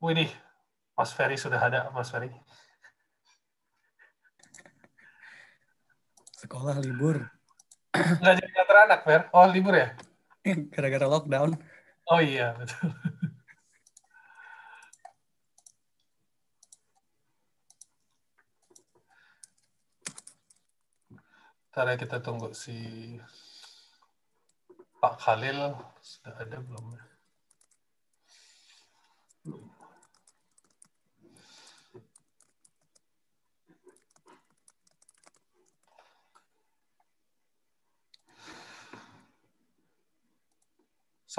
Widih, Mas Ferry sudah ada, Mas Ferry. Sekolah libur. Nggak jadi ngantar anak, Fer. Oh, libur ya? Eh, gara-gara lockdown. Oh iya, betul. Ntar ya kita tunggu si Pak Khalil sudah ada belum? Belum. Ya?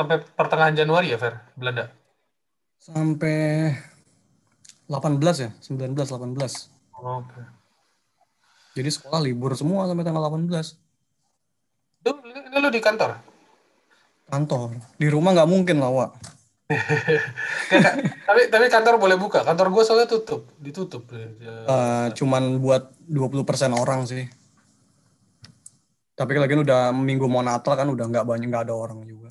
Sampai pertengahan Januari ya, Fer, Belanda? Sampai 18 ya, 19, 18. Oke. Jadi sekolah libur semua sampai tanggal 18. Itu, lu di kantor? Kantor. Di rumah nggak mungkin lah, Wak. Ya, tapi tapi kantor boleh buka. Kantor gue soalnya tutup, ditutup. Uh, cuman buat 20% orang sih. Tapi kan lagi udah minggu mau Natal kan udah nggak banyak nggak ada orang juga.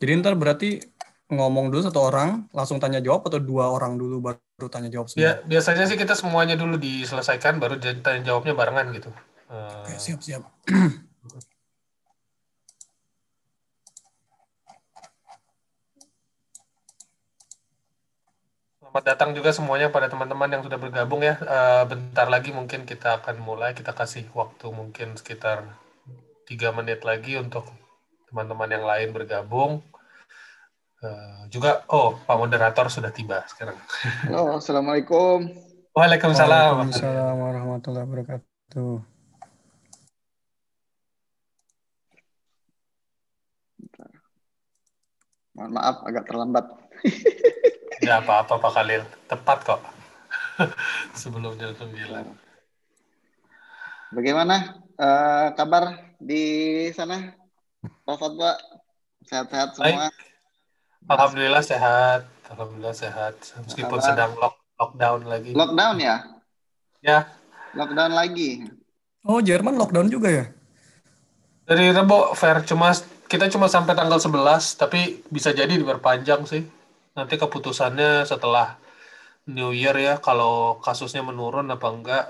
Jadi ntar berarti ngomong dulu satu orang, langsung tanya jawab atau dua orang dulu baru tanya jawab semua? Ya, biasanya sih kita semuanya dulu diselesaikan, baru tanya jawabnya barengan gitu. Eh, Oke, siap siap. Selamat datang juga semuanya pada teman-teman yang sudah bergabung ya. Eh, bentar lagi mungkin kita akan mulai. Kita kasih waktu mungkin sekitar tiga menit lagi untuk teman-teman yang lain bergabung. Uh, juga, oh Pak Moderator sudah tiba sekarang. Halo, oh, Assalamualaikum. Waalaikumsalam. Waalaikumsalam warahmatullahi wabarakatuh. Mohon maaf agak terlambat. Ya apa-apa Pak Khalil, tepat kok. Sebelum jam 9. Bagaimana uh, kabar di sana Pak Fatwa? Sehat-sehat semua? Baik. Alhamdulillah sehat. Alhamdulillah sehat. Meskipun sedang lock, lockdown lagi. Lockdown ya? Ya. Lockdown lagi. Oh, Jerman lockdown juga ya? Dari Rebo fair cuma kita cuma sampai tanggal 11, tapi bisa jadi diperpanjang sih. Nanti keputusannya setelah New Year ya, kalau kasusnya menurun apa enggak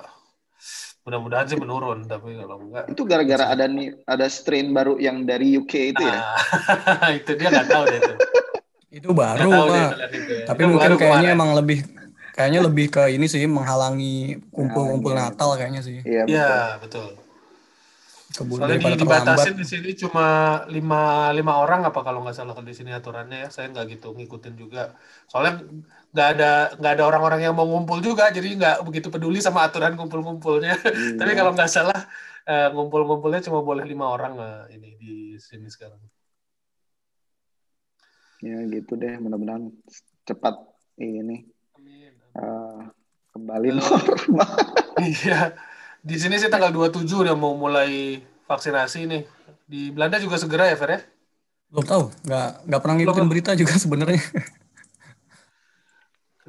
mudah-mudahan sih menurun tapi kalau enggak itu gara-gara ada nih ada strain baru yang dari UK itu ya nah, itu dia nggak tahu deh itu itu baru pak itu, ya. tapi itu mungkin kayaknya kemarin. emang lebih kayaknya lebih ke ini sih menghalangi kumpul-kumpul nah, Natal kayaknya sih iya ya, betul, Kebun Soalnya di, dibatasin di sini cuma lima, lima orang apa kalau nggak salah kalau di sini aturannya ya saya nggak gitu ngikutin juga soalnya nggak ada nggak ada orang-orang yang mau ngumpul juga jadi nggak begitu peduli sama aturan kumpul-kumpulnya iya. tapi kalau nggak salah eh, ngumpul-ngumpulnya cuma boleh lima orang lah ini di sini sekarang ya gitu deh mudah-mudahan cepat ini Uh, kembali normal iya di sini sih tanggal 27 udah mau mulai vaksinasi nih di Belanda juga segera ya Fer ya belum tahu nggak nggak pernah ngikutin berita juga sebenarnya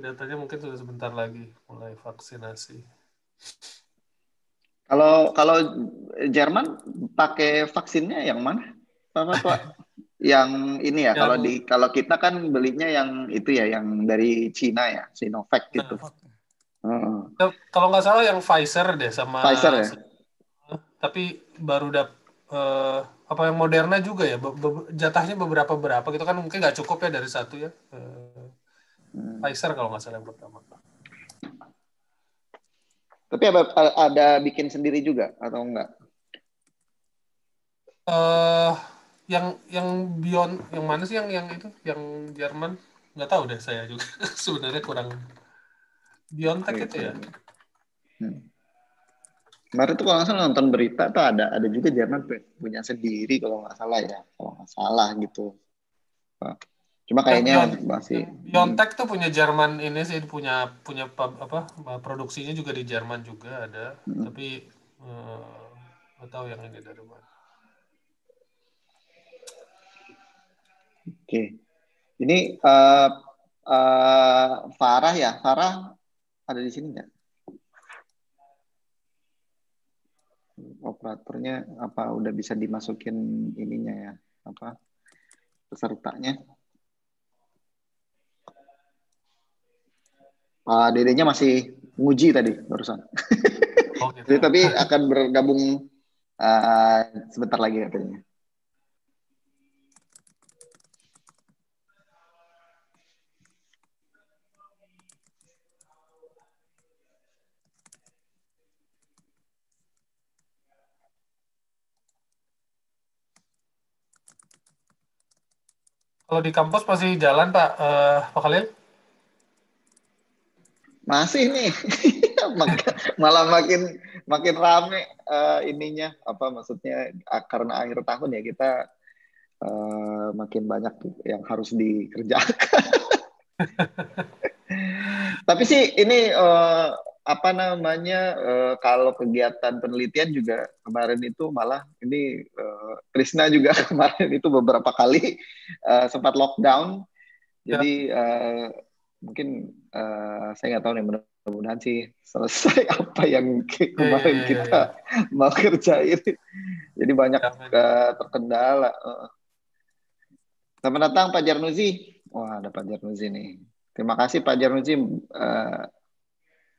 kelihatannya mungkin sudah sebentar lagi mulai vaksinasi. Kalau kalau Jerman pakai vaksinnya yang mana, Apa Pak? yang ini ya, yang, kalau di kalau kita kan belinya yang itu ya, yang dari Cina ya, Sinovac nah, gitu. Nah, hmm. Kalau nggak salah yang Pfizer deh sama. Pfizer ya. Tapi baru dap uh, apa yang Moderna juga ya, be be jatahnya beberapa berapa gitu kan mungkin nggak cukup ya dari satu ya. Uh, Hmm. Pfizer kalau nggak salah yang pertama. Tapi ada, ada bikin sendiri juga atau enggak? Uh, eh, yang yang Bion, yang mana sih yang yang itu yang Jerman nggak tahu deh saya juga sebenarnya kurang Beyond itu ya. Hmm. itu tuh kalau nggak salah nonton berita tuh ada ada juga Jerman punya sendiri kalau nggak salah ya kalau nggak salah gitu. Cuma kayaknya Bion, masih Biontech tuh punya Jerman ini sih punya punya apa eh, produksinya juga di Jerman juga ada, hmm. tapi eh, nggak uh, tahu yang ini dari mana. Oke. Okay. Ini uh, uh, Farah ya, Farah ada di sini nggak? Operatornya apa udah bisa dimasukin ininya ya apa pesertanya? Pak eh, dedenya masih nguji tadi barusan. Oh, gitu. Tapi akan bergabung uh, sebentar lagi katanya. Kalau di kampus masih jalan Pak, uh, Pak Khalil? masih nih malah makin makin rame uh, ininya apa maksudnya karena akhir tahun ya kita uh, makin banyak yang harus dikerjakan tapi sih ini uh, apa namanya uh, kalau kegiatan penelitian juga kemarin itu malah ini uh, Krishna juga kemarin itu beberapa kali uh, sempat lockdown jadi ya. uh, mungkin uh, saya nggak tahu nih mudah-mudahan sih selesai apa yang iya, iya, kemarin yeah, kita yeah, yeah. mau kerjain jadi banyak uh, terkendala uh. selamat datang Pak Jarnuzi wah ada Pak Jarnuzi nih terima kasih Pak Jarnuzi uh,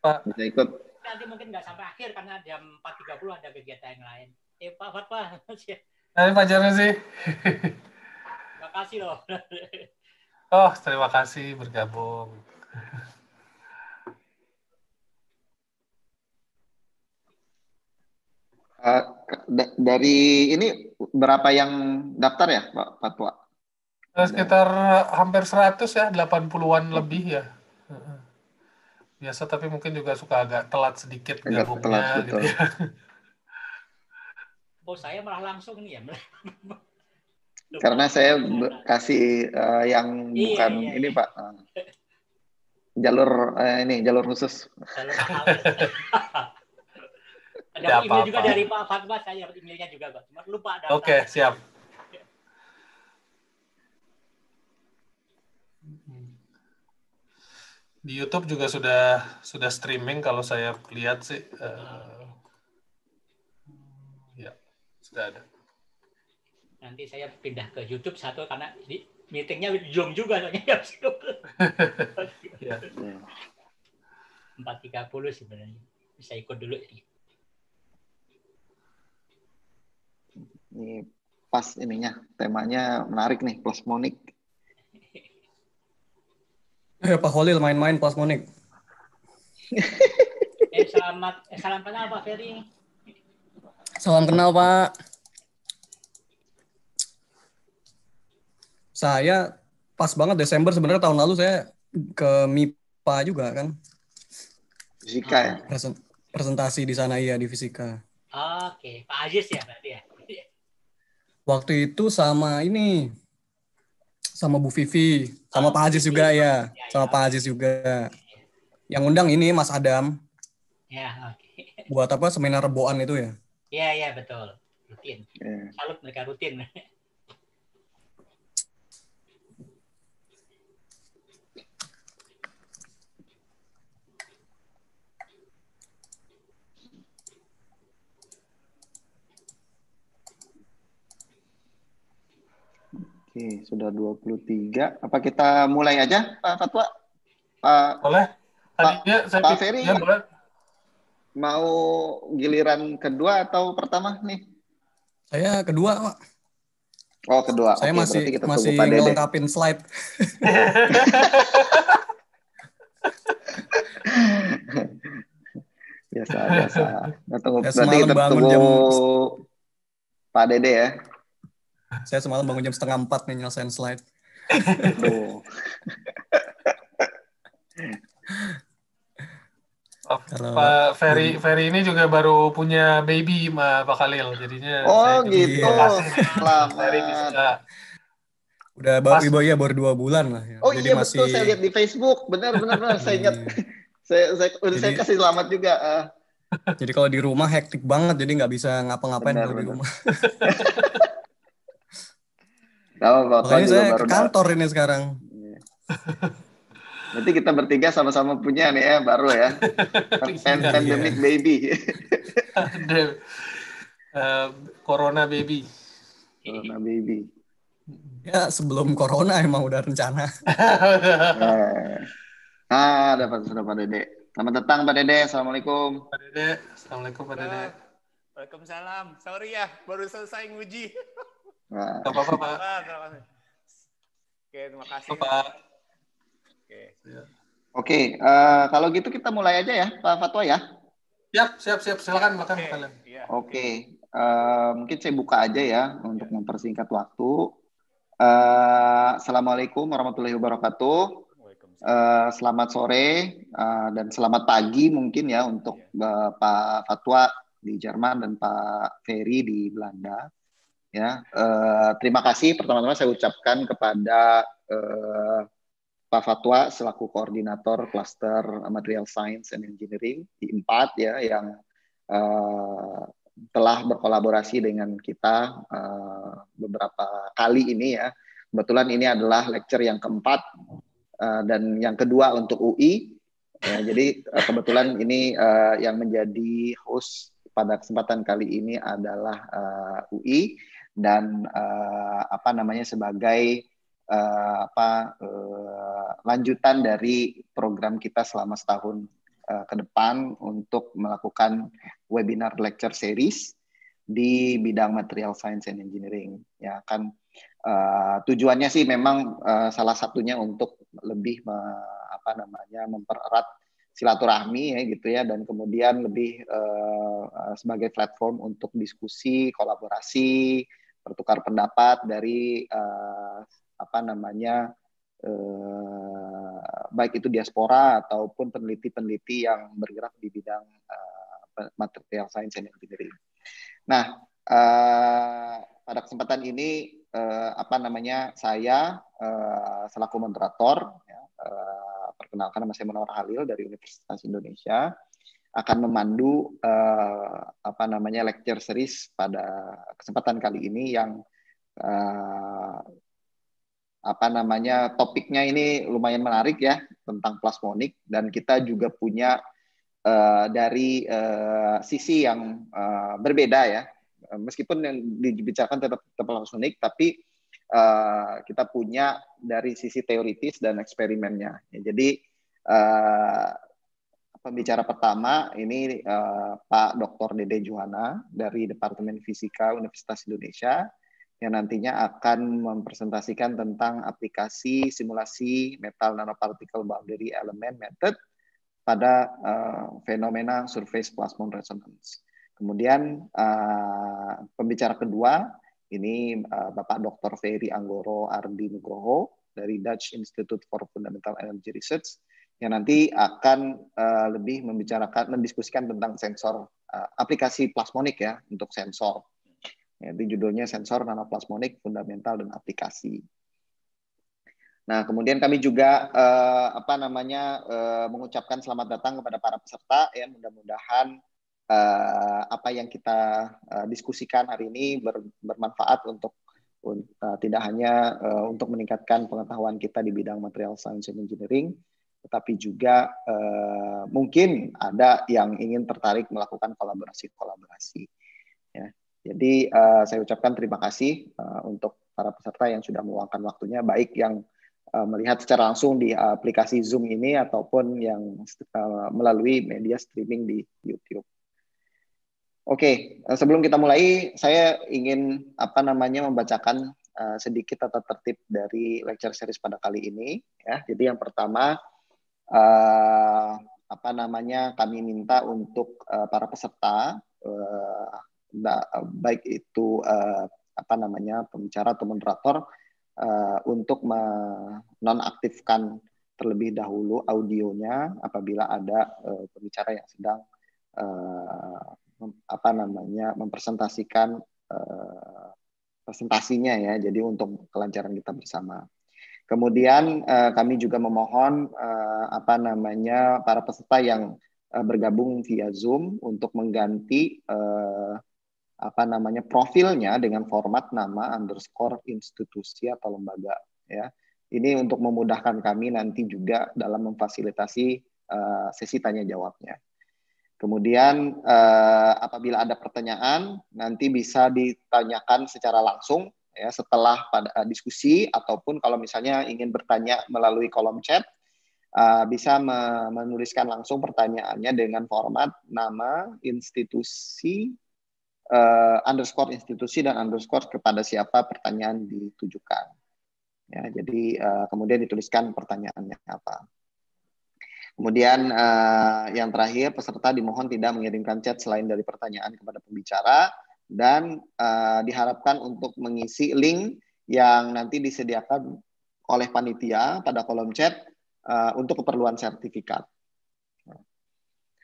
Pak. bisa ikut nanti mungkin nggak sampai akhir karena jam 4.30 ada kegiatan yang lain eh Pak Fatwa Pak Jarnuzi Terima kasih loh. Oh, terima kasih bergabung. Uh, dari ini berapa yang daftar ya, Pak Tua? Eh, sekitar hampir 100 ya, 80-an lebih ya. Biasa tapi mungkin juga suka agak telat sedikit agak gabungnya telat, gitu betul. Ya. Bos saya malah langsung nih ya. Karena saya kasih uh, yang iya, bukan iya, ini iya. Pak. Eh, jalur uh, ini jalur khusus. ada ya, email apa -apa. juga dari Pak Fatma saya dapat emailnya juga Pak. Cuma lupa ada. Oke, okay, siap. Di YouTube juga sudah sudah streaming kalau saya lihat sih. Uh, ya, sudah ada nanti saya pindah ke YouTube satu karena di meetingnya Zoom juga soalnya ya. empat tiga puluh sebenarnya bisa ikut dulu sih Ini pas ininya temanya menarik nih plasmonik. Eh, Pak Holil main-main plasmonik. eh selamat eh, salam kenal Pak Ferry. Salam kenal Pak. saya pas banget Desember sebenarnya tahun lalu saya ke MIPA juga kan. Fisika ya. Presen, presentasi di sana iya di fisika. Oke, Pak Aziz ya berarti ya. Waktu itu sama ini sama Bu Vivi, sama oh, Pak Aziz juga iya. ya, ya sama Pak Aziz juga. Yang undang ini Mas Adam. Ya, oke. Okay. Buat apa seminar reboan itu ya? Iya, iya betul. Rutin. Ya. Salut mereka rutin. Oke, sudah 23. Apa kita mulai aja, Pak Fatwa? Pak, boleh. Tadinya Pak, saya Pak Ferry, ya, boleh. mau giliran kedua atau pertama nih? Saya kedua, Pak. Oh, kedua. Saya Oke, masih kita masih ngelengkapin slide. biasa, biasa. Nah, tunggu, ya, nanti kita tunggu jam... Pak Dede ya. Saya semalam bangun jam setengah empat nih nyelesain slide. Oh. Kalau, Pak Ferry, Ferry ini juga baru punya baby Ma, Pak Khalil, jadinya. Oh gitu. Selamat. Ferry bisa. Udah baru ibu ya baru dua bulan lah. Ya. Oh Jadi iya masih... betul, saya lihat di Facebook, benar benar, benar. saya ingat. Iya. saya saya, Jadi, saya kasih selamat juga. Ah. Jadi kalau di rumah hektik banget, jadi nggak bisa ngapa-ngapain kalau di rumah. Gak apa saya baru ke kantor ini sekarang. Iya. Nanti kita bertiga sama-sama punya nih ya, baru ya. Pandemic iya, iya. pandemic baby. uh, corona baby. Corona baby. Ya sebelum corona emang udah rencana. nah, eh. dapat sudah Pak Dede. Selamat datang Pak Dede. Assalamualaikum. Pak Dede. Assalamualaikum Pak Dede. Waalaikumsalam. Sorry ya, baru selesai nguji. Nah. Gak apa-apa, Pak. Oke, terima kasih. Pak. Oke. Oke, uh, kalau gitu kita mulai aja ya, Pak Fatwa ya. Siap, siap, siap. Silakan makan Oke. Ya. Oke, uh, mungkin saya buka aja ya untuk iya. mempersingkat waktu. Uh, Assalamualaikum warahmatullahi wabarakatuh. Uh, selamat sore uh, dan selamat pagi mungkin ya untuk uh, Pak Fatwa di Jerman dan Pak Ferry di Belanda. Ya, uh, terima kasih pertama-tama saya ucapkan kepada uh, Pak Fatwa selaku koordinator Cluster Material Science and Engineering di empat ya yang uh, telah berkolaborasi dengan kita uh, beberapa kali ini ya. Kebetulan ini adalah lecture yang keempat uh, dan yang kedua untuk UI. Ya, jadi uh, kebetulan ini uh, yang menjadi host pada kesempatan kali ini adalah uh, UI dan uh, apa namanya sebagai uh, apa uh, lanjutan dari program kita selama setahun uh, ke depan untuk melakukan webinar lecture series di bidang material science and engineering ya kan uh, tujuannya sih memang uh, salah satunya untuk lebih me, apa namanya mempererat silaturahmi ya gitu ya dan kemudian lebih uh, sebagai platform untuk diskusi kolaborasi bertukar pendapat dari uh, apa namanya uh, baik itu diaspora ataupun peneliti-peneliti yang bergerak di bidang uh, eh, material science and engineering. Nah, uh, pada kesempatan ini uh, apa namanya saya uh, selaku moderator ya, uh, perkenalkan nama saya Munawar Halil dari Universitas Indonesia akan memandu uh, apa namanya lecture series pada kesempatan kali ini yang uh, apa namanya topiknya ini lumayan menarik ya tentang plasmonik dan kita juga punya uh, dari uh, sisi yang uh, berbeda ya meskipun yang dibicarakan tetap, tetap plasmonik tapi uh, kita punya dari sisi teoritis dan eksperimennya ya, jadi uh, pembicara pertama ini uh, Pak Dr. Dede Juhana dari Departemen Fisika Universitas Indonesia yang nantinya akan mempresentasikan tentang aplikasi simulasi metal nanopartikel boundary element method pada uh, fenomena surface plasmon resonance. Kemudian uh, pembicara kedua ini uh, Bapak Dr. Ferry Anggoro Ardi Nugroho dari Dutch Institute for Fundamental Energy Research yang nanti akan uh, lebih membicarakan, mendiskusikan tentang sensor uh, aplikasi plasmonik ya untuk sensor. Jadi ya, judulnya sensor nanoplasmonik fundamental dan aplikasi. Nah, kemudian kami juga uh, apa namanya uh, mengucapkan selamat datang kepada para peserta ya mudah-mudahan uh, apa yang kita uh, diskusikan hari ini ber, bermanfaat untuk uh, tidak hanya uh, untuk meningkatkan pengetahuan kita di bidang material science and engineering, tetapi juga eh, mungkin ada yang ingin tertarik melakukan kolaborasi-kolaborasi. Ya. Jadi eh, saya ucapkan terima kasih eh, untuk para peserta yang sudah meluangkan waktunya, baik yang eh, melihat secara langsung di aplikasi Zoom ini ataupun yang eh, melalui media streaming di YouTube. Oke, okay. Eh, sebelum kita mulai, saya ingin apa namanya membacakan uh, sedikit tata tertib dari lecture series pada kali ini. Ya, jadi yang pertama uh, apa namanya kami minta untuk uh, para peserta uh, baik itu uh, apa namanya pembicara atau moderator uh, untuk menonaktifkan terlebih dahulu audionya apabila ada uh, pembicara yang sedang uh, apa namanya mempresentasikan uh, presentasinya ya jadi untuk kelancaran kita bersama. Kemudian uh, kami juga memohon uh, apa namanya para peserta yang uh, bergabung via Zoom untuk mengganti uh, apa namanya profilnya dengan format nama underscore institusi atau lembaga ya. Ini untuk memudahkan kami nanti juga dalam memfasilitasi uh, sesi tanya jawabnya. Kemudian uh, apabila ada pertanyaan nanti bisa ditanyakan secara langsung ya setelah pada eh, diskusi ataupun kalau misalnya ingin bertanya melalui kolom chat uh, bisa me menuliskan langsung pertanyaannya dengan format nama institusi uh, underscore institusi dan underscore kepada siapa pertanyaan ditujukan ya jadi uh, kemudian dituliskan pertanyaannya apa Kemudian uh, yang terakhir, peserta dimohon tidak mengirimkan chat selain dari pertanyaan kepada pembicara dan uh, diharapkan untuk mengisi link yang nanti disediakan oleh panitia pada kolom chat uh, untuk keperluan sertifikat.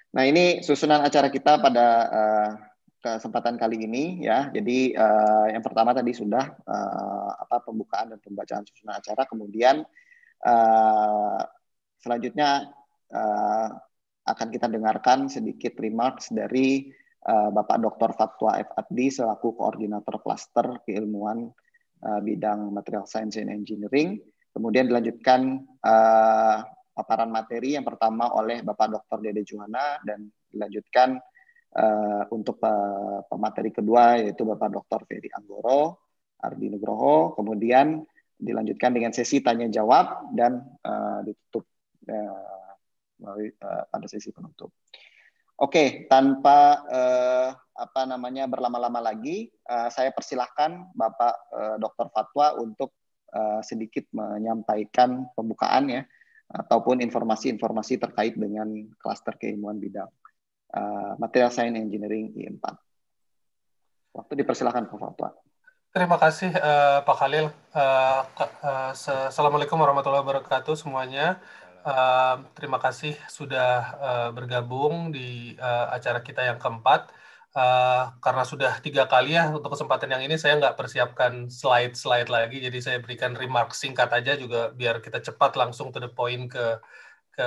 Nah ini susunan acara kita pada uh, kesempatan kali ini ya. Jadi uh, yang pertama tadi sudah uh, apa pembukaan dan pembacaan susunan acara, kemudian uh, selanjutnya uh, akan kita dengarkan sedikit remarks dari Eh, Bapak Dr. Fatwa F. Abdi selaku koordinator klaster keilmuan eh, bidang material science and engineering. Kemudian dilanjutkan eh, paparan materi yang pertama oleh Bapak Dr. Dede Juwana dan dilanjutkan untuk pemateri kedua yaitu Bapak Dr. Ferry Anggoro Ardi Nugroho. Kemudian dilanjutkan dengan sesi tanya jawab dan ditutup melalui pada sesi penutup. Oke, tanpa uh, apa namanya berlama-lama lagi, uh, saya persilahkan Bapak uh, eh, Dr. Fatwa untuk uh, sedikit menyampaikan pembukaan ya ataupun informasi-informasi terkait dengan klaster keilmuan bidang uh, material science engineering I4. Waktu dipersilahkan, Pak Fatwa. Terima kasih uh, Pak Khalil. Uh, uh, Assalamualaikum warahmatullahi wabarakatuh semuanya. Ehm, terima kasih sudah uh, bergabung di uh, acara kita yang keempat. Uh, karena sudah tiga kali ya untuk kesempatan yang ini saya nggak persiapkan slide-slide lagi, jadi saya berikan remark singkat aja juga biar kita cepat langsung to the point ke ke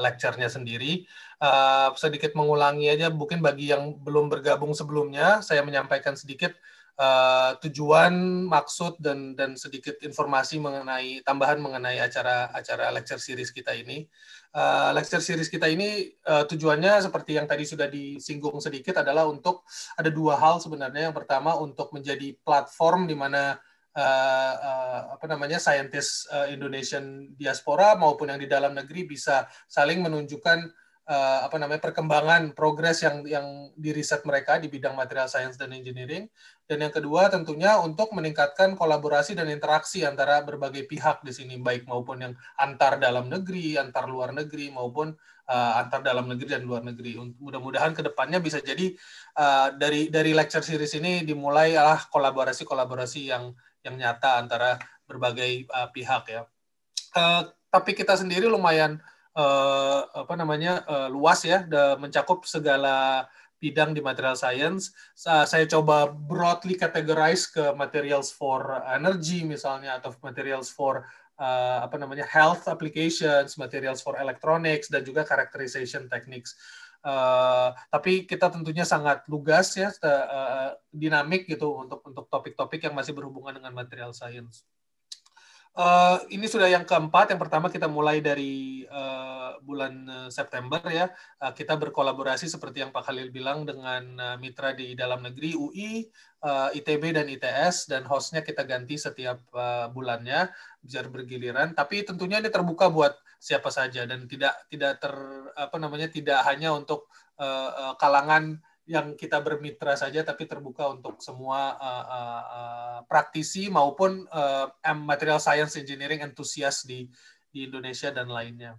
lecturenya sendiri. Uh, sedikit mengulangi aja, mungkin bagi yang belum bergabung sebelumnya, saya menyampaikan sedikit uh, tujuan, maksud dan dan sedikit informasi mengenai tambahan mengenai acara acara lecture series kita ini. Uh, lecture series kita ini uh, tujuannya seperti yang tadi sudah disinggung sedikit adalah untuk ada dua hal sebenarnya. Yang pertama untuk menjadi platform di mana uh, uh, apa namanya scientist uh, Indonesian diaspora maupun yang di dalam negeri bisa saling menunjukkan uh, apa namanya perkembangan progres yang yang di riset mereka di bidang material science dan engineering dan yang kedua tentunya untuk meningkatkan kolaborasi dan interaksi antara berbagai pihak di sini baik maupun yang antar dalam negeri antar luar negeri maupun uh, antar dalam negeri dan luar negeri mudah-mudahan kedepannya bisa jadi uh, dari dari lecture series ini dimulai adalah kolaborasi kolaborasi yang yang nyata antara berbagai uh, pihak ya uh, tapi kita sendiri lumayan eh, apa namanya eh, luas ya, mencakup segala bidang di material science. Saya coba broadly categorize ke materials for energy misalnya atau materials for uh, apa namanya health applications, materials for electronics dan juga characterization techniques. Uh, tapi kita tentunya sangat lugas ya, uh, dinamik gitu untuk untuk topik-topik yang masih berhubungan dengan material science. Uh, ini sudah yang keempat. Yang pertama kita mulai dari uh, bulan eh, September ya. Uh, kita berkolaborasi seperti yang Pak Khalil bilang dengan uh, mitra di dalam negeri UI, uh, ITB dan ITS dan hostnya kita ganti setiap uh, bulannya biar bergiliran. Tapi tentunya ini terbuka buat siapa saja dan tidak tidak ter apa namanya tidak hanya untuk uh, kalangan yang kita bermitra saja tapi terbuka untuk semua uh, uh, uh, praktisi maupun uh, material science engineering enthusiast di di Indonesia dan lainnya.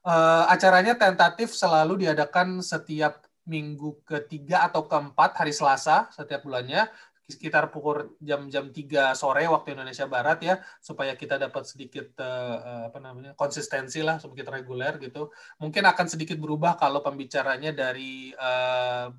Uh, acaranya tentatif selalu diadakan setiap minggu ketiga atau keempat hari Selasa setiap bulannya sekitar pukul jam-jam 3 sore waktu Indonesia Barat ya supaya kita dapat sedikit uh, apa namanya konsistensi lah sedikit reguler gitu mungkin akan sedikit berubah kalau pembicaranya dari uh,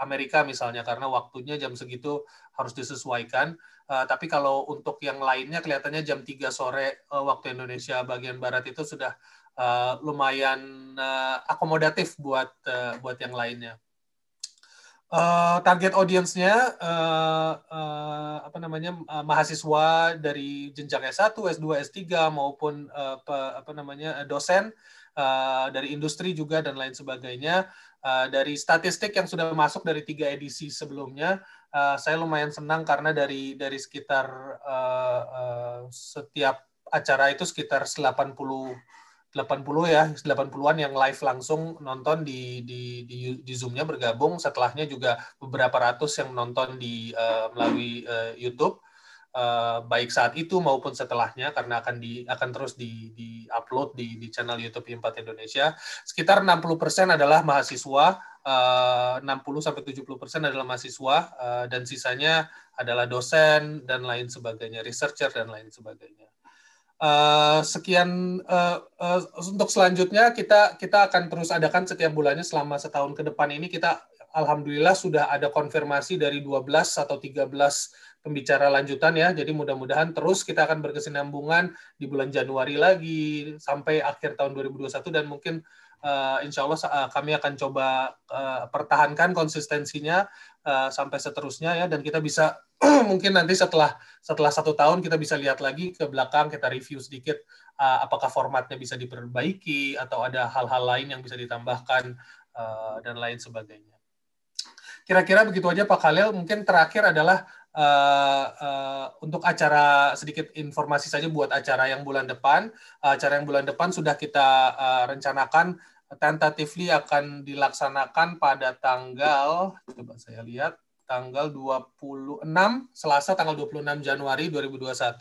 Amerika misalnya karena waktunya jam segitu harus disesuaikan uh, tapi kalau untuk yang lainnya kelihatannya jam tiga sore uh, waktu Indonesia bagian barat itu sudah uh, lumayan uh, akomodatif buat uh, buat yang lainnya uh, target audiensnya uh, eh, uh, eh, apa namanya uh, mahasiswa dari jenjang S1, S2, S3 maupun uh, pe, apa namanya dosen uh, dari industri juga dan lain sebagainya. Uh, dari statistik yang sudah masuk dari tiga edisi sebelumnya, uh, saya lumayan senang karena dari dari sekitar uh, uh, setiap acara itu sekitar 80 80 ya, 80-an yang live langsung nonton di di di, di Zoom-nya bergabung, setelahnya juga beberapa ratus yang nonton di uh, melalui uh, YouTube uh, baik saat itu maupun setelahnya karena akan di akan terus di di upload di di channel YouTube Impact Indonesia. Sekitar 60% adalah mahasiswa, uh, 60 sampai 70% adalah mahasiswa uh, dan sisanya adalah dosen dan lain sebagainya, researcher dan lain sebagainya. Uh, sekian uh, uh, untuk selanjutnya kita kita akan terus adakan setiap bulannya selama setahun ke depan ini kita alhamdulillah sudah ada konfirmasi dari 12 atau 13 pembicara lanjutan ya. Jadi mudah-mudahan terus kita akan berkesinambungan di bulan Januari lagi sampai akhir tahun 2021 dan mungkin uh, insya Allah uh, kami akan coba uh, pertahankan konsistensinya uh, sampai seterusnya ya dan kita bisa mungkin nanti setelah setelah satu tahun kita bisa lihat lagi ke belakang kita review sedikit uh, apakah formatnya bisa diperbaiki atau ada hal-hal lain yang bisa ditambahkan uh, dan lain sebagainya. Kira-kira begitu aja Pak Khalil. Mungkin terakhir adalah uh, uh, untuk acara sedikit informasi saja buat acara yang bulan depan. Uh, acara yang bulan depan sudah kita uh, rencanakan tentatively akan dilaksanakan pada tanggal coba saya lihat tanggal 26 Selasa tanggal 26 Januari 2021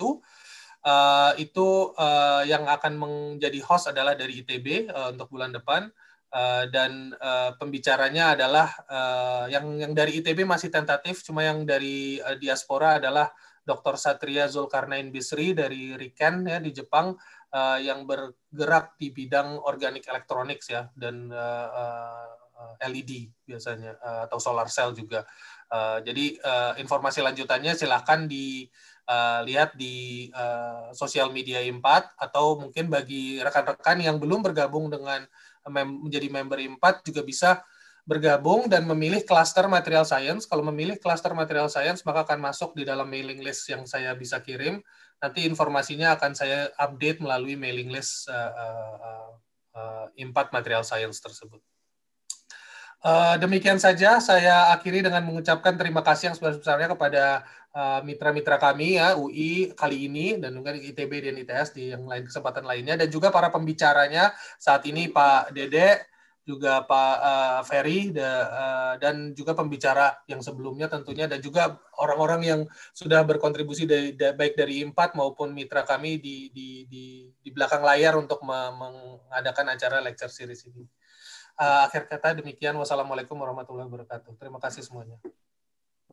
Uh, itu uh, yang akan menjadi host adalah dari ITB uh, untuk bulan depan. Eh, dan uh, pembicaranya adalah uh, yang yang dari ITB masih tentatif, cuma yang dari uh, diaspora adalah Dr. Satria Zulkarnain Bisri dari Riken ya di Jepang uh, yang bergerak di bidang organik elektronik ya dan uh, uh, LED biasanya uh, atau solar cell juga. Uh, jadi uh, informasi lanjutannya silahkan dilihat uh, di uh, sosial media Impat atau mungkin bagi rekan-rekan yang belum bergabung dengan mem menjadi member IMPAT juga bisa bergabung dan memilih kluster material science. Kalau memilih kluster material science, maka akan masuk di dalam mailing list yang saya bisa kirim. Nanti informasinya akan saya update melalui mailing list uh, eh, uh, eh, uh, eh, IMPAT material science tersebut. Eh, demikian saja saya akhiri dengan mengucapkan terima kasih yang sebesar-besarnya kepada eh, mitra-mitra uh, kami ya UI kali ini dan juga ITB dan ITS di yang lain kesempatan lainnya dan juga para pembicaranya saat ini Pak Dede juga Pak uh, Ferry de, uh, dan juga pembicara yang sebelumnya tentunya dan juga orang-orang yang sudah berkontribusi dari, da, baik dari Impat maupun mitra kami di di di, di belakang layar untuk mengadakan acara lecture series ini uh, akhir kata demikian. Wassalamualaikum warahmatullahi wabarakatuh. Terima kasih semuanya.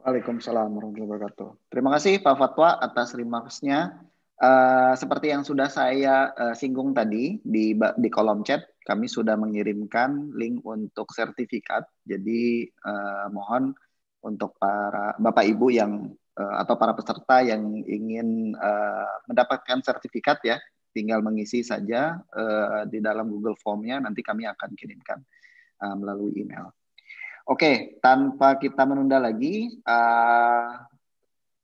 Waalaikumsalam warahmatullahi wabarakatuh. Terima kasih Pak Fatwa atas remarks-nya. Uh, seperti yang sudah saya uh, singgung tadi di di kolom chat, kami sudah mengirimkan link untuk sertifikat. Jadi uh, mohon untuk para bapak ibu yang uh, atau para peserta yang ingin uh, mendapatkan sertifikat ya tinggal mengisi saja uh, di dalam Google Formnya nanti kami akan kirimkan uh, melalui email. Oke, okay, tanpa kita menunda lagi, uh,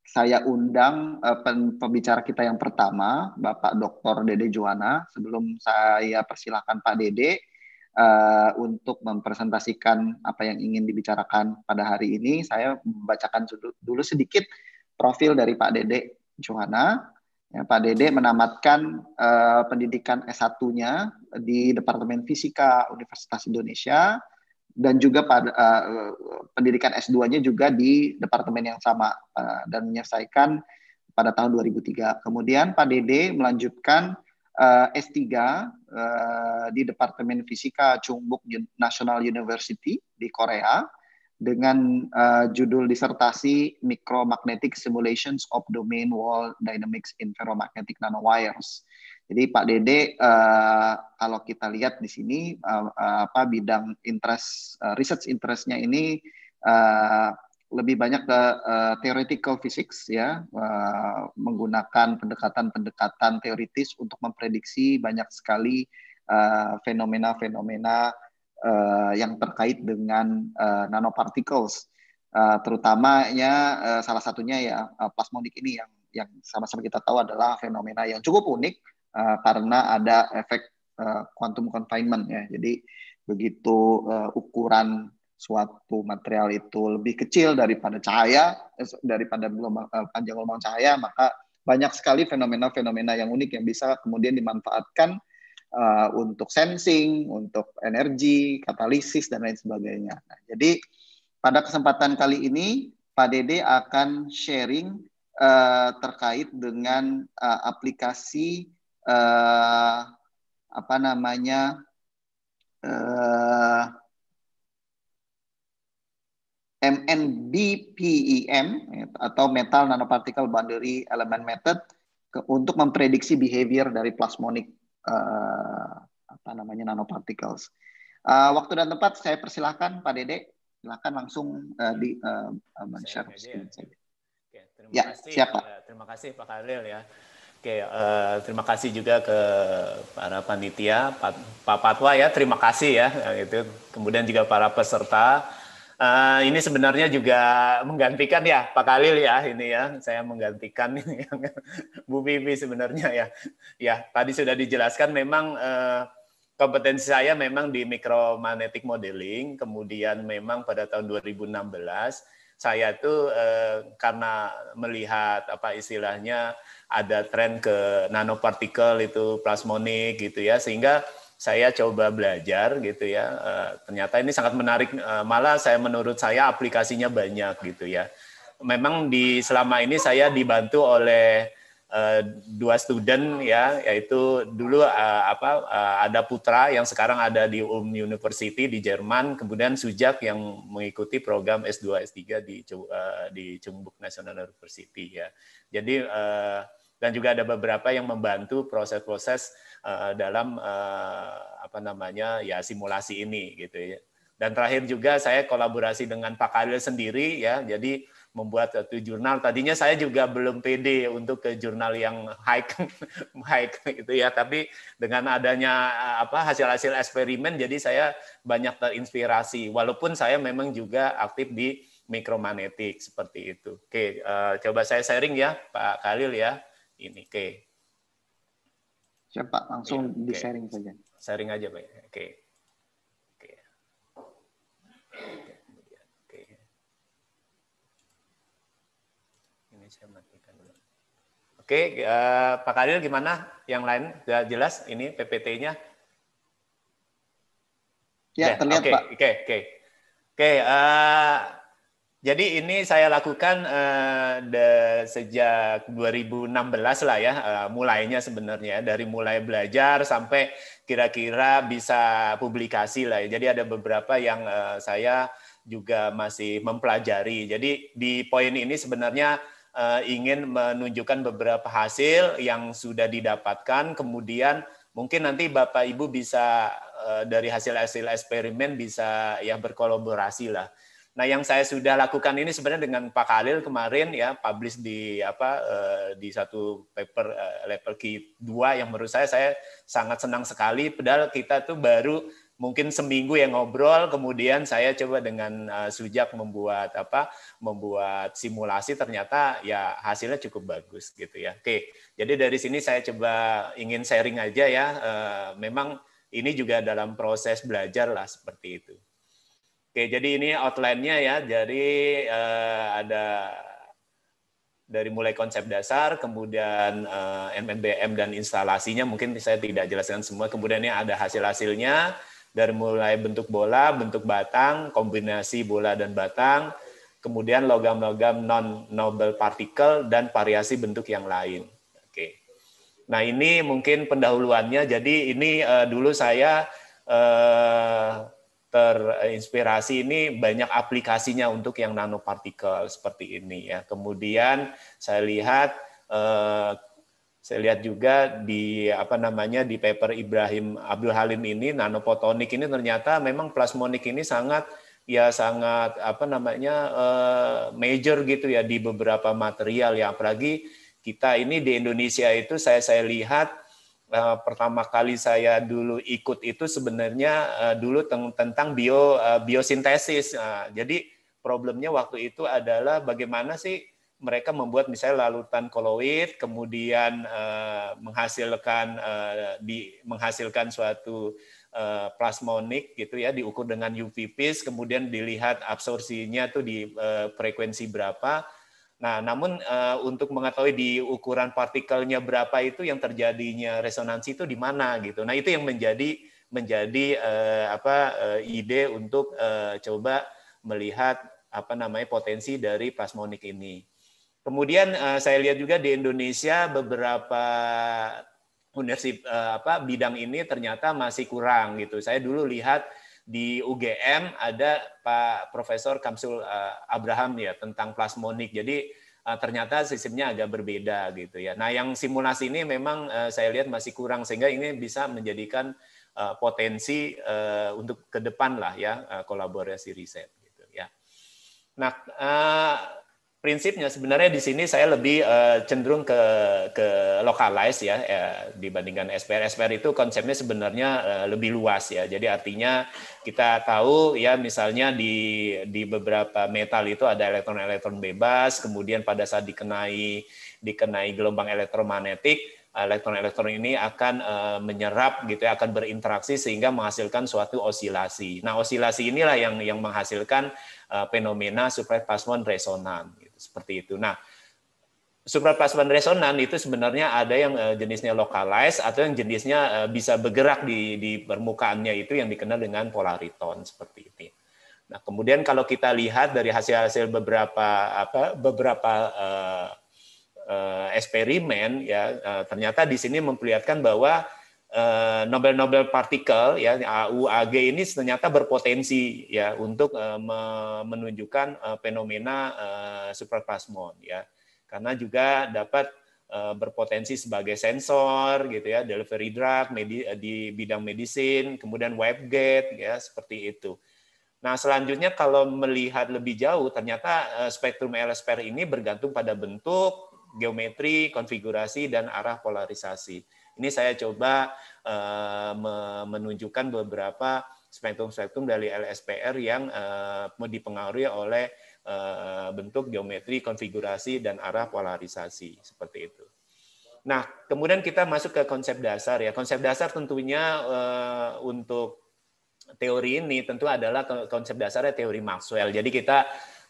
saya undang uh, pembicara kita yang pertama, Bapak Dr. Dede Juwana. Sebelum saya persilahkan Pak Dede uh, untuk mempresentasikan apa yang ingin dibicarakan pada hari ini, saya membacakan dulu sedikit profil dari Pak Dede Juwana. Ya, Pak Dede menamatkan uh, pendidikan S1-nya di Departemen Fisika Universitas Indonesia dan juga pada uh, eh, pendidikan S2-nya juga di departemen yang sama uh, dan menyelesaikan pada tahun 2003. Kemudian Pak Dede melanjutkan uh, S3 uh, di Departemen Fisika Chungbuk National University di Korea dengan uh, judul disertasi Micromagnetic Simulations of Domain Wall Dynamics in Ferromagnetic Nanowires. Jadi Pak Dede, uh, kalau kita lihat di sini uh, uh, apa bidang interest uh, research interestnya ini uh, lebih banyak ke uh, theoretical physics ya, uh, menggunakan pendekatan-pendekatan teoritis untuk memprediksi banyak sekali fenomena-fenomena uh, fenomena -fenomena uh, yang terkait dengan uh, nanoparticles, uh, terutamanya uh, salah satunya ya uh, plasmonik ini yang yang sama-sama kita tahu adalah fenomena yang cukup unik uh, karena ada efek uh, quantum confinement ya. Jadi begitu uh, ukuran suatu material itu lebih kecil daripada cahaya daripada gelombang, panjang gelombang cahaya maka banyak sekali fenomena-fenomena yang unik yang bisa kemudian dimanfaatkan uh, untuk sensing, untuk energi, katalisis dan lain sebagainya. Nah, jadi pada kesempatan kali ini Pak Dede akan sharing uh, terkait dengan uh, aplikasi uh, apa namanya uh, MNBPEM atau Metal Nanoparticle Boundary Element Method untuk memprediksi behavior dari plasmonik uh, apa namanya nanoparticles. Uh, waktu dan tempat saya persilahkan Pak Dede, silakan langsung uh, di uh, share screen ya. saja. terima ya, kasih. Siapa? Ya, terima kasih Pak Khalil ya. Oke, uh, terima kasih juga ke para panitia, Pak, Pak Patwa ya, terima kasih ya, itu. Kemudian juga para peserta Uh, ini sebenarnya juga menggantikan ya Pak Khalil ya ini ya saya menggantikan ini yang Bu Vivi sebenarnya ya ya tadi sudah dijelaskan memang uh, kompetensi saya memang di mikromagnetik modeling kemudian memang pada tahun 2016 saya itu eh, karena melihat apa istilahnya ada tren ke nanopartikel itu plasmonik gitu ya sehingga saya coba belajar gitu ya. Eh, ternyata ini sangat menarik. Eh, malah saya menurut saya aplikasinya banyak gitu ya. Memang di selama ini saya dibantu oleh eh, dua student ya, yaitu dulu apa ada Putra yang sekarang ada di Ulm University di Jerman, kemudian Sujak yang mengikuti program S2 S3 di Cumbuk di Chungbuk National University ya. Jadi dan juga ada beberapa yang membantu proses-proses Eh, dalam uh, apa namanya ya simulasi ini gitu ya. Dan terakhir juga saya kolaborasi dengan Pak Khalil sendiri ya. Jadi membuat satu jurnal. Tadinya saya juga belum pede untuk ke jurnal yang high high gitu ya, tapi dengan adanya eh, apa hasil-hasil eksperimen jadi saya banyak terinspirasi. Walaupun saya memang juga aktif di mikromagnetik seperti itu. Oke, uh, coba saya sharing ya Pak Khalil ya. Ini oke. Siap Pak, langsung ya, di sharing okay. saja. Sharing aja Pak. Oke. Okay. Oke. Okay. Ini saya matikan dulu. Oke, uh, Pak Kadir gimana? Yang lain sudah jelas ini PPT-nya? Ya, terlihat Pak. Oke, oke, oke. Oke, eh, jadi ini saya lakukan uh, de, sejak 2016 lah ya, uh, mulainya sebenarnya dari mulai belajar sampai kira-kira bisa publikasi lah. Ya. Jadi ada beberapa yang uh, saya juga masih mempelajari. Jadi di poin ini sebenarnya uh, ingin menunjukkan beberapa hasil yang sudah didapatkan, kemudian mungkin nanti Bapak Ibu bisa uh, dari hasil-hasil eksperimen bisa ya berkolaborasi lah. Nah, yang saya sudah lakukan ini sebenarnya dengan Pak Khalil kemarin ya publish di apa eh, di satu paper eh, level key 2 yang menurut saya saya sangat senang sekali padahal kita tuh baru mungkin seminggu yang ngobrol kemudian saya coba dengan eh, Sujak membuat apa membuat simulasi ternyata ya hasilnya cukup bagus gitu ya. Oke. Jadi dari sini saya coba ingin sharing aja ya memang ini juga dalam proses belajar lah seperti itu. Oke, jadi ini outline-nya ya. Jadi uh, ada dari mulai konsep dasar, kemudian uh, eh, MMBM dan instalasinya mungkin saya tidak jelaskan semua. Kemudian ini ada hasil-hasilnya dari mulai bentuk bola, bentuk batang, kombinasi bola dan batang, kemudian logam-logam non noble particle dan variasi bentuk yang lain. Oke. Nah, ini mungkin pendahuluannya. Jadi ini uh, dulu saya uh, terinspirasi eh, ini banyak aplikasinya untuk yang nanopartikel seperti ini ya. Kemudian saya lihat eh, saya lihat juga di apa namanya di paper Ibrahim Abdul Halim ini nanopotonik ini ternyata memang plasmonik ini sangat ya sangat apa namanya eh, major gitu ya di beberapa material ya apalagi kita ini di Indonesia itu saya saya lihat uh, pertama kali saya dulu ikut itu sebenarnya uh, dulu tentang, tentang bio uh, biosintesis. Uh, jadi problemnya waktu itu adalah bagaimana sih mereka membuat misalnya larutan koloid kemudian uh, menghasilkan uh, di menghasilkan suatu uh, plasmonik gitu ya diukur dengan UV kemudian dilihat absorpsinya tuh di uh, frekuensi berapa Nah, namun uh, untuk mengetahui di ukuran partikelnya berapa itu yang terjadinya resonansi itu di mana gitu. Nah, itu yang menjadi menjadi uh, apa uh, ide untuk uh, coba melihat apa namanya potensi dari plasmonik ini. Kemudian uh, saya lihat juga di Indonesia beberapa universitas uh, apa bidang ini ternyata masih kurang gitu. Saya dulu lihat di UGM ada Pak Profesor Kamsul eh, Abraham ya tentang plasmonik. Jadi eh, ternyata sistemnya agak berbeda gitu ya. Nah, yang simulasi ini memang eh, saya lihat masih kurang sehingga ini bisa menjadikan potensi untuk ke depan lah ya kolaborasi riset gitu ya. Nah, prinsipnya sebenarnya di sini saya lebih uh, cenderung ke ke localize ya, ya dibandingkan SPR. SPR itu konsepnya sebenarnya uh, lebih luas ya. Jadi artinya kita tahu ya misalnya di di beberapa metal itu ada elektron-elektron bebas, kemudian pada saat dikenai dikenai gelombang elektromagnetik elektron-elektron ini akan uh, menyerap gitu ya akan berinteraksi sehingga menghasilkan suatu osilasi. Nah, osilasi inilah yang yang menghasilkan uh, fenomena surface resonan. resonan seperti itu. Nah, supraplasman resonan itu sebenarnya ada yang eh, jenisnya localized atau yang jenisnya eh, bisa bergerak di, di permukaannya itu yang dikenal dengan polariton seperti ini. Nah, kemudian kalau kita lihat dari hasil-hasil beberapa apa beberapa uh, uh, eksperimen ya uh, ternyata di sini memperlihatkan bahwa Eh, nobel-nobel partikel ya AU AG ini ternyata berpotensi ya untuk eh, menunjukkan eh, fenomena superplasmon ya karena juga dapat berpotensi sebagai sensor gitu ya delivery drug medi, di bidang medisin kemudian web gate ya seperti itu. Nah, selanjutnya kalau melihat lebih jauh ternyata spektrum LSPR ini bergantung pada bentuk, geometri, konfigurasi dan arah polarisasi. Ini saya coba eh, menunjukkan beberapa spektrum-spektrum dari LSPR yang eh, dipengaruhi oleh eh, bentuk geometri, konfigurasi, dan arah polarisasi seperti itu. Nah, kemudian kita masuk ke konsep dasar ya. Konsep dasar tentunya untuk teori ini tentu adalah konsep dasarnya teori Maxwell. Jadi kita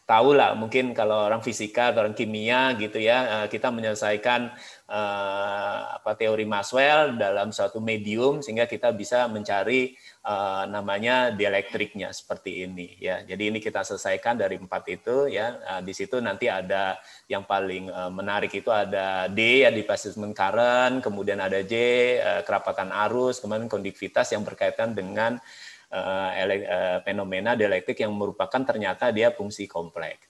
tahu lah mungkin kalau orang fisika atau orang kimia gitu ya eh, kita menyelesaikan uh, apa teori Maxwell dalam suatu medium sehingga kita bisa mencari uh, namanya dielektriknya seperti ini ya jadi ini kita selesaikan dari empat itu ya di situ nanti ada yang paling uh, menarik itu ada D ya displacement current kemudian ada J kerapatan arus kemudian konduktivitas yang berkaitan dengan uh, fenomena dialektik yang merupakan ternyata dia fungsi kompleks.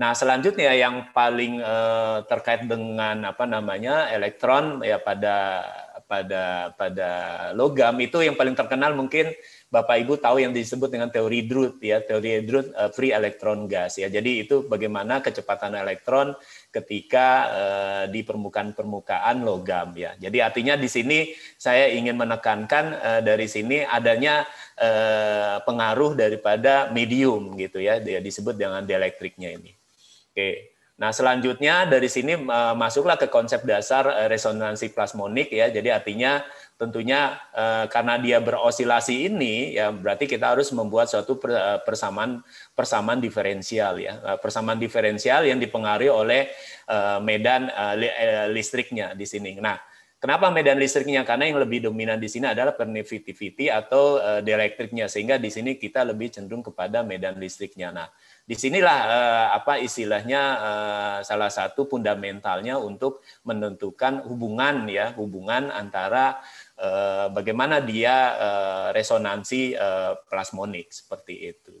Nah, selanjutnya yang paling uh, terkait dengan apa namanya elektron ya pada pada pada logam itu yang paling terkenal mungkin Bapak Ibu tahu yang disebut dengan teori drude ya, teori drude free electron gas ya. Jadi itu bagaimana kecepatan elektron ketika eh, di permukaan-permukaan logam ya. Jadi artinya di sini saya ingin menekankan eh, dari sini adanya eh, pengaruh daripada medium gitu ya, disebut dengan dielektriknya ini. Oke. Nah, selanjutnya dari sini eh, masuklah ke konsep dasar eh, resonansi plasmonik ya. Jadi artinya tentunya eh, karena dia berosilasi ini ya berarti kita harus membuat suatu eh, persamaan persamaan diferensial ya eh, persamaan diferensial yang dipengaruhi oleh medan listriknya di sini. Nah, kenapa medan listriknya? Karena yang lebih dominan di sini adalah permittivity atau dielektriknya sehingga di sini kita lebih cenderung kepada medan listriknya. Nah, disinilah eh, apa istilahnya salah satu fundamentalnya untuk menentukan hubungan ya hubungan antara Eh, bagaimana dia eh, resonansi eh, plasmonik seperti itu.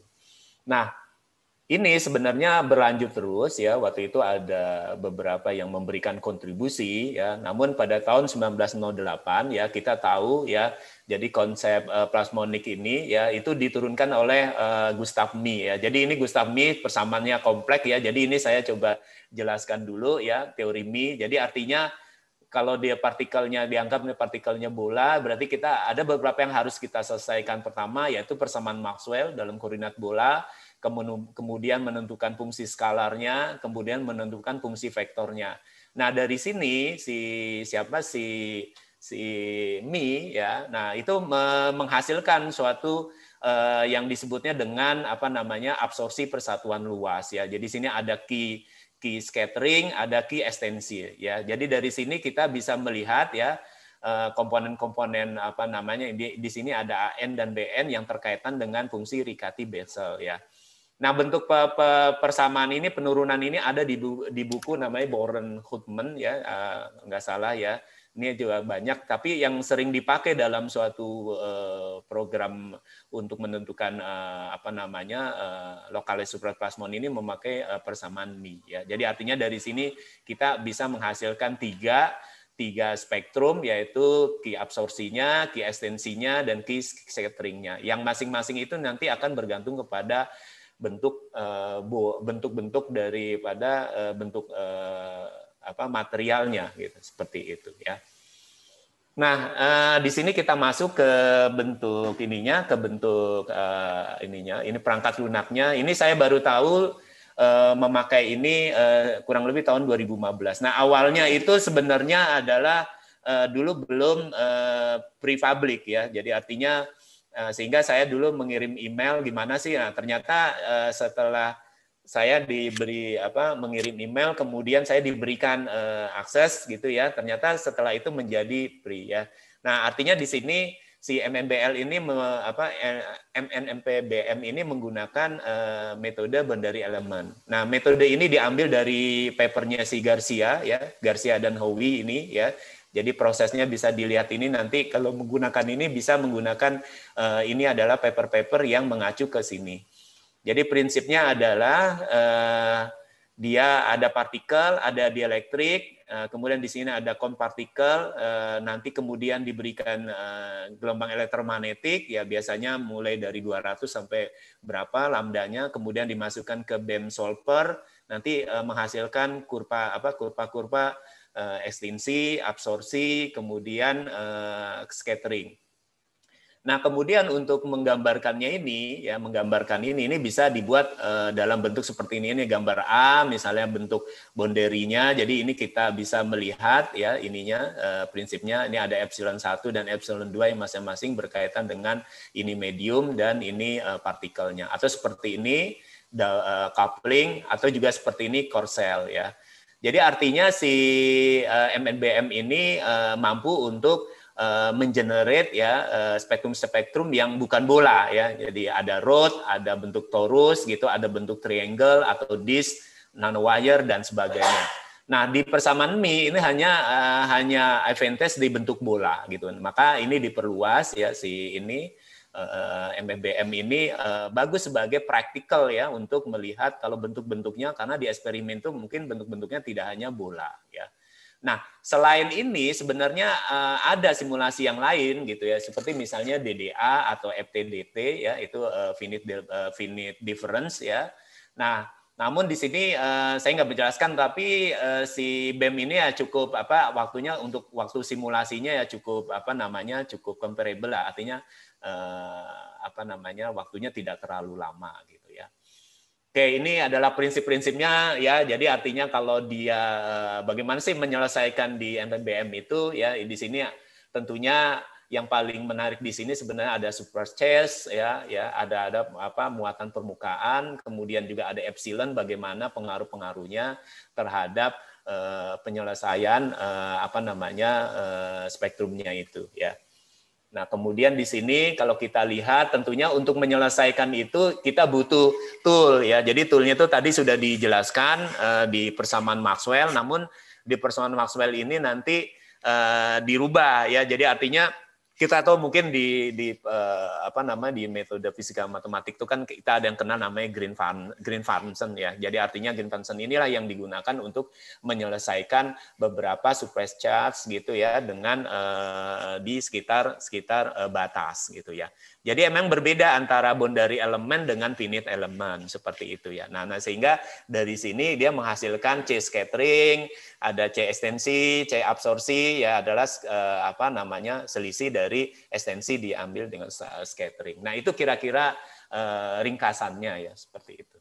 Nah, ini sebenarnya berlanjut terus ya. Waktu itu ada beberapa yang memberikan kontribusi ya. Namun pada tahun 1908 ya kita tahu ya jadi konsep plasmonik ini ya itu diturunkan oleh Gustav Mie. ya. Jadi ini Gustav Mie persamaannya kompleks ya. Jadi ini saya coba jelaskan dulu ya teori Mie. Jadi artinya kalau dia partikelnya dianggap partikelnya bola, berarti kita ada beberapa yang harus kita selesaikan pertama yaitu persamaan Maxwell dalam koordinat bola, kemudian menentukan fungsi skalarnya, kemudian menentukan fungsi vektornya. Nah, dari sini si siapa si si Mi ya. Nah, itu menghasilkan suatu eh, yang disebutnya dengan apa namanya absorpsi persatuan luas ya. Jadi sini ada key key scattering, ada key extensi ya. Jadi dari sini kita bisa melihat ya eh, komponen-komponen apa namanya di, di sini ada AN dan BN yang terkaitan dengan fungsi Riccati Bessel ya. Nah, bentuk pe pe persamaan ini penurunan ini ada di bu di buku namanya Boren Hutman ya, uh, nggak salah ya ini juga banyak tapi yang sering dipakai dalam suatu eh, program untuk menentukan eh, apa namanya eh, lokalis supraplasmon ini memakai persamaan mi ya. jadi artinya dari sini kita bisa menghasilkan tiga tiga spektrum yaitu ki absorpsinya, ki estensinya, dan ki scatteringnya. Yang masing-masing itu nanti akan bergantung kepada bentuk bentuk-bentuk daripada bentuk apa materialnya gitu seperti itu ya. Nah, uh, di sini kita masuk ke bentuk ininya, ke bentuk uh, ininya. Ini perangkat lunaknya. Ini saya baru tahu uh, memakai ini uh, kurang lebih tahun 2015. Nah, awalnya itu sebenarnya adalah uh, dulu belum uh, pre-public ya. Jadi artinya uh, sehingga saya dulu mengirim email gimana sih? Nah, ternyata uh, setelah saya diberi apa mengirim email kemudian saya diberikan uh, akses gitu ya ternyata setelah itu menjadi free ya nah artinya di sini si MNBL ini me, apa MNMPBM eh, ini menggunakan uh, metode boundary element. Nah, metode ini diambil dari papernya si Garcia ya, Garcia dan Howie ini ya. Jadi prosesnya bisa dilihat ini nanti kalau menggunakan ini bisa menggunakan uh, ini adalah paper-paper yang mengacu ke sini. Jadi prinsipnya adalah eh, dia ada partikel, ada dielektrik, eh, kemudian di sini ada kompartikel, eh, nanti kemudian diberikan eh, gelombang elektromagnetik, ya biasanya mulai dari 200 sampai berapa lambdanya, kemudian dimasukkan ke beam solver, nanti eh, menghasilkan kurva apa kurva-kurva eh, ekstinsi, absorpsi, kemudian eh, scattering. Nah, kemudian untuk menggambarkannya ini, ya menggambarkan ini, ini bisa dibuat uh, dalam bentuk seperti ini, ini gambar A, misalnya bentuk bonderinya. Jadi ini kita bisa melihat ya ininya, uh, prinsipnya ini ada epsilon 1 dan epsilon 2 yang masing-masing berkaitan dengan ini medium dan ini uh, partikelnya. Atau seperti ini, the, uh, coupling, atau juga seperti ini cell, ya. Jadi artinya si uh, MNBM ini uh, mampu untuk Eh, Menggenerate ya eh, spektrum-spektrum yang bukan bola ya. Jadi ada rod, ada bentuk torus gitu, ada bentuk triangle atau disk, nanowire dan sebagainya. Nah, di persamaan Mi ini hanya uh, hanya test di bentuk bola gitu. Maka ini diperluas ya si ini uh, MBBM ini uh, bagus sebagai praktikal ya untuk melihat kalau bentuk-bentuknya karena di eksperimen itu mungkin bentuk-bentuknya tidak hanya bola ya. Nah, selain ini sebenarnya uh, ada simulasi yang lain gitu ya, seperti misalnya DDA atau FTDT ya, itu uh, finite uh, finite difference ya. Nah, namun di sini uh, saya nggak menjelaskan, tapi uh, si BEM ini ya cukup apa waktunya untuk waktu simulasinya ya cukup apa namanya cukup comparable lah, artinya uh, apa namanya waktunya tidak terlalu lama gitu. Oke, ini adalah prinsip-prinsipnya ya. Jadi artinya kalau dia eh, bagaimana sih menyelesaikan di MPBM itu ya di sini tentunya yang paling menarik di sini sebenarnya ada super chest ya, ya ada ada apa muatan permukaan, kemudian juga ada epsilon bagaimana pengaruh-pengaruhnya terhadap uh, penyelesaian uh, apa namanya uh, spektrumnya itu ya. Nah, kemudian di sini kalau kita lihat tentunya untuk menyelesaikan itu kita butuh tool ya. Jadi toolnya itu tadi sudah dijelaskan uh, di persamaan Maxwell, namun di persamaan Maxwell ini nanti uh, dirubah ya. Jadi artinya kita tahu mungkin di di uh, apa nama di metode fisika matematik itu kan kita ada yang kenal namanya Green Farm Green Farmson ya. Jadi artinya Green Farmson inilah yang digunakan untuk menyelesaikan beberapa surface charge gitu ya dengan uh, di sekitar sekitar uh, batas gitu ya. Jadi emang berbeda antara boundary element dengan finite element seperti itu ya. Nah, nah sehingga dari sini dia menghasilkan C scattering, ada C ekstensi, C absorpsi ya adalah eh, apa namanya selisih dari ekstensi diambil dengan scattering. Nah, itu kira-kira eh, ringkasannya ya seperti itu.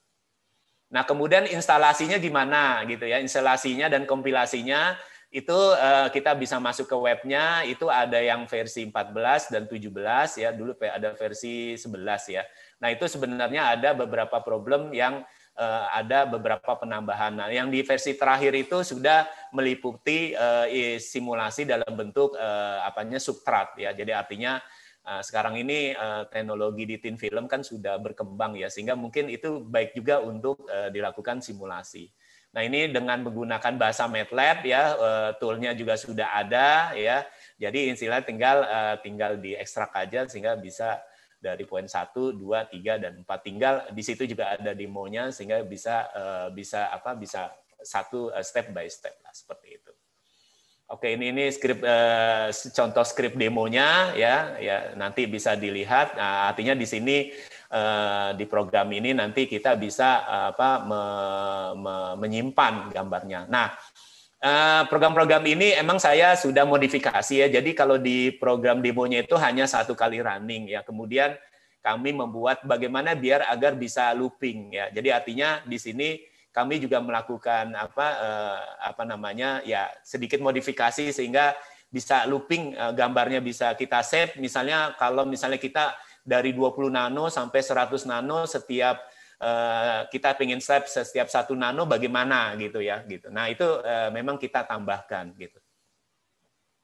Nah, kemudian instalasinya gimana gitu ya? Instalasinya dan kompilasinya itu uh, kita bisa masuk ke webnya itu ada yang versi 14 dan 17 ya dulu ada versi 11 ya nah itu sebenarnya ada beberapa problem yang uh, ada beberapa penambahan nah yang di versi terakhir itu sudah meliputi uh, simulasi dalam bentuk uh, apanya substrat ya jadi artinya uh, sekarang ini uh, teknologi di tim film kan sudah berkembang ya sehingga mungkin itu baik juga untuk uh, dilakukan simulasi Nah, ini dengan menggunakan bahasa MATLAB ya, eh, toolnya juga sudah ada ya. Jadi istilah tinggal eh, tinggal diekstrak aja sehingga bisa dari poin satu dua tiga dan empat tinggal di situ juga ada demonya sehingga bisa eh, bisa apa bisa satu step by step lah seperti itu. Oke, ini ini skrip contoh skrip demonya ya, ya nanti bisa dilihat. Nah, artinya di sini Eh, di program ini nanti kita bisa eh, apa me, me, menyimpan gambarnya. Nah, eh, program-program ini emang saya sudah modifikasi ya. Jadi kalau di program demonya itu hanya satu kali running ya. Kemudian kami membuat bagaimana biar agar bisa looping ya. Jadi artinya di sini kami juga melakukan apa apa namanya ya sedikit modifikasi sehingga bisa looping gambarnya bisa kita save misalnya kalau misalnya kita dari 20 nano sampai 100 nano setiap uh, kita pengen step setiap satu nano bagaimana gitu ya gitu. Nah itu uh, memang kita tambahkan gitu.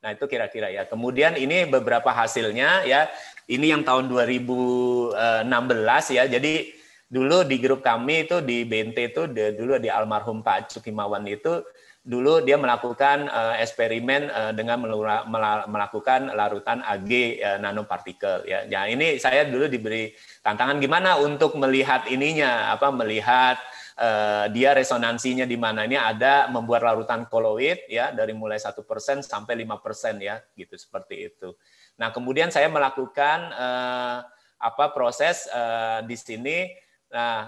Nah, itu kira-kira ya. Kemudian ini beberapa hasilnya ya. Ini yang tahun 2016 ya. Jadi dulu di grup kami itu di BNT itu dulu di almarhum Pak Cukimawan itu dulu dia melakukan uh, eksperimen uh, dengan melura, melal, melakukan larutan Ag uh, eh, nanopartikel ya. Nah, ini saya dulu diberi tantangan gimana untuk melihat ininya apa melihat uh, dia resonansinya di mana ini ada membuat larutan koloid ya dari mulai satu persen sampai lima persen ya gitu seperti itu. Nah, kemudian saya melakukan uh, apa proses uh, di sini nah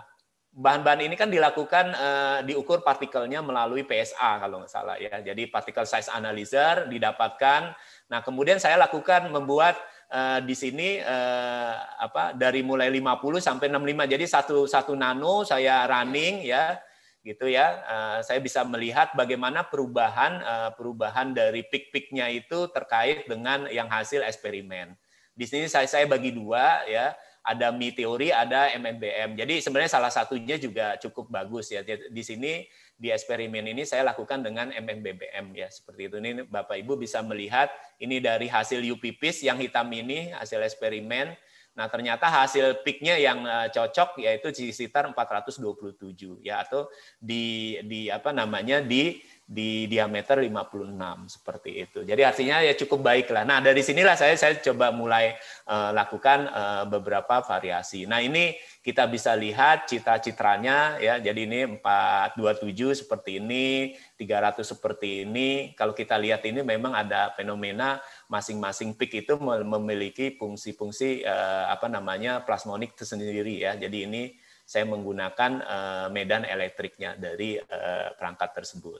bahan-bahan ini kan dilakukan uh, diukur partikelnya melalui PSA kalau nggak salah ya. Jadi partikel size analyzer didapatkan. Nah, kemudian saya lakukan membuat uh, di sini uh, apa dari mulai 50 sampai 65. Jadi satu satu nano saya running ya gitu ya. Uh, saya bisa melihat bagaimana perubahan uh, perubahan dari peak-peaknya itu terkait dengan yang hasil eksperimen. Di sini saya saya bagi dua ya ada Mi Teori, ada MMBM. Jadi sebenarnya salah satunya juga cukup bagus ya. Di sini di eksperimen ini saya lakukan dengan MMBBM ya seperti itu. Ini Bapak Ibu bisa melihat ini dari hasil UPPS yang hitam ini hasil eksperimen. Nah ternyata hasil peaknya yang eh, cocok yaitu di sekitar 427 ya atau di di apa namanya di di diameter 56 seperti itu. Jadi artinya ya cukup baik lah. Nah dari sinilah saya saya coba mulai uh, lakukan uh, beberapa variasi. Nah ini kita bisa lihat citra citranya ya. Jadi ini 427 seperti ini, 300 seperti ini. Kalau kita lihat ini memang ada fenomena masing-masing peak itu memiliki fungsi-fungsi uh, apa namanya plasmonik tersendiri ya. Jadi ini saya menggunakan uh, medan elektriknya dari uh, perangkat tersebut.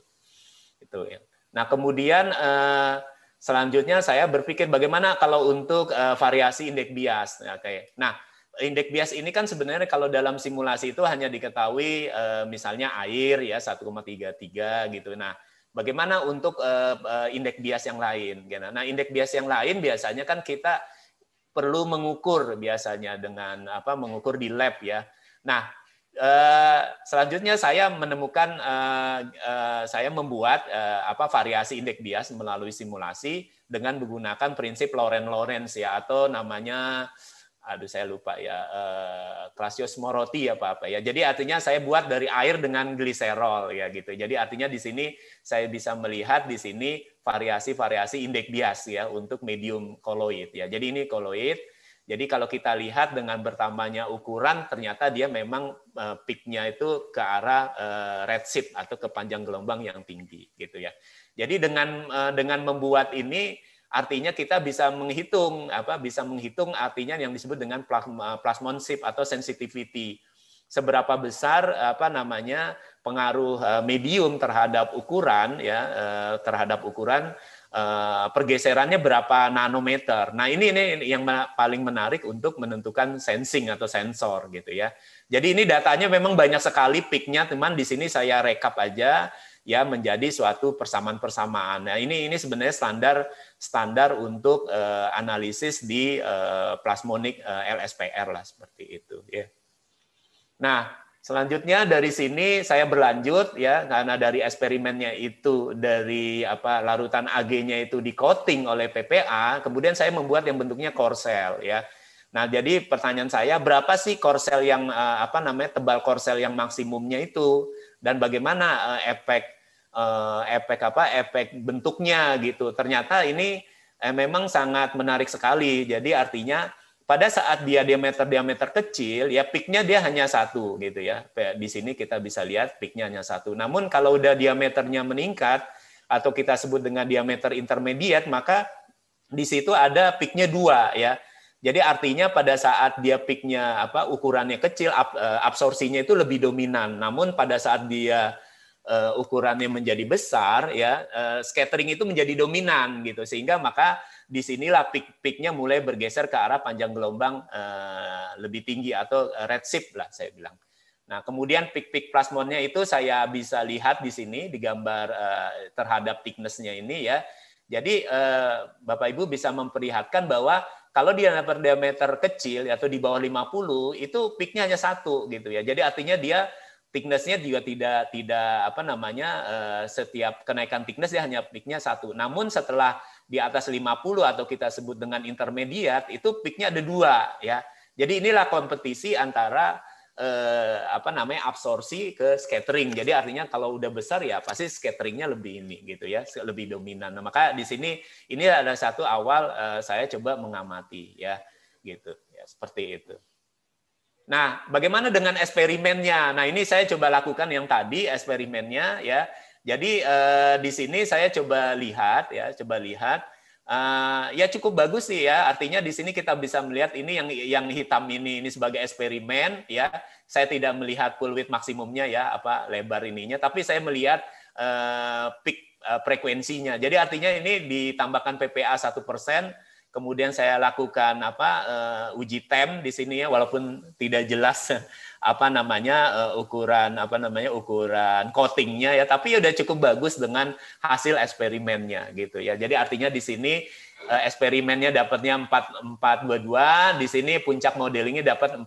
Itu ya. Nah, kemudian eh, selanjutnya saya berpikir bagaimana kalau untuk eh, variasi indeks bias. Nah, Nah, indeks bias ini kan sebenarnya kalau dalam simulasi itu hanya diketahui eh, misalnya air ya 1,33 gitu. Nah, bagaimana untuk indeks bias yang lain? Gitu. Nah, indeks bias yang lain biasanya kan kita perlu mengukur biasanya dengan apa mengukur di lab ya. Nah, Eh, selanjutnya saya menemukan uh, uh, saya membuat uh, apa variasi indeks bias melalui simulasi dengan menggunakan prinsip Lorentz-Lorentz ya atau namanya aduh saya lupa ya uh, Crasius Moroti apa apa ya. Jadi artinya saya buat dari air dengan gliserol ya gitu. Jadi artinya di sini saya bisa melihat di sini variasi-variasi indeks bias ya untuk medium koloid ya. Jadi ini koloid jadi kalau kita lihat dengan bertambahnya ukuran, ternyata dia memang eh, peaknya itu ke arah eh, red shift atau ke panjang gelombang yang tinggi gitu ya. Jadi dengan eh, dengan membuat ini artinya kita bisa menghitung apa bisa menghitung artinya yang disebut dengan plasmon shift atau sensitivity seberapa besar apa namanya pengaruh medium terhadap ukuran ya terhadap ukuran Eh, pergeserannya berapa nanometer. Nah ini ini yang paling menarik untuk menentukan sensing atau sensor gitu ya. Jadi ini datanya memang banyak sekali peaknya, teman di sini saya rekap aja ya menjadi suatu persamaan-persamaan. Nah ini ini sebenarnya standar standar untuk uh, analisis di uh, eh, plasmonik uh, LSPR lah seperti itu ya. Nah Selanjutnya dari sini saya berlanjut ya karena dari eksperimennya itu dari apa larutan Ag-nya itu di coating oleh PPA, kemudian saya membuat yang bentuknya korsel ya. Nah, jadi pertanyaan saya berapa sih korsel yang eh, apa namanya tebal korsel yang maksimumnya itu dan bagaimana eh, efek eh, efek apa efek bentuknya gitu. Ternyata ini memang sangat menarik sekali. Jadi artinya pada saat dia diameter-diameter kecil, ya peaknya dia hanya satu gitu ya. Di sini kita bisa lihat peaknya hanya satu. Namun kalau udah diameternya meningkat, atau kita sebut dengan diameter intermediate, maka di situ ada peaknya dua ya. Jadi artinya pada saat dia peaknya apa ukurannya kecil, eh, absorpsinya itu lebih dominan. Namun pada saat dia eh, ukurannya menjadi besar ya eh, scattering itu menjadi dominan gitu sehingga maka disinilah peak-peaknya mulai bergeser ke arah panjang gelombang eh, lebih tinggi atau red ship lah saya bilang. Nah, kemudian peak-peak plasmonnya itu saya bisa lihat di sini di gambar eh, terhadap thicknessnya ini ya. Jadi eh, Bapak Ibu bisa memperlihatkan bahwa kalau dia per diameter kecil atau di bawah 50 itu peaknya hanya satu gitu ya. Jadi artinya dia thicknessnya juga tidak tidak apa namanya setiap kenaikan thickness ya hanya peaknya satu. Namun setelah di atas 50 atau kita sebut dengan intermediate itu peaknya ada dua ya. Jadi inilah kompetisi antara eh, apa namanya absorpsi ke scattering. Jadi artinya kalau udah besar ya pasti scatteringnya lebih ini gitu ya, lebih dominan. Nah, maka di sini ini ada satu awal eh, saya coba mengamati ya gitu ya seperti itu. Nah, bagaimana dengan eksperimennya? Nah, ini saya coba lakukan yang tadi eksperimennya ya. Jadi uh, di sini saya coba lihat ya, coba lihat Uh, ya cukup bagus sih ya. Artinya di sini kita bisa melihat ini yang yang hitam ini ini sebagai eksperimen ya. Saya tidak melihat full width maksimumnya ya apa lebar ininya, tapi saya melihat uh, peak uh, frekuensinya. Jadi artinya ini ditambahkan PPA satu persen, kemudian saya lakukan apa uh, uji tem di sini ya, walaupun tidak jelas apa namanya uh, ukuran apa namanya ukuran coatingnya ya tapi udah cukup bagus dengan hasil eksperimennya gitu ya jadi artinya di sini uh, eksperimennya dapatnya 4422 di sini puncak modelingnya dapat 418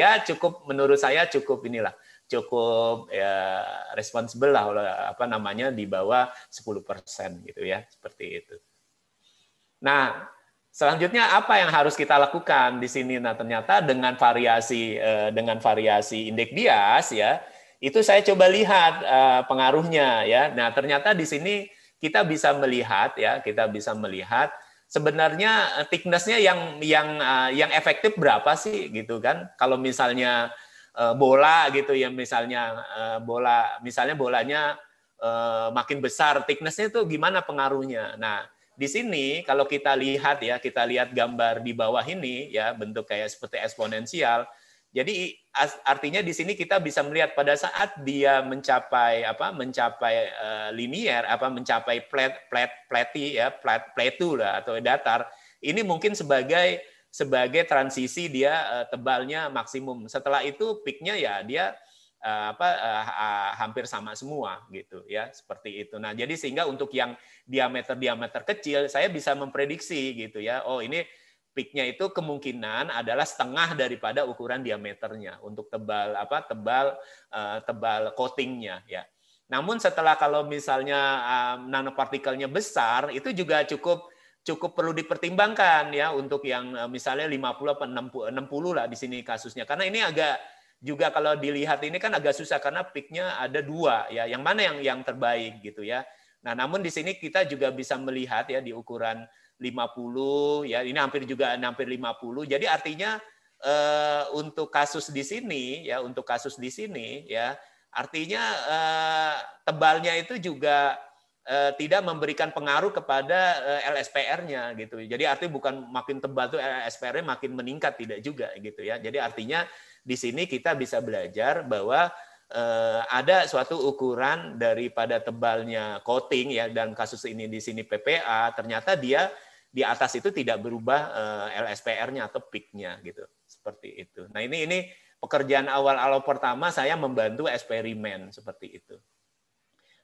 ya cukup menurut saya cukup inilah cukup ya responsibel lah apa namanya di bawah 10% gitu ya seperti itu. Nah, selanjutnya apa yang harus kita lakukan di sini? Nah, ternyata dengan variasi eh, dengan variasi indeks bias ya, itu saya coba lihat eh, pengaruhnya ya. Nah, ternyata di sini kita bisa melihat ya, kita bisa melihat sebenarnya eh, thicknessnya yang yang yang efektif berapa sih gitu kan? Kalau misalnya bola gitu ya misalnya bola misalnya bolanya makin besar thicknessnya itu gimana pengaruhnya. Nah, di sini kalau kita lihat ya, kita lihat gambar di bawah ini ya, bentuk kayak seperti eksponensial. Jadi artinya di sini kita bisa melihat pada saat dia mencapai apa mencapai uh, linier apa mencapai plat plat plati ya plat platu lah atau datar ini mungkin sebagai sebagai transisi dia uh, tebalnya maksimum. Setelah itu peaknya ya dia Eh, apa eh, hampir sama semua gitu ya seperti itu. Nah, jadi sehingga untuk yang diameter-diameter kecil saya bisa memprediksi gitu ya. Oh, ini peaknya itu kemungkinan adalah setengah daripada ukuran diameternya untuk tebal apa tebal eh, tebal coatingnya ya. Namun setelah kalau misalnya nanopartikelnya besar itu juga cukup cukup perlu dipertimbangkan ya untuk yang misalnya 50 atau 60 lah di sini kasusnya karena ini agak juga kalau dilihat ini kan agak susah karena peaknya ada dua ya yang mana yang yang terbaik gitu ya nah namun di sini kita juga bisa melihat ya di ukuran 50 ya ini hampir juga hampir 50 jadi artinya eh, untuk kasus di sini ya untuk kasus di sini ya artinya eh, tebalnya itu juga eh, tidak memberikan pengaruh kepada eh, LSPR-nya gitu jadi artinya bukan makin tebal tuh LSPR-nya makin meningkat tidak juga gitu ya jadi artinya di sini kita bisa belajar bahwa eh, ada suatu ukuran daripada tebalnya coating ya dan kasus ini di sini PPA ternyata dia di atas itu tidak berubah eh, LSPR-nya atau peak-nya gitu. Seperti itu. Nah, ini ini pekerjaan awal alo pertama saya membantu eksperimen seperti itu.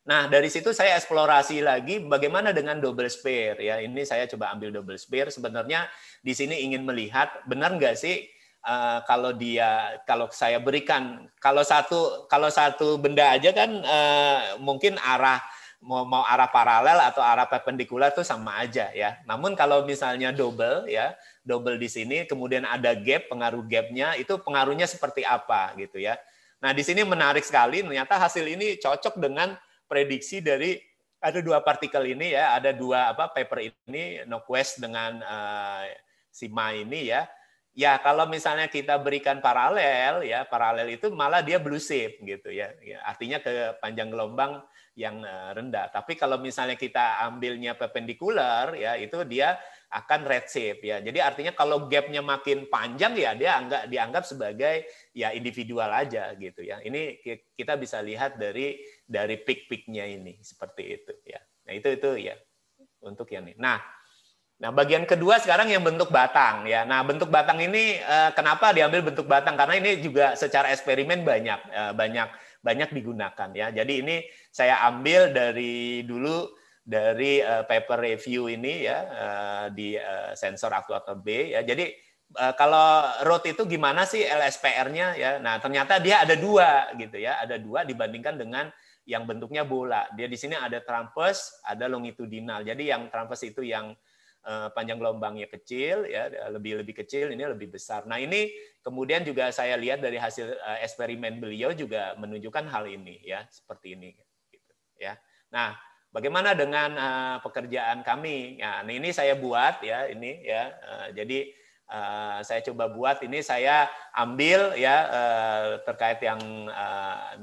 Nah, dari situ saya eksplorasi lagi bagaimana dengan double spare ya. Ini saya coba ambil double spare sebenarnya di sini ingin melihat benar nggak sih Eh, kalau dia kalau saya berikan kalau satu kalau satu benda aja kan uh, mungkin arah mau mau arah paralel atau arah perpendicular tuh sama aja ya. Namun kalau misalnya double ya, double di sini kemudian ada gap, pengaruh gapnya itu pengaruhnya seperti apa gitu ya. Nah, di sini menarik sekali ternyata hasil ini cocok dengan prediksi dari ada dua partikel ini ya, ada dua apa paper ini Noquest dengan uh, eh, Sima ini ya Ya, kalau misalnya kita berikan paralel, ya paralel itu malah dia blue shape gitu ya. ya artinya ke panjang gelombang yang eh, rendah. Tapi kalau misalnya kita ambilnya perpendicular, ya itu dia akan red shape ya. Jadi artinya kalau gapnya makin panjang ya dia anggap dianggap sebagai ya individual aja gitu ya. Ini kita bisa lihat dari dari peak-peaknya ini seperti itu ya. Nah itu itu ya untuk yang ini. Nah Nah, bagian kedua sekarang yang bentuk batang ya. Nah, bentuk batang ini eh, kenapa diambil bentuk batang? Karena ini juga secara eksperimen banyak eh, banyak banyak digunakan ya. Jadi ini saya ambil dari dulu dari eh, paper review ini ya di sensor aktuator B ya. Jadi kalau road itu gimana sih LSPR-nya ya? Nah, ternyata dia ada dua gitu ya. Ada dua dibandingkan dengan yang bentuknya bola. Dia di sini ada transverse, ada longitudinal. Jadi yang transverse itu yang Eh, panjang gelombangnya kecil ya lebih lebih kecil ini lebih besar. Nah ini kemudian juga saya lihat dari hasil eh, eksperimen beliau juga menunjukkan hal ini ya seperti ini gitu, ya. Nah bagaimana dengan eh, pekerjaan kami? ya Nah ini saya buat ya ini ya jadi saya coba buat ini saya ambil ya terkait yang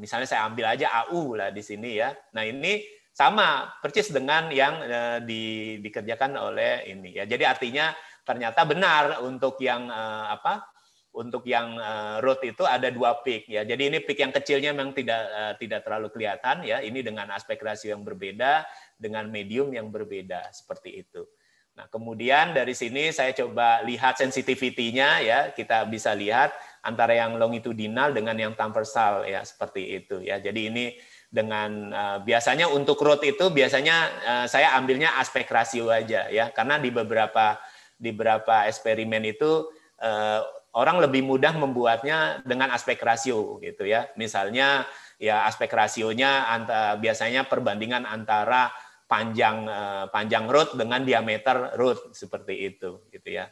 misalnya saya ambil aja AU lah di sini ya. Nah ini sama persis dengan yang e, di, dikerjakan oleh ini ya. Jadi artinya ternyata benar untuk yang e, apa? Untuk yang e, eh, root itu ada dua peak ya. Jadi ini peak yang kecilnya memang tidak e, tidak terlalu kelihatan ya. Ini dengan aspek rasio yang berbeda, dengan medium yang berbeda seperti itu. Nah, kemudian dari sini saya coba lihat sensitivitinya ya, kita bisa lihat antara yang longitudinal dengan yang transversal ya seperti itu ya. Jadi ini dengan uh, biasanya untuk root itu biasanya uh, saya ambilnya aspek rasio aja ya karena di beberapa di beberapa eksperimen itu uh, orang lebih mudah membuatnya dengan aspek rasio gitu ya misalnya ya aspek rasionya antara, biasanya perbandingan antara panjang uh, panjang root dengan diameter root seperti itu gitu ya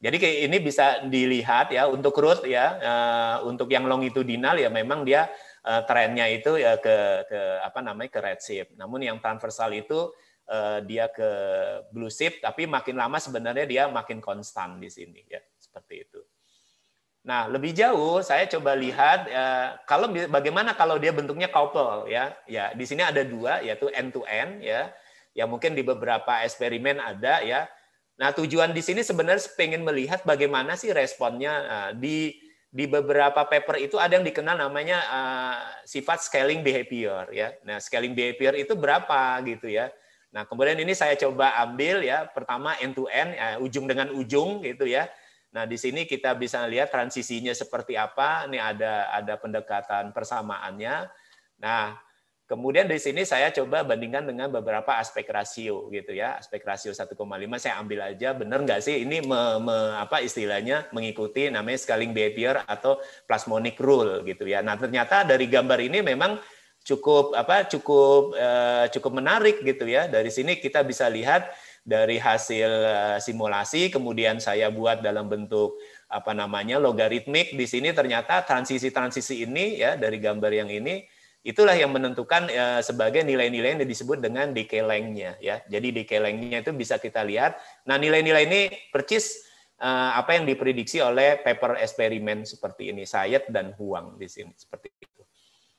jadi ini bisa dilihat ya untuk root ya uh, untuk yang longitudinal ya memang dia uh, eh, trennya itu ya ke ke apa namanya ke red ship. Namun yang transversal itu uh, dia ke blue ship. tapi makin lama sebenarnya dia makin konstan di sini ya, seperti itu. Nah, lebih jauh saya coba lihat uh, kalau bagaimana kalau dia bentuknya couple ya. Ya, di sini ada dua yaitu end to end ya. Ya mungkin di beberapa eksperimen ada ya. Nah, tujuan di sini sebenarnya pengen melihat bagaimana sih responnya uh, di di beberapa paper itu ada yang dikenal namanya uh, sifat scaling behavior ya. Nah, scaling behavior itu berapa gitu ya. Nah, kemudian ini saya coba ambil ya, pertama end to end, uh, ujung dengan ujung gitu ya. Nah, di sini kita bisa lihat transisinya seperti apa. Ini ada ada pendekatan persamaannya. Nah, Kemudian di sini saya coba bandingkan dengan beberapa aspek rasio gitu ya. Aspek rasio 1,5 saya ambil aja benar nggak sih ini me, me, apa istilahnya mengikuti namanya scaling behavior atau plasmonic rule gitu ya. Nah, ternyata dari gambar ini memang cukup apa cukup eh, cukup menarik gitu ya. Dari sini kita bisa lihat dari hasil eh, simulasi kemudian saya buat dalam bentuk apa namanya logaritmik di sini ternyata transisi-transisi ini ya dari gambar yang ini itulah yang menentukan e, sebagai nilai-nilai yang disebut dengan decay length ya. Jadi decay length itu bisa kita lihat. Nah, nilai-nilai ini percis e, apa yang diprediksi oleh paper eksperimen seperti ini Sayed dan Huang di sini seperti itu.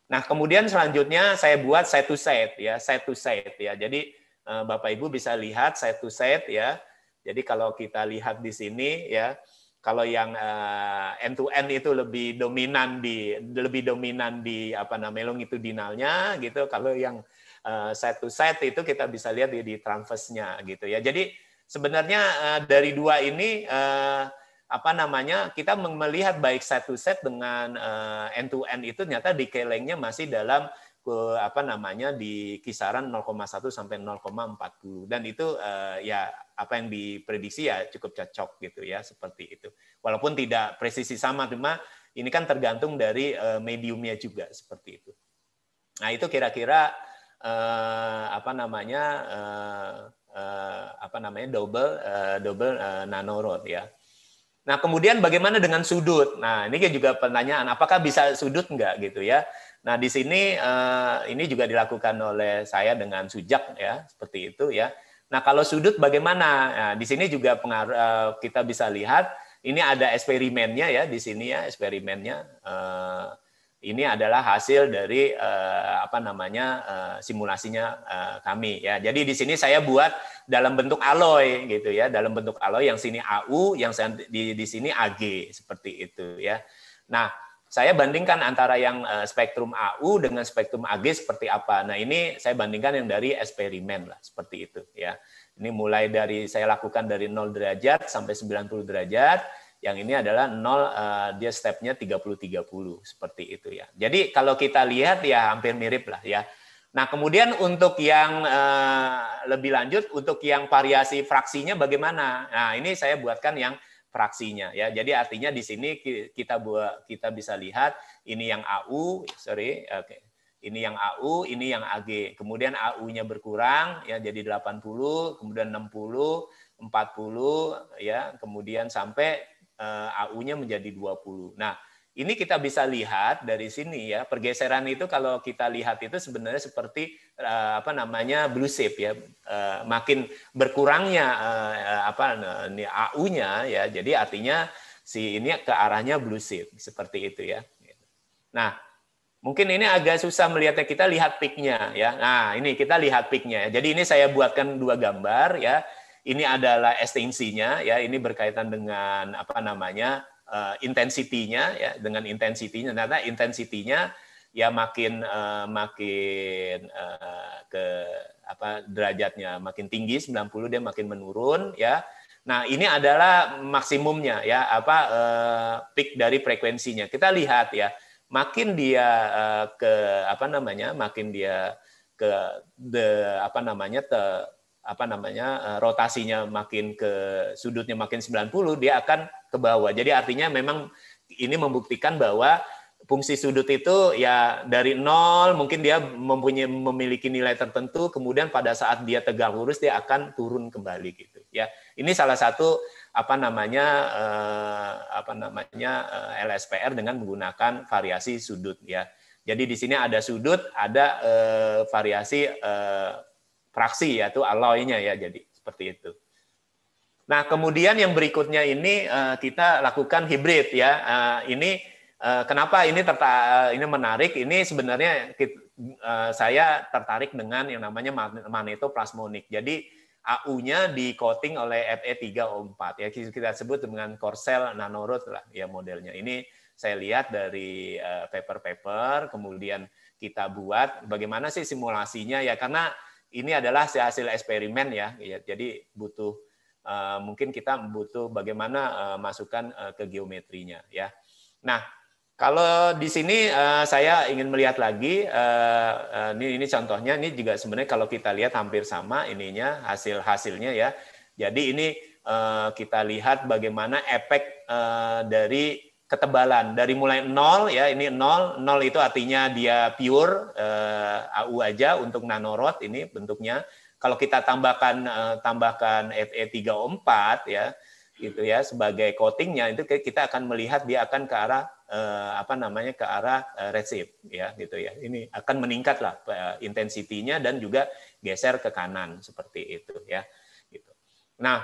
Nah, kemudian selanjutnya saya buat side to side ya, side to side ya. Jadi e, Bapak Ibu bisa lihat side to side ya. Jadi kalau kita lihat di sini ya, kalau yang uh, eh, end to end itu lebih dominan di lebih dominan di apa namanya longitudinalnya gitu kalau yang uh, eh, side to side itu kita bisa lihat di, di transversnya gitu ya jadi sebenarnya uh, dari dua ini uh, apa namanya kita melihat baik side to side dengan uh, end to end itu ternyata di kelengnya masih dalam ke, apa namanya di kisaran 0,1 sampai 0,40 dan itu uh, ya apa yang diprediksi ya cukup cocok gitu ya seperti itu. Walaupun tidak presisi sama cuma ini kan tergantung dari eh, mediumnya juga seperti itu. Nah, itu kira-kira eh, apa namanya eh, eh, apa namanya double eh, double eh, nanorod ya. Nah, kemudian bagaimana dengan sudut? Nah, ini juga pertanyaan apakah bisa sudut enggak gitu ya. Nah, di sini eh, ini juga dilakukan oleh saya dengan sujak ya, seperti itu ya Nah, kalau sudut bagaimana? Nah, di sini juga pengar eh, kita bisa lihat ini ada eksperimennya ya di sini ya eksperimennya. Eh, ini adalah hasil dari eh, apa namanya simulasinya kami ya. Jadi di sini saya buat dalam bentuk alloy gitu ya, dalam bentuk alloy yang sini AU, yang di di sini AG seperti itu ya. Nah, saya bandingkan antara yang eh, spektrum AU dengan spektrum AG seperti apa. Nah ini saya bandingkan yang dari eksperimen lah seperti itu ya. Ini mulai dari saya lakukan dari 0 derajat sampai 90 derajat. Yang ini adalah 0 eh, dia stepnya 30-30 seperti itu ya. Jadi kalau kita lihat ya hampir mirip lah ya. Nah kemudian untuk yang eh, lebih lanjut untuk yang variasi fraksinya bagaimana? Nah ini saya buatkan yang fraksinya ya. Jadi artinya di sini kita buat kita bisa lihat ini yang AU, sorry, oke. Okay. Ini yang AU, ini yang AG. Kemudian AU-nya berkurang ya jadi 80, kemudian 60, 40 ya, kemudian sampai uh, eh, AU-nya menjadi 20. Nah, ini kita bisa lihat dari sini ya, pergeseran itu kalau kita lihat itu sebenarnya seperti eh, apa namanya blue shape ya, eh, makin berkurangnya eh, apa AU-nya ya, jadi artinya si ini ke arahnya blue shape seperti itu ya. Nah, mungkin ini agak susah melihatnya kita lihat peaknya ya. Nah, ini kita lihat peaknya. Ya. Jadi ini saya buatkan dua gambar ya. Ini adalah estensinya ya, ini berkaitan dengan apa namanya uh, intensitinya ya dengan intensitinya ternyata nah, intensitinya ya makin uh, makin uh, ke apa derajatnya makin tinggi 90 dia makin menurun ya. Nah, ini adalah maksimumnya ya apa uh, peak dari frekuensinya. Kita lihat ya, makin dia uh, ke apa namanya? makin dia ke the apa namanya apa namanya eh, rotasinya makin ke sudutnya makin 90 dia akan ke bawah. Jadi artinya memang ini membuktikan bahwa fungsi sudut itu ya dari nol mungkin dia mempunyai memiliki nilai tertentu kemudian pada saat dia tegak lurus dia akan turun kembali gitu ya. Ini salah satu apa namanya eh, apa namanya eh, LSPR dengan menggunakan variasi sudut ya. Jadi di sini ada sudut, ada eh, variasi eh, fraksi ya itu alloy-nya ya jadi seperti itu. Nah, kemudian yang berikutnya ini eh, kita lakukan hibrid ya. Eh, ini eh, kenapa ini ini menarik? Ini sebenarnya saya tertarik dengan yang namanya magnetoplasmonik. Jadi AU-nya di coating oleh Fe3O4 ya kita sebut dengan korsel nanorod lah ya modelnya. Ini saya lihat dari paper -paper, kemudian kita buat bagaimana sih simulasinya ya karena ini adalah hasil eksperimen ya, iya, jadi butuh eh, mungkin kita butuh bagaimana eh, masukan eh, ke geometrinya ya. Nah, kalau di sini saya ingin melihat lagi ini ini contohnya ini juga sebenarnya kalau kita lihat hampir sama ininya hasil-hasilnya ya. Jadi ini kita lihat bagaimana efek dari ketebalan dari mulai nol ya ini nol nol itu artinya dia pure eh, AU aja untuk nanorod ini bentuknya kalau kita tambahkan eh, tambahkan e tiga empat ya gitu ya sebagai coatingnya itu kita akan melihat dia akan ke arah eh, apa namanya ke arah eh, resip ya gitu ya ini akan meningkat lah eh, intensitinya dan juga geser ke kanan seperti itu ya gitu. Nah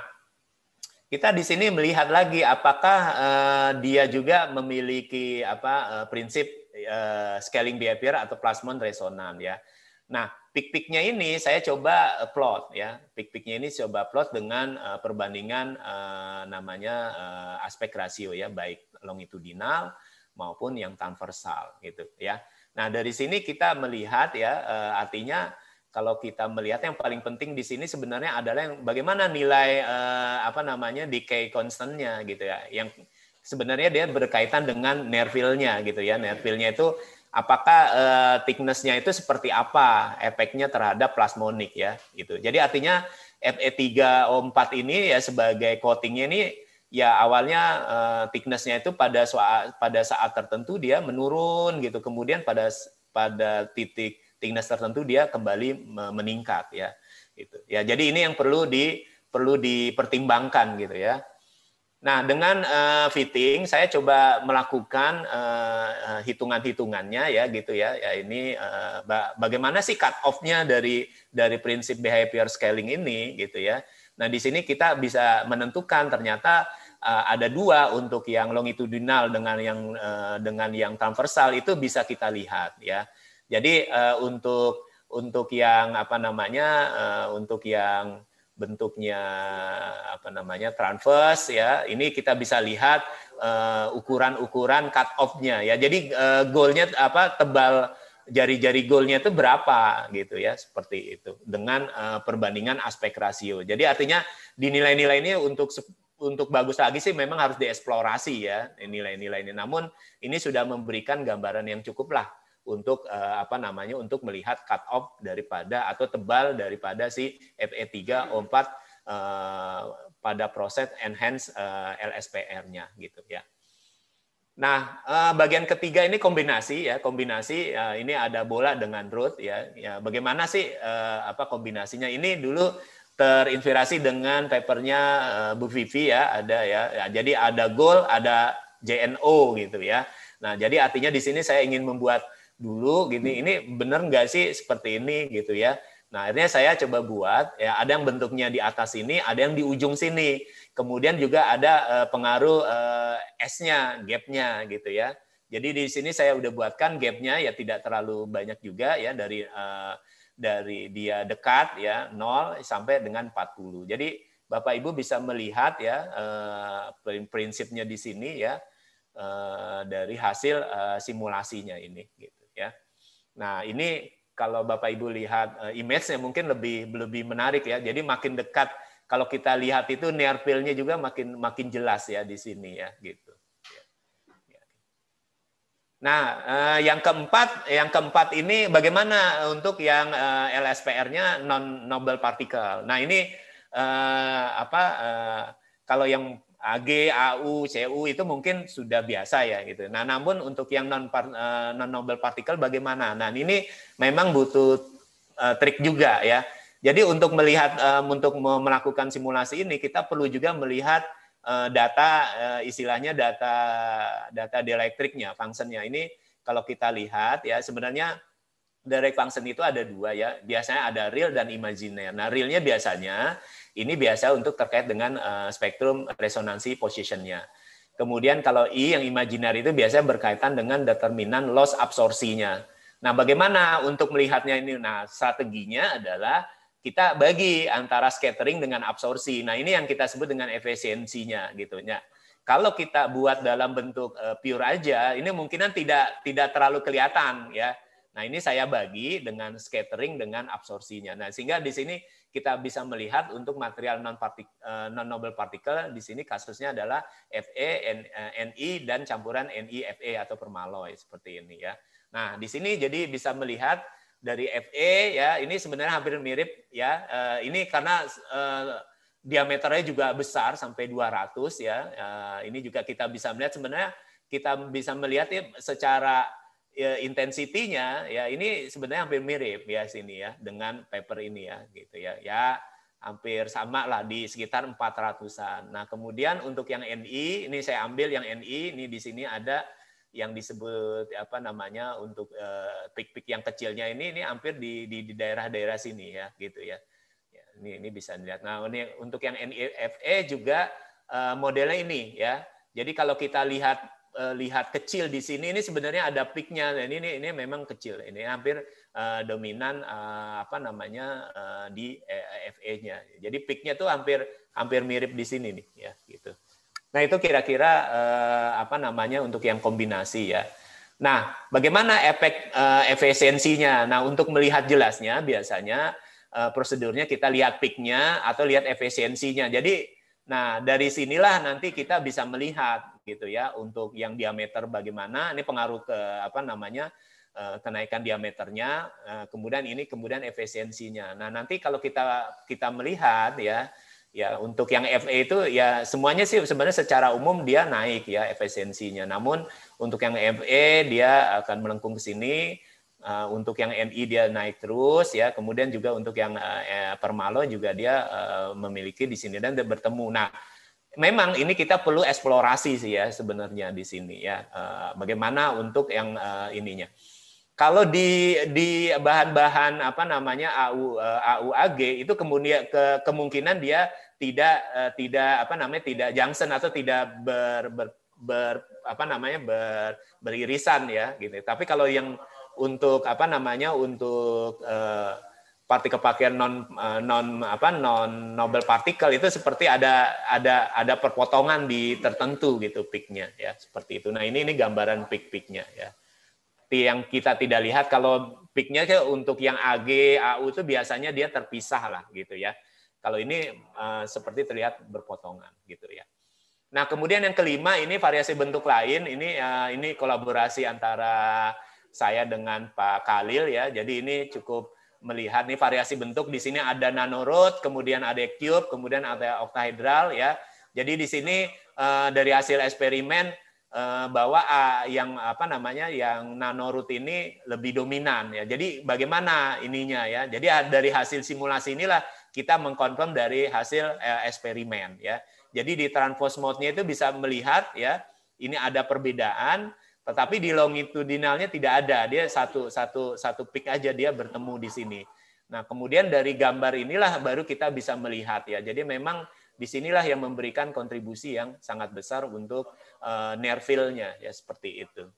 kita di sini melihat lagi apakah uh, dia juga memiliki apa uh, prinsip uh, scaling behavior atau plasmon resonan ya. Nah, peak piknya ya. ini saya coba plot ya. peak piknya ini coba plot dengan uh, perbandingan uh, namanya uh, aspek rasio ya, baik longitudinal maupun yang transversal gitu ya. Nah, dari sini kita melihat ya uh, artinya kalau kita melihat yang paling penting di sini sebenarnya adalah yang bagaimana nilai eh, apa namanya decay constantnya gitu ya yang sebenarnya dia berkaitan dengan nervilnya gitu ya nervilnya itu apakah eh, thicknessnya itu seperti apa efeknya terhadap plasmonik ya gitu jadi artinya FE3O4 ini ya sebagai coatingnya ini ya awalnya eh, thicknessnya itu pada pada saat tertentu dia menurun gitu kemudian pada pada titik thickness tertentu dia kembali meningkat ya itu ya jadi ini yang perlu di perlu dipertimbangkan gitu ya nah dengan uh, fitting saya coba melakukan uh, hitungan-hitungannya ya gitu ya ya ini uh, bagaimana sih cut offnya dari dari prinsip behavior scaling ini gitu ya nah di sini kita bisa menentukan ternyata ada dua untuk yang longitudinal dengan yang dengan yang transversal itu bisa kita lihat ya jadi uh, untuk untuk yang apa namanya uh, untuk yang bentuknya apa namanya transverse ya ini kita bisa lihat uh, ukuran-ukuran cut off-nya ya jadi uh, goalnya apa tebal jari-jari golnya itu berapa gitu ya seperti itu dengan uh, perbandingan aspek rasio jadi artinya di nilai-nilai ini untuk untuk bagus lagi sih memang harus dieksplorasi ya nilai-nilai ini namun ini sudah memberikan gambaran yang cukup lah untuk uh, apa namanya untuk melihat cut off daripada atau tebal daripada si FE3 O4 uh, pada proses enhance uh, eh, LSPR-nya gitu ya. Nah, eh, bagian ketiga ini kombinasi ya, kombinasi ini ada bola dengan root ya. ya bagaimana sih apa kombinasinya? Ini dulu terinspirasi dengan papernya Bu Vivi ya, ada ya. ya jadi ada goal, ada JNO gitu ya. Nah, jadi artinya di sini saya ingin membuat dulu gini ini bener nggak sih seperti ini gitu ya nah akhirnya saya coba buat ya ada yang bentuknya di atas sini ada yang di ujung sini kemudian juga ada uh, pengaruh uh, S-nya gapnya gitu ya jadi di sini saya udah buatkan gapnya ya tidak terlalu banyak juga ya dari uh, dari dia dekat ya nol sampai dengan 40 jadi Bapak Ibu bisa melihat ya prinsipnya di sini ya dari hasil simulasinya ini. Gitu ya. Nah, ini kalau Bapak Ibu lihat eh, image-nya mungkin lebih lebih menarik ya. Jadi makin dekat kalau kita lihat itu near nya juga makin makin jelas ya di sini ya gitu. Ya. Ya. Nah, eh, yang keempat, yang keempat ini bagaimana untuk yang eh, LSPR-nya non noble particle. Nah, ini apa kalau yang AG, AU, CU itu mungkin sudah biasa ya gitu. Nah, namun untuk yang non eh, non noble partikel bagaimana? Nah, ini memang butuh eh, trik juga ya. Jadi untuk melihat eh, untuk melakukan simulasi ini kita perlu juga melihat data istilahnya data data dielektriknya, functionnya ini kalau kita lihat ya sebenarnya direct function itu ada dua ya. Biasanya ada real dan imaginary. Nah, realnya biasanya ini biasa untuk terkait dengan uh, spektrum resonansi positionnya. Kemudian kalau I yang imajiner itu biasanya berkaitan dengan determinan loss absorpsinya. Nah, bagaimana untuk melihatnya ini? Nah, strateginya adalah kita bagi antara scattering dengan absorpsi. Nah, ini yang kita sebut dengan efisiensinya gitu ya kalau kita buat dalam bentuk eh, pure aja ini mungkinan tidak tidak terlalu kelihatan ya nah ini saya bagi dengan scattering dengan absorpsinya nah sehingga di sini kita bisa melihat untuk material non partik, eh, non noble particle di sini kasusnya adalah Fe, Ni eh, dan campuran NiFe atau permalloy seperti ini ya. Nah, di sini jadi bisa melihat dari Fe ya, ini sebenarnya hampir mirip ya. Eh, ini karena diameternya juga besar sampai 200 ya. Ini juga kita bisa melihat sebenarnya kita bisa melihat ya secara ya, intensitinya ya ini sebenarnya hampir mirip ya sini ya dengan paper ini ya gitu ya. Ya hampir sama lah di sekitar 400-an. Nah, kemudian untuk yang NI ini saya ambil yang NI ini di sini ada yang disebut apa namanya untuk eh, pik-pik uh, yang kecilnya ini ini hampir di di daerah-daerah sini ya gitu ya. ya. Ini ini bisa dilihat. Nah, ini untuk yang NIFE juga eh, modelnya ini ya. Jadi kalau kita lihat Eh, lihat kecil di sini ini sebenarnya ada peaknya dan nah, ini ini memang kecil ini hampir uh, dominan uh, apa namanya uh, di FE-nya jadi peaknya tuh hampir hampir mirip di sini nih ya gitu nah itu kira-kira uh, apa namanya untuk yang kombinasi ya nah bagaimana efek uh, efisiensinya nah untuk melihat jelasnya biasanya uh, prosedurnya kita lihat peaknya atau lihat efisiensinya jadi nah dari sinilah nanti kita bisa melihat gitu ya untuk yang diameter bagaimana ini pengaruh ke apa namanya eh, kenaikan diameternya eh, kemudian ini kemudian efisiensinya nah nanti kalau kita kita melihat ya ya untuk yang FE itu ya semuanya sih sebenarnya secara umum dia naik ya efisiensinya namun untuk yang FE dia akan melengkung ke sini eh, untuk yang MI dia naik terus ya, kemudian juga untuk yang uh, Permalo juga dia memiliki di sini dan bertemu. Nah, memang ini kita perlu eksplorasi sih ya sebenarnya di sini ya eh, bagaimana untuk yang eh, ininya kalau di di bahan-bahan apa namanya AU eh, AUAG itu kemudian ke, kemungkinan dia tidak tidak apa namanya tidak jangsen atau tidak ber, ber, ber apa namanya ber, beririsan ya gitu. Tapi kalau yang untuk apa namanya untuk partikel pakaian non eh, non apa non Nobel partikel itu seperti ada ada ada perpotongan di tertentu gitu piknya ya seperti itu. Nah ini ini gambaran pik-piknya ya yang kita tidak lihat kalau peaknya untuk yang AG AU itu biasanya dia terpisah lah gitu ya. Kalau ini uh, seperti terlihat berpotongan gitu ya. Nah kemudian yang kelima ini variasi bentuk lain ini uh, ini kolaborasi antara saya dengan Pak Khalil ya. Jadi ini cukup melihat nih variasi bentuk di sini ada nanorod, kemudian ada cube, kemudian ada oktahedral ya. Jadi di sini eh, dari hasil eksperimen eh, bahwa eh, yang apa namanya yang nanorod ini lebih dominan ya. Jadi bagaimana ininya ya. Jadi dari hasil simulasi inilah kita mengkonfirm dari hasil eksperimen ya. Jadi di transpose mode-nya itu bisa melihat ya ini ada perbedaan tetapi di longitudinalnya tidak ada, dia satu satu satu peak aja dia bertemu di sini. Nah, kemudian dari gambar inilah baru kita bisa melihat ya. Jadi memang disinilah yang memberikan kontribusi yang sangat besar untuk uh, eh, nervilnya ya seperti itu.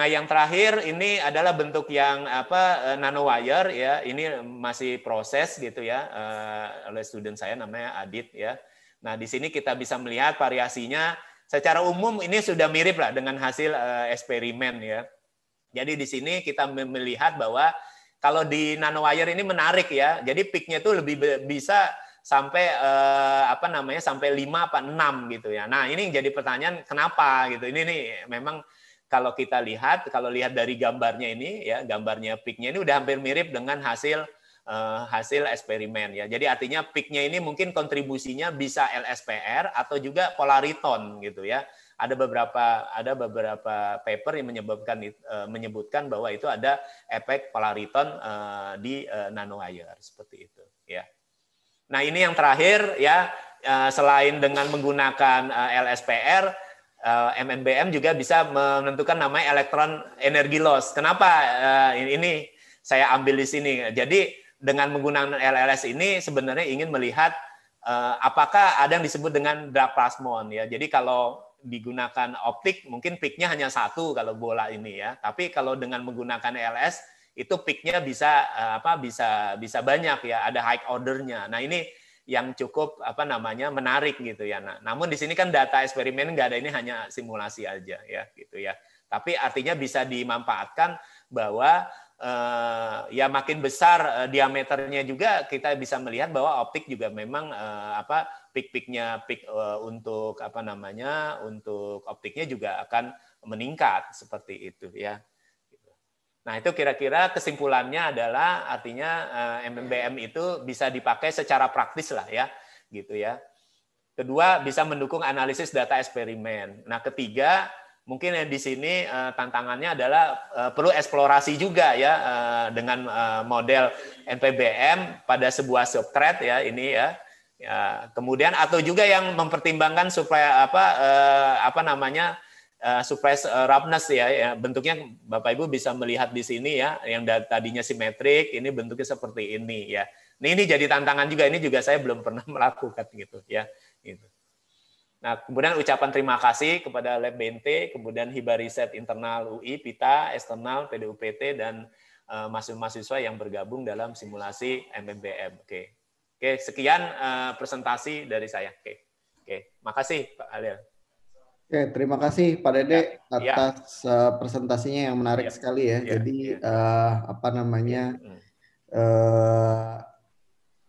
Nah, yang terakhir ini adalah bentuk yang apa eh, nanowire ya. Ini masih proses gitu ya uh, oleh student saya namanya Adit ya. Nah, di sini kita bisa melihat variasinya secara umum ini sudah mirip lah dengan hasil eh, eksperimen ya. Jadi di sini kita melihat bahwa kalau di nanowire ini menarik ya. Jadi peaknya itu lebih bisa sampai eh, apa namanya sampai lima apa enam gitu ya. Nah, ini jadi pertanyaan kenapa gitu. Ini nih memang kalau kita lihat kalau lihat dari gambarnya ini ya, gambarnya peaknya ini udah hampir mirip dengan hasil Eh, hasil eksperimen ya. Jadi artinya peaknya ini mungkin kontribusinya bisa LSPR atau juga polariton gitu ya. Ada beberapa ada beberapa paper yang menyebabkan eh, menyebutkan bahwa itu ada efek polariton eh, di nanowire seperti itu ya. Nah, ini yang terakhir ya selain dengan menggunakan LSPR MMBM juga bisa menentukan namanya elektron energi loss. Kenapa ini saya ambil di sini? Jadi dengan menggunakan LLS ini sebenarnya ingin melihat uh, apakah ada yang disebut dengan drag plasmon ya. Jadi kalau digunakan optik mungkin peaknya hanya satu kalau bola ini ya. Tapi kalau dengan menggunakan LLS itu peaknya bisa uh, apa bisa bisa banyak ya. Ada high ordernya. Nah ini yang cukup apa namanya menarik gitu ya. Nah, namun di sini kan data eksperimen nggak ada ini hanya simulasi aja ya gitu ya. Tapi artinya bisa dimanfaatkan bahwa Eh, ya makin besar eh, diameternya juga kita bisa melihat bahwa optik juga memang uh, apa pik piknya pik uh, untuk apa namanya untuk optiknya juga akan meningkat seperti itu ya. Nah itu kira-kira kesimpulannya adalah artinya uh, MMBM itu bisa dipakai secara praktis lah ya gitu ya. Kedua bisa mendukung analisis data eksperimen. Nah ketiga mungkin di sini eh, tantangannya adalah eh, perlu eksplorasi juga ya eh, dengan model NPBM pada sebuah subthread ya ini ya. ya kemudian atau juga yang mempertimbangkan supaya apa uh, apa namanya uh, surprise roughness ya, ya bentuknya Bapak Ibu bisa melihat di sini ya yang tadinya simetrik ini bentuknya seperti ini ya. Ini nah, ini jadi tantangan juga ini juga saya belum pernah melakukan gitu ya gitu. Nah, kemudian ucapan terima kasih kepada Lab BNT, kemudian hibah riset internal UI, PITA, eksternal PDUPT dan uh, mahasiswa-mahasiswa yang bergabung dalam simulasi MMBM. Oke. Oke, sekian uh, presentasi dari saya. Oke. Oke, makasih Pak Alil. Oke, terima kasih Pak Dede ya, atas ya. presentasinya yang menarik ya, sekali ya. ya Jadi ya. Uh, apa namanya uh,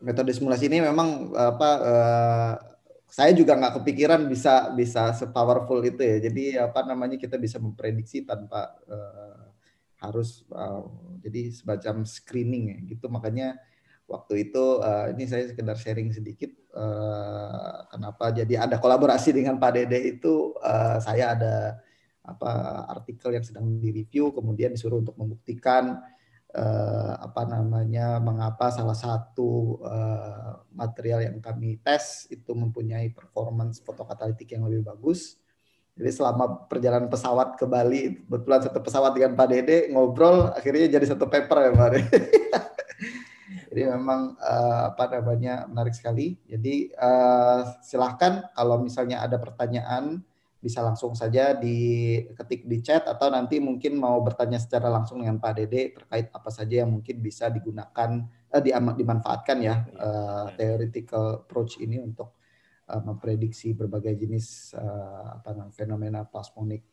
metode simulasi ini memang apa uh, saya juga nggak kepikiran bisa bisa sepowerful itu ya. Jadi apa namanya kita bisa memprediksi tanpa uh, harus uh, jadi semacam screening ya gitu. Makanya waktu itu uh, ini saya sekedar sharing sedikit uh, kenapa jadi ada kolaborasi dengan Pak Dede itu uh, saya ada apa artikel yang sedang direview kemudian disuruh untuk membuktikan eh, apa namanya mengapa salah satu eh, material yang kami tes itu mempunyai performance fotokatalitik yang lebih bagus. Jadi selama perjalanan pesawat ke Bali, kebetulan satu pesawat dengan Pak Dede ngobrol, akhirnya jadi satu paper ya Pak jadi memang uh, apa namanya menarik sekali. Jadi uh, silahkan kalau misalnya ada pertanyaan bisa langsung saja diketik di chat atau nanti mungkin mau bertanya secara langsung dengan Pak Dede terkait apa saja yang mungkin bisa digunakan eh, dimanfaatkan ya iya, iya. eh, iya. theoretical approach ini untuk eh, memprediksi berbagai jenis eh, apa namanya fenomena plasmonik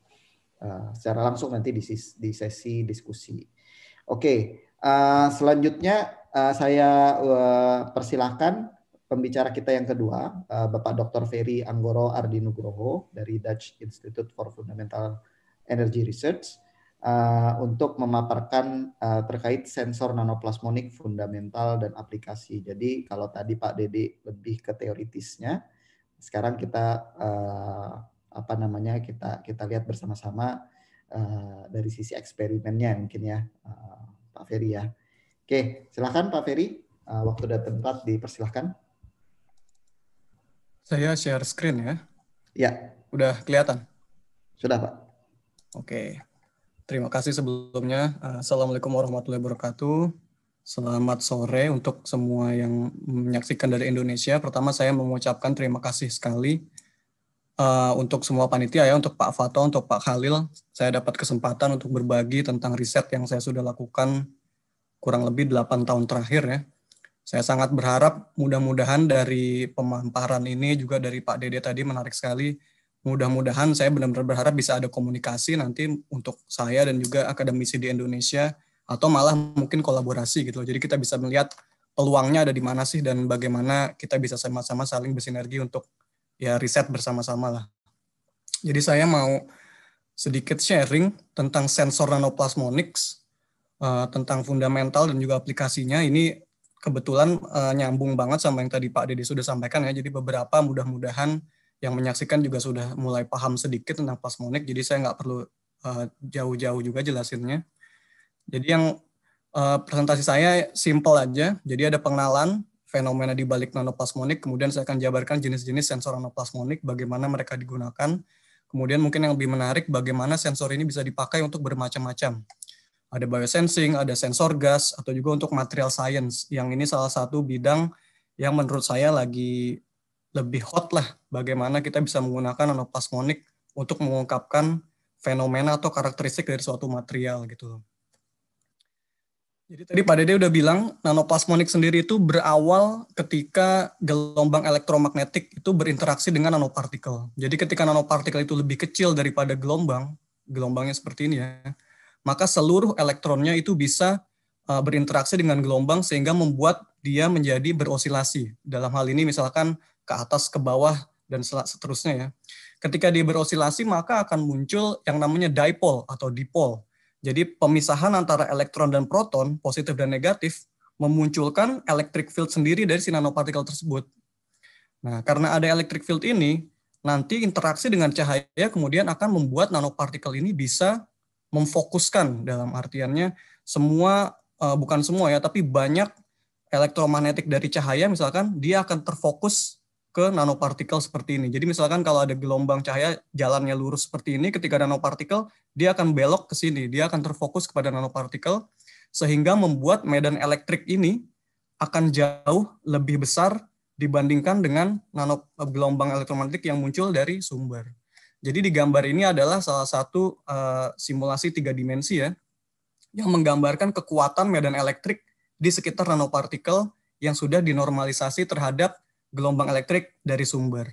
eh, secara langsung nanti di, di sesi diskusi. Oke, okay. eh, selanjutnya eh, saya eh, persilahkan pembicara kita yang kedua, eh, Bapak Dr. Ferry Anggoro Ardinugroho dari Dutch Institute for Fundamental Energy Research uh, untuk memaparkan uh, terkait sensor nanoplasmonik fundamental dan aplikasi. Jadi kalau tadi Pak Dede lebih ke teoritisnya, sekarang kita uh, apa namanya kita kita lihat bersama-sama uh, dari sisi eksperimennya mungkin ya uh, Pak Ferry ya. Oke, silakan Pak Ferry. Uh, waktu dan tempat dipersilahkan. Saya share screen ya. Ya. Udah kelihatan? Sudah, Pak. Oke. Terima kasih sebelumnya. Eh, Assalamualaikum warahmatullahi wabarakatuh. Selamat sore untuk semua yang menyaksikan dari Indonesia. Pertama saya mengucapkan terima kasih sekali uh, untuk semua panitia ya, untuk Pak Fato, untuk Pak Khalil. Saya dapat kesempatan untuk berbagi tentang riset yang saya sudah lakukan kurang lebih 8 tahun terakhir ya saya sangat berharap mudah-mudahan dari pemaparan ini juga dari Pak Dede tadi menarik sekali. Mudah-mudahan saya benar-benar berharap bisa ada komunikasi nanti untuk saya dan juga akademisi di Indonesia atau malah mungkin kolaborasi gitu loh. Jadi kita bisa melihat peluangnya ada di mana sih dan bagaimana kita bisa sama-sama saling bersinergi untuk ya riset bersama-sama lah. Jadi saya mau sedikit sharing tentang sensor nanoplasmonics, eh, tentang fundamental dan juga aplikasinya. Ini kebetulan uh, nyambung banget sama yang tadi Pak Dede sudah sampaikan ya. Jadi beberapa mudah-mudahan yang menyaksikan juga sudah mulai paham sedikit tentang plasmonik. Jadi saya nggak perlu eh, jauh-jauh uh, juga jelasinnya. Jadi yang uh, presentasi saya simple aja. Jadi ada pengenalan fenomena di balik nanoplasmonik. Kemudian saya akan jabarkan jenis-jenis sensor nanoplasmonik, bagaimana mereka digunakan. Kemudian mungkin yang lebih menarik, bagaimana sensor ini bisa dipakai untuk bermacam-macam ada biosensing, ada sensor gas, atau juga untuk material science. Yang ini salah satu bidang yang menurut saya lagi lebih hot lah bagaimana kita bisa menggunakan nanoplasmonik untuk mengungkapkan fenomena atau karakteristik dari suatu material gitu. Jadi tadi Pak Dede udah bilang nanoplasmonik sendiri itu berawal ketika gelombang elektromagnetik itu berinteraksi dengan nanopartikel. Jadi ketika nanopartikel itu lebih kecil daripada gelombang, gelombangnya seperti ini ya, maka seluruh elektronnya itu bisa uh, berinteraksi dengan gelombang sehingga membuat dia menjadi berosilasi. Dalam hal ini misalkan ke atas, ke bawah, dan seterusnya ya. Ketika dia berosilasi maka akan muncul yang namanya dipole atau dipole. Jadi pemisahan antara elektron dan proton, positif dan negatif, memunculkan electric field sendiri dari si nanopartikel tersebut. Nah, karena ada electric field ini, nanti interaksi dengan cahaya kemudian akan membuat nanopartikel ini bisa memfokuskan dalam artiannya semua uh, bukan semua ya tapi banyak elektromagnetik dari cahaya misalkan dia akan terfokus ke nanopartikel seperti ini. Jadi misalkan kalau ada gelombang cahaya jalannya lurus seperti ini ketika nanopartikel dia akan belok ke sini, dia akan terfokus kepada nanopartikel sehingga membuat medan elektrik ini akan jauh lebih besar dibandingkan dengan nano eh, gelombang elektromagnetik yang muncul dari sumber. Jadi di gambar ini adalah salah satu uh, simulasi tiga dimensi ya, yang menggambarkan kekuatan medan elektrik di sekitar nanopartikel yang sudah dinormalisasi terhadap gelombang elektrik dari sumber.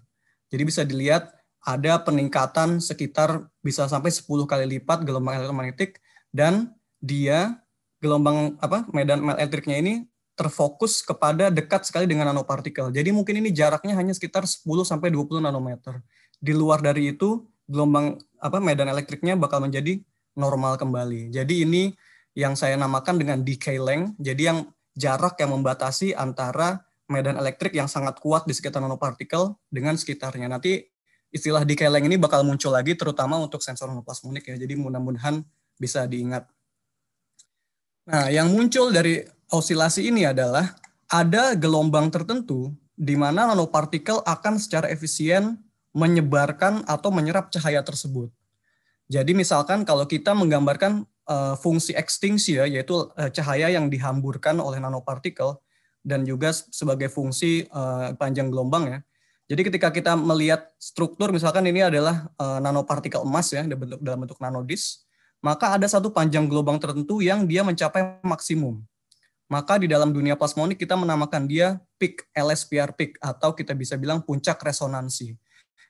Jadi bisa dilihat ada peningkatan sekitar bisa sampai 10 kali lipat gelombang elektromagnetik dan dia gelombang apa medan elektriknya ini terfokus kepada dekat sekali dengan nanopartikel. Jadi mungkin ini jaraknya hanya sekitar 10 sampai 20 nanometer di luar dari itu gelombang apa medan elektriknya bakal menjadi normal kembali. Jadi ini yang saya namakan dengan decay length. Jadi yang jarak yang membatasi antara medan elektrik yang sangat kuat di sekitar nanopartikel dengan sekitarnya. Nanti istilah decay length ini bakal muncul lagi terutama untuk sensor nanoplasmonik ya. Jadi mudah-mudahan bisa diingat. Nah, yang muncul dari osilasi ini adalah ada gelombang tertentu di mana nanopartikel akan secara efisien menyebarkan atau menyerap cahaya tersebut. Jadi misalkan kalau kita menggambarkan uh, fungsi ekstingsi ya, yaitu uh, cahaya yang dihamburkan oleh nanopartikel dan juga sebagai fungsi uh, panjang gelombang ya. Jadi ketika kita melihat struktur misalkan ini adalah uh, nanopartikel emas ya dalam bentuk dalam bentuk nanodis, maka ada satu panjang gelombang tertentu yang dia mencapai maksimum. Maka di dalam dunia plasmonik kita menamakan dia peak LSPR peak atau kita bisa bilang puncak resonansi.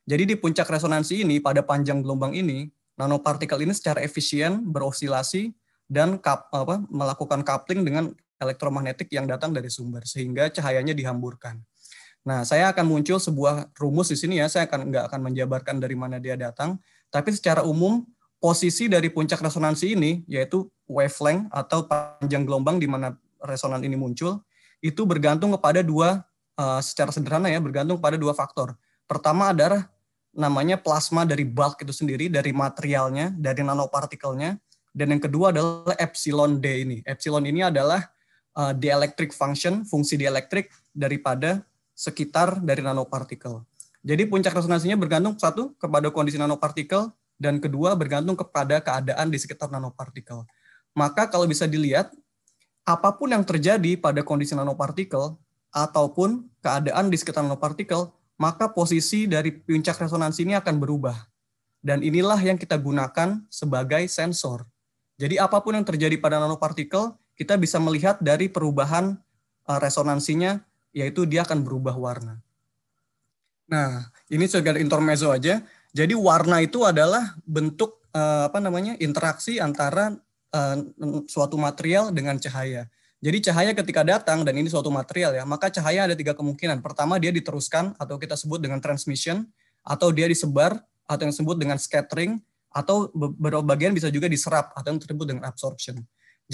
Jadi di puncak resonansi ini, pada panjang gelombang ini, nanopartikel ini secara efisien berosilasi dan kap, apa, melakukan coupling dengan elektromagnetik yang datang dari sumber, sehingga cahayanya dihamburkan. Nah, saya akan muncul sebuah rumus di sini ya, saya akan nggak akan menjabarkan dari mana dia datang, tapi secara umum posisi dari puncak resonansi ini, yaitu wavelength atau panjang gelombang di mana resonan ini muncul, itu bergantung kepada dua, eh, secara sederhana ya, bergantung kepada dua faktor. Pertama adalah namanya plasma dari bulk itu sendiri, dari materialnya, dari nanopartikelnya. Dan yang kedua adalah epsilon D ini. Epsilon ini adalah uh, dielectric function, fungsi dielectric daripada sekitar dari nanopartikel. Jadi puncak resonansinya bergantung satu kepada kondisi nanopartikel dan kedua bergantung kepada keadaan di sekitar nanopartikel. Maka kalau bisa dilihat apapun yang terjadi pada kondisi nanopartikel ataupun keadaan di sekitar nanopartikel maka posisi dari puncak resonansi ini akan berubah. Dan inilah yang kita gunakan sebagai sensor. Jadi apapun yang terjadi pada nanopartikel, kita bisa melihat dari perubahan eh, resonansinya, yaitu dia akan berubah warna. Nah, ini sekedar intermezzo aja. Jadi warna itu adalah bentuk eh, apa namanya interaksi antara eh, suatu material dengan cahaya. Jadi cahaya ketika datang dan ini suatu material ya, maka cahaya ada tiga kemungkinan. Pertama dia diteruskan atau kita sebut dengan transmission, atau dia disebar atau yang disebut dengan scattering, atau beberapa bagian bisa juga diserap atau yang disebut dengan absorption.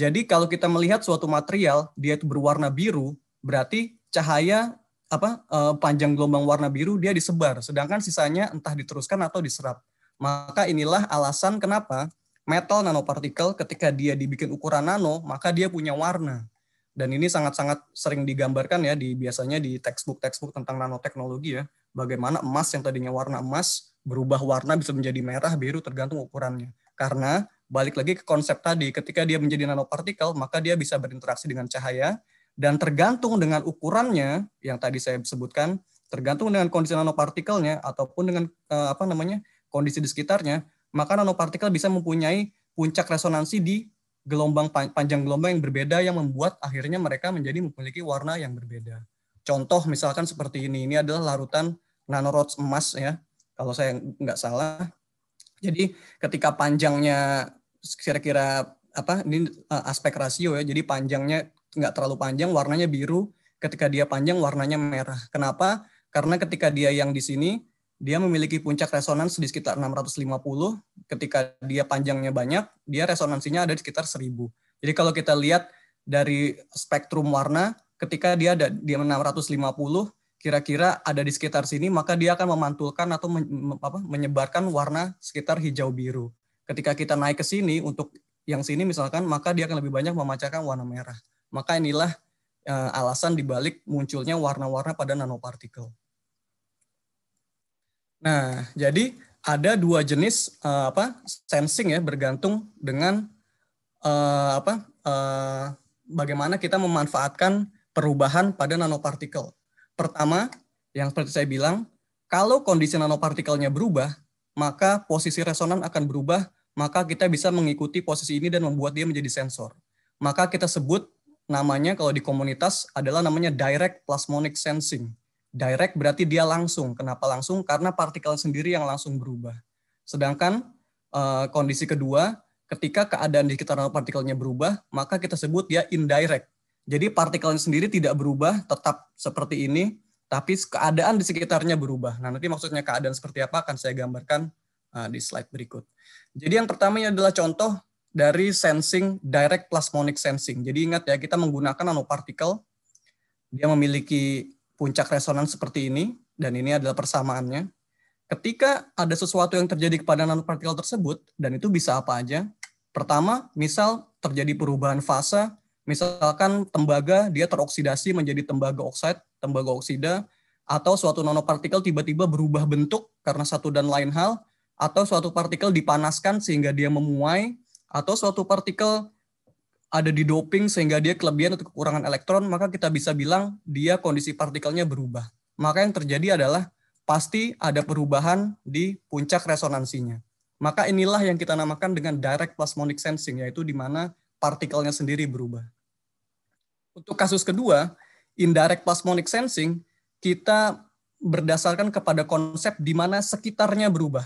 Jadi kalau kita melihat suatu material dia itu berwarna biru, berarti cahaya apa eh, panjang gelombang warna biru dia disebar, sedangkan sisanya entah diteruskan atau diserap. Maka inilah alasan kenapa metal nanopartikel ketika dia dibikin ukuran nano maka dia punya warna dan ini sangat-sangat sering digambarkan ya di biasanya di textbook-textbook tentang nanoteknologi ya bagaimana emas yang tadinya warna emas berubah warna bisa menjadi merah biru tergantung ukurannya karena balik lagi ke konsep tadi ketika dia menjadi nanopartikel maka dia bisa berinteraksi dengan cahaya dan tergantung dengan ukurannya yang tadi saya sebutkan tergantung dengan kondisi nanopartikelnya ataupun dengan eh, apa namanya kondisi di sekitarnya maka nanopartikel bisa mempunyai puncak resonansi di gelombang panjang gelombang yang berbeda yang membuat akhirnya mereka menjadi memiliki warna yang berbeda. Contoh misalkan seperti ini, ini adalah larutan nanorods emas ya, kalau saya nggak salah. Jadi ketika panjangnya kira-kira apa ini eh, aspek rasio ya, jadi panjangnya nggak terlalu panjang, warnanya biru. Ketika dia panjang, warnanya merah. Kenapa? Karena ketika dia yang di sini dia memiliki puncak resonans di sekitar 650. Ketika dia panjangnya banyak, dia resonansinya ada di sekitar 1000. Jadi kalau kita lihat dari spektrum warna, ketika dia ada di 650, kira-kira ada di sekitar sini, maka dia akan memantulkan atau menyebarkan warna sekitar hijau biru. Ketika kita naik ke sini untuk yang sini misalkan, maka dia akan lebih banyak memancarkan warna merah. Maka inilah eh, alasan dibalik munculnya warna-warna pada nanopartikel. Nah, jadi ada dua jenis uh, apa sensing ya bergantung dengan uh, apa uh, bagaimana kita memanfaatkan perubahan pada nanopartikel. Pertama, yang seperti saya bilang, kalau kondisi nanopartikelnya berubah, maka posisi resonan akan berubah, maka kita bisa mengikuti posisi ini dan membuat dia menjadi sensor. Maka kita sebut namanya kalau di komunitas adalah namanya direct plasmonic sensing. Direct berarti dia langsung. Kenapa langsung? Karena partikel sendiri yang langsung berubah. Sedangkan uh, kondisi kedua, ketika keadaan di sekitar partikelnya berubah, maka kita sebut dia indirect. Jadi partikelnya sendiri tidak berubah, tetap seperti ini, tapi keadaan di sekitarnya berubah. Nah, nanti maksudnya keadaan seperti apa akan saya gambarkan uh, di slide berikut. Jadi yang pertamanya adalah contoh dari sensing direct plasmonic sensing. Jadi ingat ya, kita menggunakan nanopartikel. Dia memiliki puncak resonan seperti ini, dan ini adalah persamaannya. Ketika ada sesuatu yang terjadi kepada nanopartikel tersebut, dan itu bisa apa aja. Pertama, misal terjadi perubahan fase, misalkan tembaga dia teroksidasi menjadi tembaga oksida, tembaga oksida, atau suatu nanopartikel tiba-tiba berubah bentuk karena satu dan lain hal, atau suatu partikel dipanaskan sehingga dia memuai, atau suatu partikel ada di doping sehingga dia kelebihan atau kekurangan elektron, maka kita bisa bilang dia kondisi partikelnya berubah. Maka yang terjadi adalah pasti ada perubahan di puncak resonansinya. Maka inilah yang kita namakan dengan direct plasmonic sensing, yaitu di mana partikelnya sendiri berubah. Untuk kasus kedua, indirect plasmonic sensing, kita berdasarkan kepada konsep di mana sekitarnya berubah.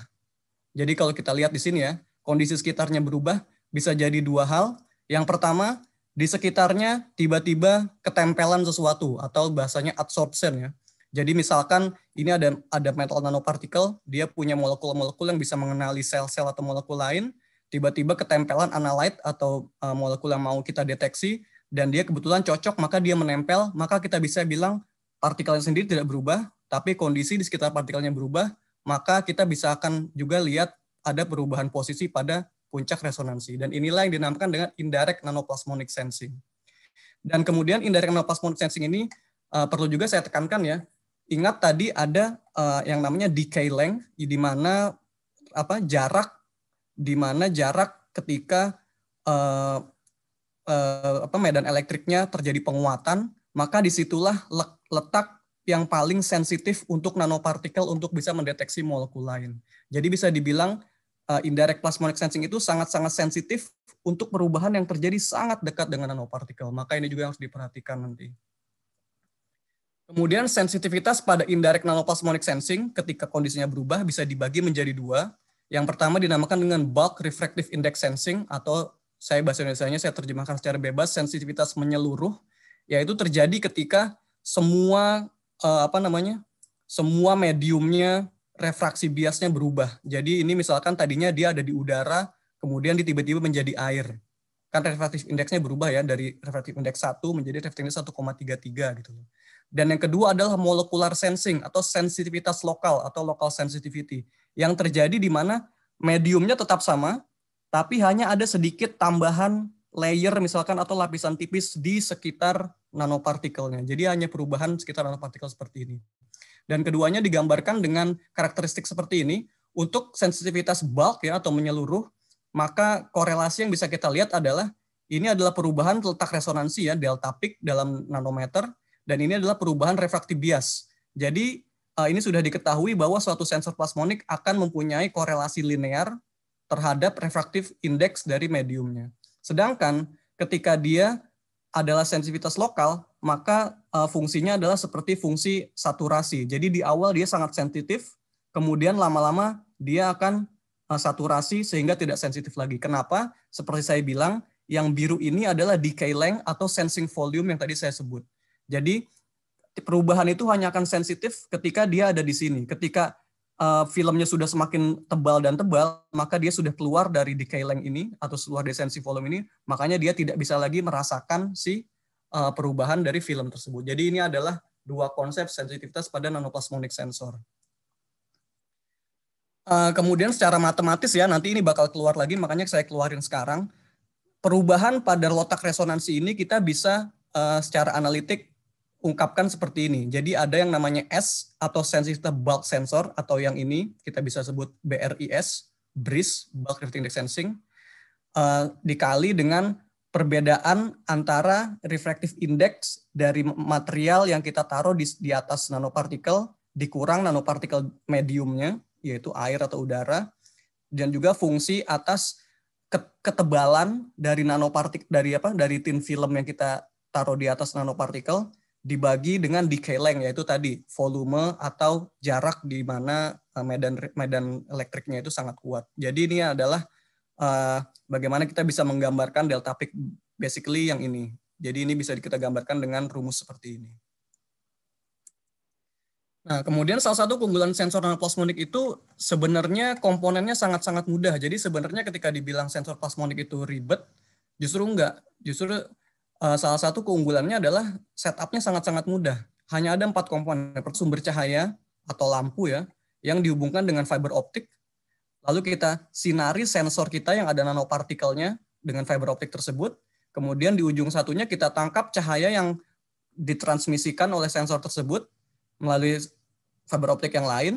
Jadi kalau kita lihat di sini ya, kondisi sekitarnya berubah bisa jadi dua hal, yang pertama, di sekitarnya tiba-tiba ketempelan sesuatu atau bahasanya adsorption ya. Jadi misalkan ini ada ada metal nanopartikel, dia punya molekul-molekul yang bisa mengenali sel-sel atau molekul lain, tiba-tiba ketempelan analyte atau uh, molekul yang mau kita deteksi dan dia kebetulan cocok maka dia menempel, maka kita bisa bilang partikelnya sendiri tidak berubah, tapi kondisi di sekitar partikelnya berubah, maka kita bisa akan juga lihat ada perubahan posisi pada puncak resonansi. Dan inilah yang dinamakan dengan indirect nanoplasmonic sensing. Dan kemudian indirect nanoplasmonic sensing ini uh, perlu juga saya tekankan ya. Ingat tadi ada uh, yang namanya decay length di mana apa jarak di mana jarak ketika uh, uh, apa medan elektriknya terjadi penguatan, maka disitulah letak yang paling sensitif untuk nanopartikel untuk bisa mendeteksi molekul lain. Jadi bisa dibilang uh, indirect plasmonic sensing itu sangat-sangat sensitif untuk perubahan yang terjadi sangat dekat dengan nanopartikel. Maka ini juga harus diperhatikan nanti. Kemudian sensitivitas pada indirect nanoplasmonic sensing ketika kondisinya berubah bisa dibagi menjadi dua. Yang pertama dinamakan dengan bulk refractive index sensing atau saya bahasa Indonesia-nya saya terjemahkan secara bebas sensitivitas menyeluruh yaitu terjadi ketika semua eh, apa namanya? semua mediumnya refraksi biasnya berubah. Jadi ini misalkan tadinya dia ada di udara, kemudian tiba-tiba menjadi air. Kan refraktif indeksnya berubah ya, dari refraktif indeks 1 menjadi refraktif indeks 1,33 gitu. Dan yang kedua adalah molecular sensing atau sensitivitas lokal atau local sensitivity. Yang terjadi di mana mediumnya tetap sama, tapi hanya ada sedikit tambahan layer misalkan atau lapisan tipis di sekitar nanopartikelnya. Jadi hanya perubahan sekitar nanopartikel seperti ini. Dan keduanya digambarkan dengan karakteristik seperti ini. Untuk sensitivitas bulk ya atau menyeluruh, maka korelasi yang bisa kita lihat adalah ini adalah perubahan letak resonansi ya delta peak dalam nanometer dan ini adalah perubahan refraktif bias. Jadi eh, ini sudah diketahui bahwa suatu sensor plasmonik akan mempunyai korelasi linear terhadap refraktif indeks dari mediumnya. Sedangkan ketika dia adalah sensitivitas lokal, maka Eh, fungsinya adalah seperti fungsi saturasi. Jadi di awal dia sangat sensitif, kemudian lama-lama dia akan eh, saturasi sehingga tidak sensitif lagi. Kenapa? Seperti saya bilang, yang biru ini adalah decay length atau sensing volume yang tadi saya sebut. Jadi perubahan itu hanya akan sensitif ketika dia ada di sini. Ketika uh, filmnya sudah semakin tebal dan tebal, maka dia sudah keluar dari decay length ini atau keluar dari sensing volume ini, makanya dia tidak bisa lagi merasakan si uh, perubahan dari film tersebut. Jadi ini adalah dua konsep sensitivitas pada nanoplasmonic sensor. Uh, kemudian secara matematis ya, nanti ini bakal keluar lagi, makanya saya keluarin sekarang. Perubahan pada lotak resonansi ini kita bisa uh, secara analitik ungkapkan seperti ini. Jadi ada yang namanya S atau sensitive bulk sensor atau yang ini kita bisa sebut BRIS, BRIS, bulk rift index sensing, uh, dikali dengan perbedaan antara refractive index dari material yang kita taruh di, di atas nanopartikel dikurang nanopartikel mediumnya yaitu air atau udara dan juga fungsi atas ketebalan dari nanopartik dari apa dari tin film yang kita taruh di atas nanopartikel dibagi dengan decay length yaitu tadi volume atau jarak di mana eh, medan medan elektriknya itu sangat kuat. Jadi ini adalah uh, bagaimana kita bisa menggambarkan delta peak basically yang ini. Jadi ini bisa kita gambarkan dengan rumus seperti ini. Nah, kemudian salah satu keunggulan sensor nanoplasmonik itu sebenarnya komponennya sangat-sangat mudah. Jadi sebenarnya ketika dibilang sensor plasmonik itu ribet, justru enggak. Justru uh, salah satu keunggulannya adalah setupnya sangat-sangat mudah. Hanya ada empat komponen, sumber cahaya atau lampu ya, yang dihubungkan dengan fiber optik Lalu kita sinari sensor kita yang ada nanopartikelnya dengan fiber optik tersebut. Kemudian di ujung satunya kita tangkap cahaya yang ditransmisikan oleh sensor tersebut melalui fiber optik yang lain.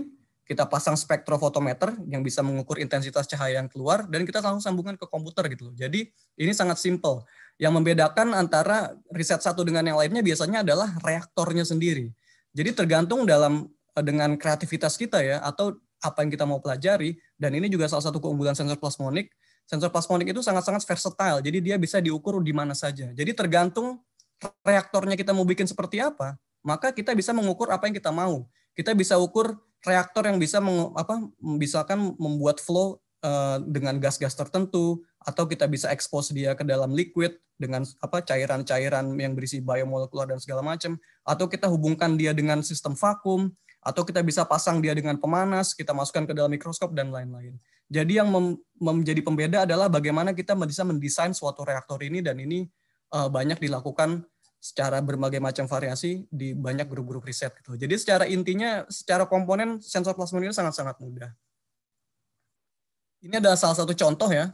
Kita pasang spektrofotometer yang bisa mengukur intensitas cahaya yang keluar dan kita langsung sambungkan ke komputer gitu. Jadi ini sangat simple. Yang membedakan antara riset satu dengan yang lainnya biasanya adalah reaktornya sendiri. Jadi tergantung dalam eh, dengan kreativitas kita ya atau apa yang kita mau pelajari dan ini juga salah satu keunggulan sensor plasmonik. Sensor plasmonik itu sangat-sangat versatile. Jadi dia bisa diukur di mana saja. Jadi tergantung reaktornya kita mau bikin seperti apa, maka kita bisa mengukur apa yang kita mau. Kita bisa ukur reaktor yang bisa meng, apa misalkan membuat flow uh, dengan gas-gas tertentu atau kita bisa expose dia ke dalam liquid dengan apa cairan-cairan yang berisi biomolekul dan segala macam atau kita hubungkan dia dengan sistem vakum atau kita bisa pasang dia dengan pemanas, kita masukkan ke dalam mikroskop dan lain-lain. Jadi yang menjadi pembeda adalah bagaimana kita bisa mendesain suatu reaktor ini dan ini uh, banyak dilakukan secara berbagai macam variasi di banyak grup-grup riset gitu. Jadi secara intinya secara komponen sensor plasma ini sangat-sangat mudah. Ini adalah salah satu contoh ya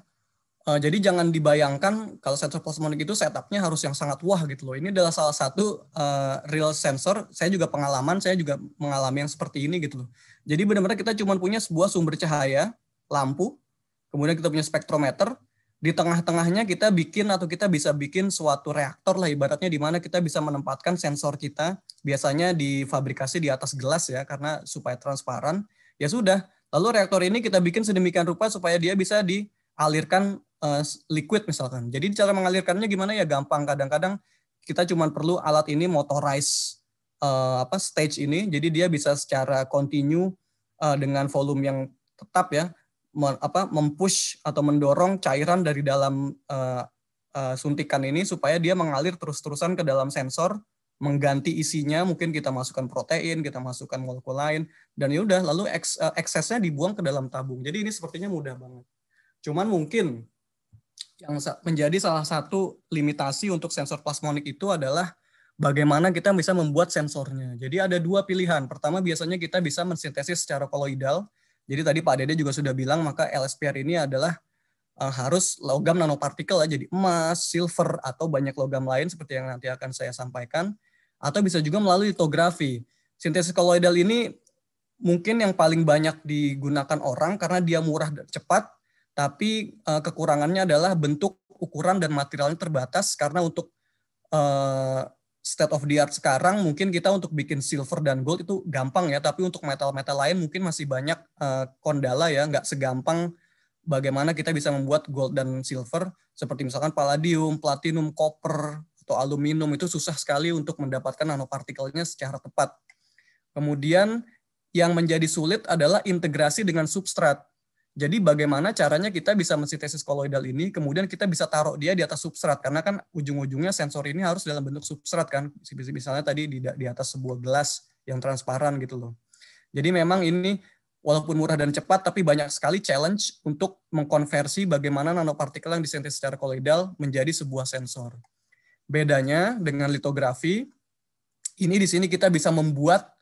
Uh, jadi jangan dibayangkan kalau sensor plasmonik itu setupnya harus yang sangat wah gitu loh. Ini adalah salah satu uh, real sensor. Saya juga pengalaman, saya juga mengalami yang seperti ini gitu loh. Jadi benar-benar kita cuma punya sebuah sumber cahaya, lampu, kemudian kita punya spektrometer. Di tengah-tengahnya kita bikin atau kita bisa bikin suatu reaktor lah ibaratnya di mana kita bisa menempatkan sensor kita biasanya difabrikasi di atas gelas ya karena supaya transparan. Ya sudah, lalu reaktor ini kita bikin sedemikian rupa supaya dia bisa dialirkan Eh, liquid misalkan. Jadi cara mengalirkannya gimana ya gampang. Kadang-kadang kita cuma perlu alat ini motorize uh, eh, apa stage ini. Jadi dia bisa secara kontinu uh, eh, dengan volume yang tetap ya mem apa mempush atau mendorong cairan dari dalam uh, uh, suntikan ini supaya dia mengalir terus-terusan ke dalam sensor mengganti isinya mungkin kita masukkan protein kita masukkan molekul lain dan ya udah lalu eks, eksesnya dibuang ke dalam tabung jadi ini sepertinya mudah banget cuman mungkin yang menjadi salah satu limitasi untuk sensor plasmonik itu adalah bagaimana kita bisa membuat sensornya. Jadi ada dua pilihan. Pertama biasanya kita bisa mensintesis secara koloidal. Jadi tadi Pak Dede juga sudah bilang maka LSPR ini adalah eh, harus logam nanopartikel ya. jadi emas, silver atau banyak logam lain seperti yang nanti akan saya sampaikan atau bisa juga melalui litografi. Sintesis koloidal ini mungkin yang paling banyak digunakan orang karena dia murah dan cepat tapi uh, kekurangannya adalah bentuk ukuran dan materialnya terbatas karena untuk uh, state of the art sekarang mungkin kita untuk bikin silver dan gold itu gampang ya tapi untuk metal-metal lain mungkin masih banyak uh, kondala ya nggak segampang bagaimana kita bisa membuat gold dan silver seperti misalkan palladium, platinum, copper atau aluminium itu susah sekali untuk mendapatkan nanopartikelnya secara tepat. Kemudian yang menjadi sulit adalah integrasi dengan substrat. Jadi bagaimana caranya kita bisa mensintesis koloidal ini, kemudian kita bisa taruh dia di atas substrat, karena kan ujung-ujungnya sensor ini harus dalam bentuk substrat kan, misalnya tadi di, di atas sebuah gelas yang transparan gitu loh. Jadi memang ini walaupun murah dan cepat, tapi banyak sekali challenge untuk mengkonversi bagaimana nanopartikel yang disintesis secara koloidal menjadi sebuah sensor. Bedanya dengan litografi, ini di sini kita bisa membuat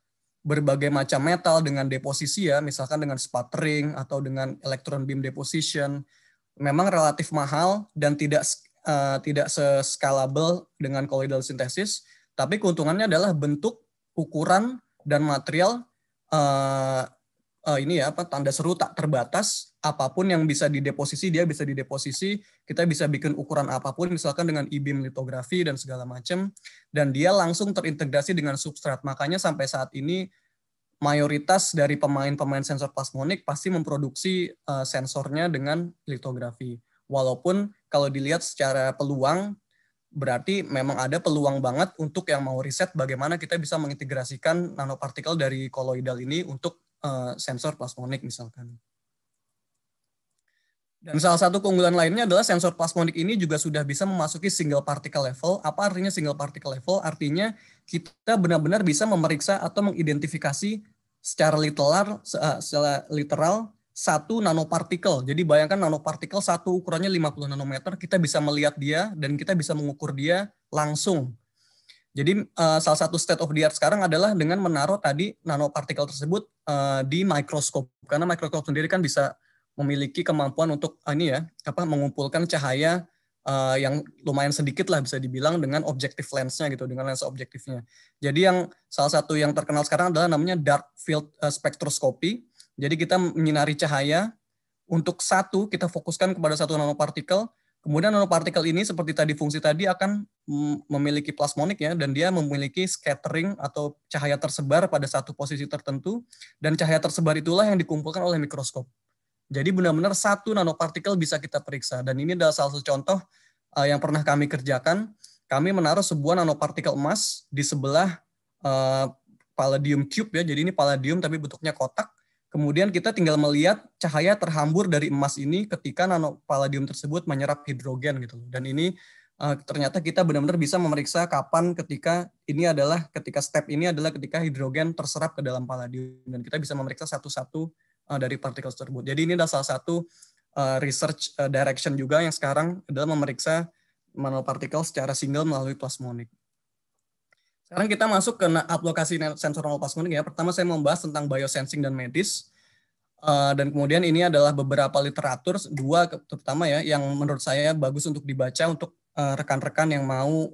berbagai macam metal dengan deposisi ya, misalkan dengan sputtering atau dengan electron beam deposition, memang relatif mahal dan tidak uh, tidak seskalabel dengan colloidal sintesis, tapi keuntungannya adalah bentuk, ukuran, dan material uh, uh, ini ya apa tanda seru tak terbatas apapun yang bisa dideposisi dia bisa dideposisi kita bisa bikin ukuran apapun misalkan dengan e-beam litografi dan segala macam dan dia langsung terintegrasi dengan substrat makanya sampai saat ini mayoritas dari pemain-pemain sensor plasmonik pasti memproduksi uh, sensornya dengan litografi walaupun kalau dilihat secara peluang berarti memang ada peluang banget untuk yang mau riset bagaimana kita bisa mengintegrasikan nanopartikel dari koloidal ini untuk Eh, sensor plasmonik misalkan. Dan salah satu keunggulan lainnya adalah sensor plasmonik ini juga sudah bisa memasuki single particle level. Apa artinya single particle level? Artinya kita benar-benar bisa memeriksa atau mengidentifikasi secara literal, eh, secara literal satu nanopartikel. Jadi bayangkan nanopartikel satu ukurannya 50 nanometer, kita bisa melihat dia dan kita bisa mengukur dia langsung jadi uh, salah satu state of the art sekarang adalah dengan menaruh tadi nanopartikel tersebut uh, di mikroskop karena mikroskop sendiri kan bisa memiliki kemampuan untuk uh, ini ya apa mengumpulkan cahaya uh, yang lumayan sedikit lah bisa dibilang dengan objektif lensnya gitu dengan lensa objektifnya. Jadi yang salah satu yang terkenal sekarang adalah namanya dark field uh, spectroscopy. Jadi kita menyinari cahaya untuk satu kita fokuskan kepada satu nanopartikel Kemudian nanopartikel ini seperti tadi fungsi tadi akan memiliki plasmonik ya dan dia memiliki scattering atau cahaya tersebar pada satu posisi tertentu dan cahaya tersebar itulah yang dikumpulkan oleh mikroskop. Jadi benar-benar satu nanopartikel bisa kita periksa dan ini adalah salah satu contoh eh, yang pernah kami kerjakan. Kami menaruh sebuah nanopartikel emas di sebelah uh, palladium cube ya. Jadi ini palladium tapi bentuknya kotak Kemudian kita tinggal melihat cahaya terhambur dari emas ini ketika palladium tersebut menyerap hidrogen gitu. Dan ini uh, ternyata kita benar-benar bisa memeriksa kapan ketika ini adalah ketika step ini adalah ketika hidrogen terserap ke dalam palladium dan kita bisa memeriksa satu-satu uh, dari partikel tersebut. Jadi ini adalah salah satu uh, research uh, direction juga yang sekarang adalah memeriksa nanopartikel secara single melalui plasmonik. Sekarang kita masuk ke aplikasi sensor nano kuning ya. Pertama saya membahas tentang biosensing dan medis. Eh, dan kemudian ini adalah beberapa literatur, dua terutama ya, yang menurut saya bagus untuk dibaca untuk eh, rekan-rekan yang mau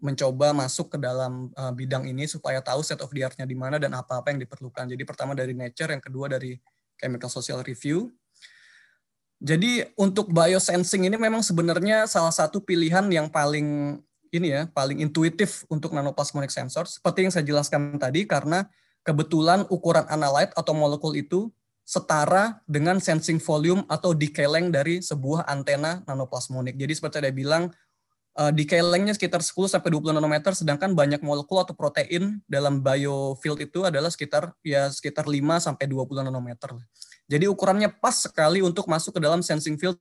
mencoba masuk ke dalam eh, bidang ini supaya tahu set of the art-nya di mana dan apa-apa yang diperlukan. Jadi pertama dari Nature, yang kedua dari Chemical Social Review. Jadi untuk biosensing ini memang sebenarnya salah satu pilihan yang paling ini ya paling intuitif untuk nanoplasmonic sensor seperti yang saya jelaskan tadi karena kebetulan ukuran analyte atau molekul itu setara dengan sensing volume atau length dari sebuah antena nanoplasmonik. Jadi seperti saya bilang eh, dekalengnya sekitar 10 sampai 20 nanometer sedangkan banyak molekul atau protein dalam biofield itu adalah sekitar ya sekitar 5 sampai 20 nanometer. Jadi ukurannya pas sekali untuk masuk ke dalam sensing field.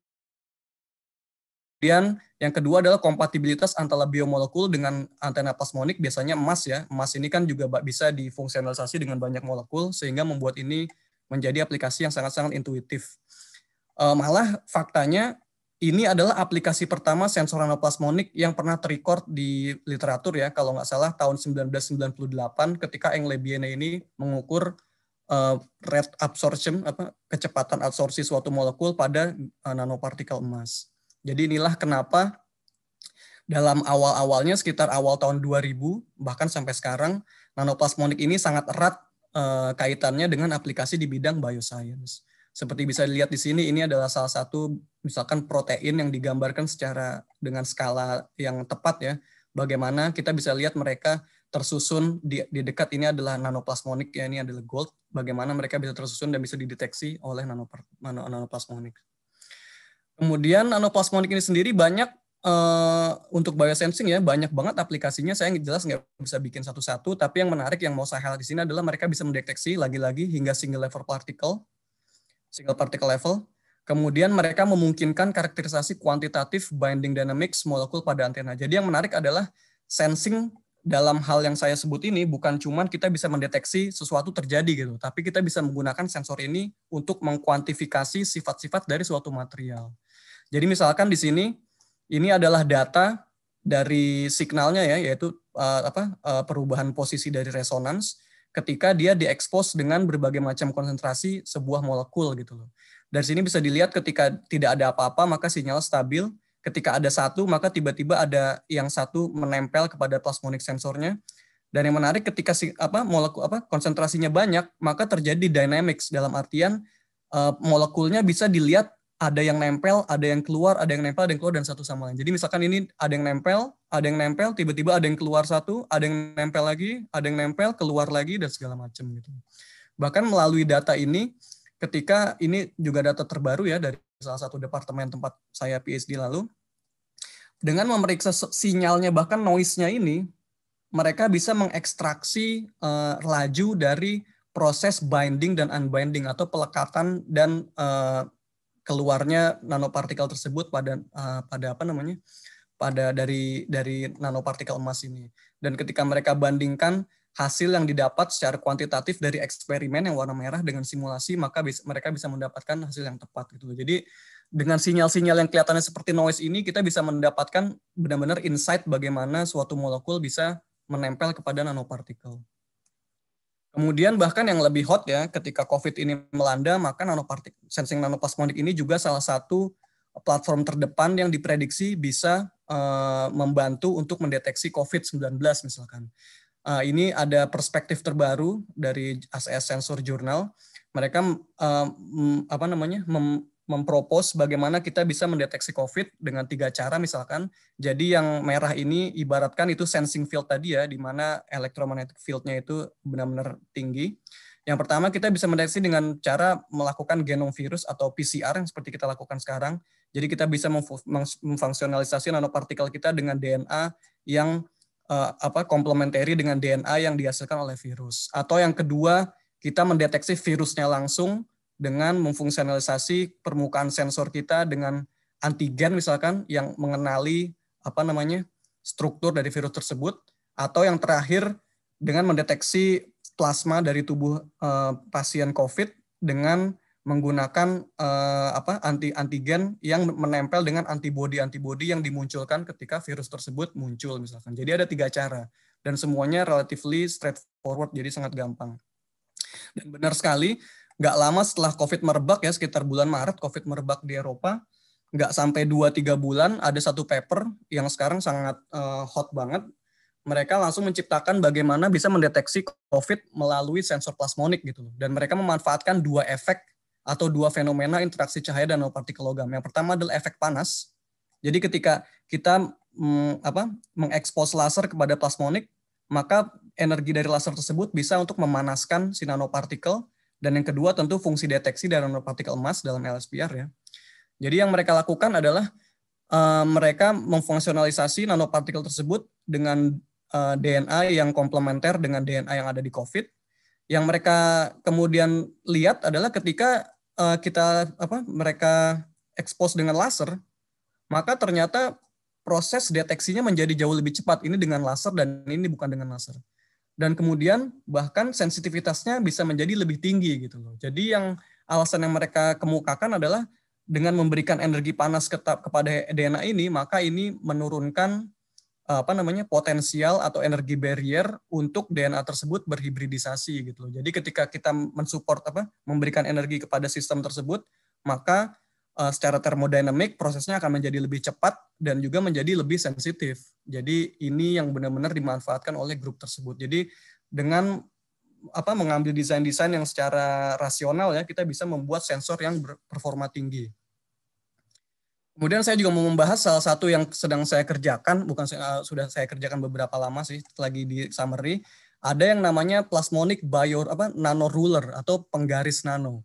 Kemudian yang kedua adalah kompatibilitas antara biomolekul dengan antena plasmonik, biasanya emas ya. Emas ini kan juga bisa difungsionalisasi dengan banyak molekul, sehingga membuat ini menjadi aplikasi yang sangat-sangat intuitif. Ehm, malah faktanya ini adalah aplikasi pertama sensor nanoplasmonik yang pernah terrecord di literatur ya, kalau nggak salah tahun 1998 ketika Engle Biene ini mengukur uh, rate absorption apa kecepatan absorpsi suatu molekul pada uh, nanopartikel emas. Jadi inilah kenapa dalam awal-awalnya sekitar awal tahun 2000 bahkan sampai sekarang nanoplasmonik ini sangat erat eh, kaitannya dengan aplikasi di bidang bioscience. Seperti bisa dilihat di sini ini adalah salah satu misalkan protein yang digambarkan secara dengan skala yang tepat ya. Bagaimana kita bisa lihat mereka tersusun di, di dekat ini adalah nanoplasmonik ya ini adalah gold bagaimana mereka bisa tersusun dan bisa dideteksi oleh nanoplasmonik. Kemudian nanoplasmonik ini sendiri banyak uh, untuk biosensing ya banyak banget aplikasinya. Saya jelas nggak bisa bikin satu-satu, tapi yang menarik yang mau saya highlight di sini adalah mereka bisa mendeteksi lagi-lagi hingga single level particle, single particle level. Kemudian mereka memungkinkan karakterisasi kuantitatif binding dynamics molekul pada antena. Jadi yang menarik adalah sensing dalam hal yang saya sebut ini bukan cuma kita bisa mendeteksi sesuatu terjadi gitu, tapi kita bisa menggunakan sensor ini untuk mengkuantifikasi sifat-sifat dari suatu material. Jadi misalkan di sini ini adalah data dari signalnya ya yaitu uh, apa uh, perubahan posisi dari resonans ketika dia diekspos dengan berbagai macam konsentrasi sebuah molekul gitu loh. Dari sini bisa dilihat ketika tidak ada apa-apa maka sinyal stabil, ketika ada satu maka tiba-tiba ada yang satu menempel kepada plasmonik sensornya. Dan yang menarik ketika si, apa molekul apa konsentrasinya banyak maka terjadi dynamics dalam artian uh, molekulnya bisa dilihat ada yang nempel, ada yang keluar, ada yang nempel, ada yang keluar dan satu sama lain. Jadi misalkan ini ada yang nempel, ada yang nempel, tiba-tiba ada yang keluar satu, ada yang nempel lagi, ada yang nempel, keluar lagi dan segala macam gitu. Bahkan melalui data ini ketika ini juga data terbaru ya dari salah satu departemen tempat saya PhD lalu dengan memeriksa sinyalnya bahkan noise-nya ini mereka bisa mengekstraksi uh, laju dari proses binding dan unbinding atau pelekatan dan uh, keluarnya nanopartikel tersebut pada uh, pada apa namanya pada dari dari nanopartikel emas ini dan ketika mereka bandingkan hasil yang didapat secara kuantitatif dari eksperimen yang warna merah dengan simulasi maka bisa, mereka bisa mendapatkan hasil yang tepat gitu jadi dengan sinyal-sinyal yang kelihatannya seperti noise ini kita bisa mendapatkan benar-benar insight bagaimana suatu molekul bisa menempel kepada nanopartikel. Kemudian bahkan yang lebih hot ya ketika COVID ini melanda, maka nanopartik sensing nanoplasmonik ini juga salah satu eh, platform terdepan yang diprediksi bisa uh, membantu untuk mendeteksi COVID-19 misalkan. Uh, ini ada perspektif terbaru dari ASS Sensor Journal. Mereka apa namanya mem, mempropos bagaimana kita bisa mendeteksi COVID dengan tiga cara misalkan. Jadi yang merah ini ibaratkan itu sensing field tadi ya, di mana electromagnetic fieldnya itu benar-benar tinggi. Yang pertama kita bisa mendeteksi dengan cara melakukan genom virus atau PCR yang seperti kita lakukan sekarang. Jadi kita bisa memfungsionalisasi nanopartikel kita dengan DNA yang uh, apa komplementari dengan DNA yang dihasilkan oleh virus. Atau yang kedua, kita mendeteksi virusnya langsung dengan memfungsionalisasi permukaan sensor kita dengan antigen misalkan yang mengenali apa namanya struktur dari virus tersebut atau yang terakhir dengan mendeteksi plasma dari tubuh e, pasien COVID dengan menggunakan e, apa anti antigen yang menempel dengan antibodi antibodi yang dimunculkan ketika virus tersebut muncul misalkan. Jadi ada tiga cara dan semuanya relatively straightforward jadi sangat gampang. Dan benar sekali nggak lama setelah COVID merebak ya sekitar bulan Maret COVID merebak di Eropa nggak sampai 2-3 bulan ada satu paper yang sekarang sangat uh, hot banget mereka langsung menciptakan bagaimana bisa mendeteksi COVID melalui sensor plasmonik gitu loh. Dan mereka memanfaatkan dua efek atau dua fenomena interaksi cahaya dan nanopartikel logam. Yang pertama adalah efek panas. Jadi ketika kita mm, apa mengekspos laser kepada plasmonik, maka energi dari laser tersebut bisa untuk memanaskan si nanopartikel dan yang kedua tentu fungsi deteksi dari nanopartikel emas dalam LSPR ya. Jadi yang mereka lakukan adalah uh, mereka memfungsionalisasi nanopartikel tersebut dengan uh, eh, DNA yang komplementer dengan DNA yang ada di COVID. Yang mereka kemudian lihat adalah ketika uh, kita apa mereka expose dengan laser, maka ternyata proses deteksinya menjadi jauh lebih cepat. Ini dengan laser dan ini bukan dengan laser dan kemudian bahkan sensitivitasnya bisa menjadi lebih tinggi gitu loh. Jadi yang alasan yang mereka kemukakan adalah dengan memberikan energi panas ketap kepada DNA ini maka ini menurunkan eh, apa namanya potensial atau energi barrier untuk DNA tersebut berhibridisasi gitu loh. Jadi ketika kita mensupport apa memberikan energi kepada sistem tersebut maka Eh, secara termodinamik prosesnya akan menjadi lebih cepat dan juga menjadi lebih sensitif. Jadi ini yang benar-benar dimanfaatkan oleh grup tersebut. Jadi dengan apa mengambil desain-desain yang secara rasional ya kita bisa membuat sensor yang performa tinggi. Kemudian saya juga mau membahas salah satu yang sedang saya kerjakan, bukan eh, sudah saya kerjakan beberapa lama sih, lagi di summary. Ada yang namanya plasmonic bio apa nano ruler atau penggaris nano.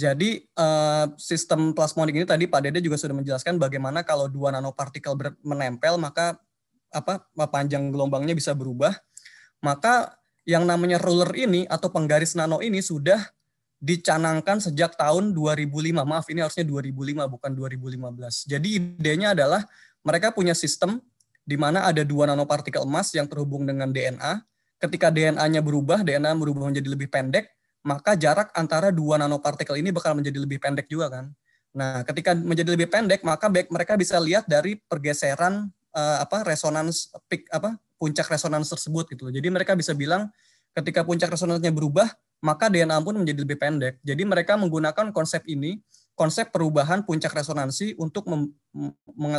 Jadi uh, sistem plasmonik ini tadi Pak Dede juga sudah menjelaskan bagaimana kalau dua nanopartikel menempel maka apa panjang gelombangnya bisa berubah. Maka yang namanya ruler ini atau penggaris nano ini sudah dicanangkan sejak tahun 2005. Maaf, ini harusnya 2005 bukan 2015. Jadi idenya adalah mereka punya sistem di mana ada dua nanopartikel emas yang terhubung dengan DNA. Ketika DNA-nya berubah, DNA berubah menjadi lebih pendek, maka jarak antara dua nanopartikel ini bakal menjadi lebih pendek juga kan. Nah, ketika menjadi lebih pendek, maka mereka bisa lihat dari pergeseran uh, apa resonans peak apa puncak resonans tersebut gitu. Jadi mereka bisa bilang ketika puncak resonansnya berubah, maka DNA pun menjadi lebih pendek. Jadi mereka menggunakan konsep ini, konsep perubahan puncak resonansi untuk mem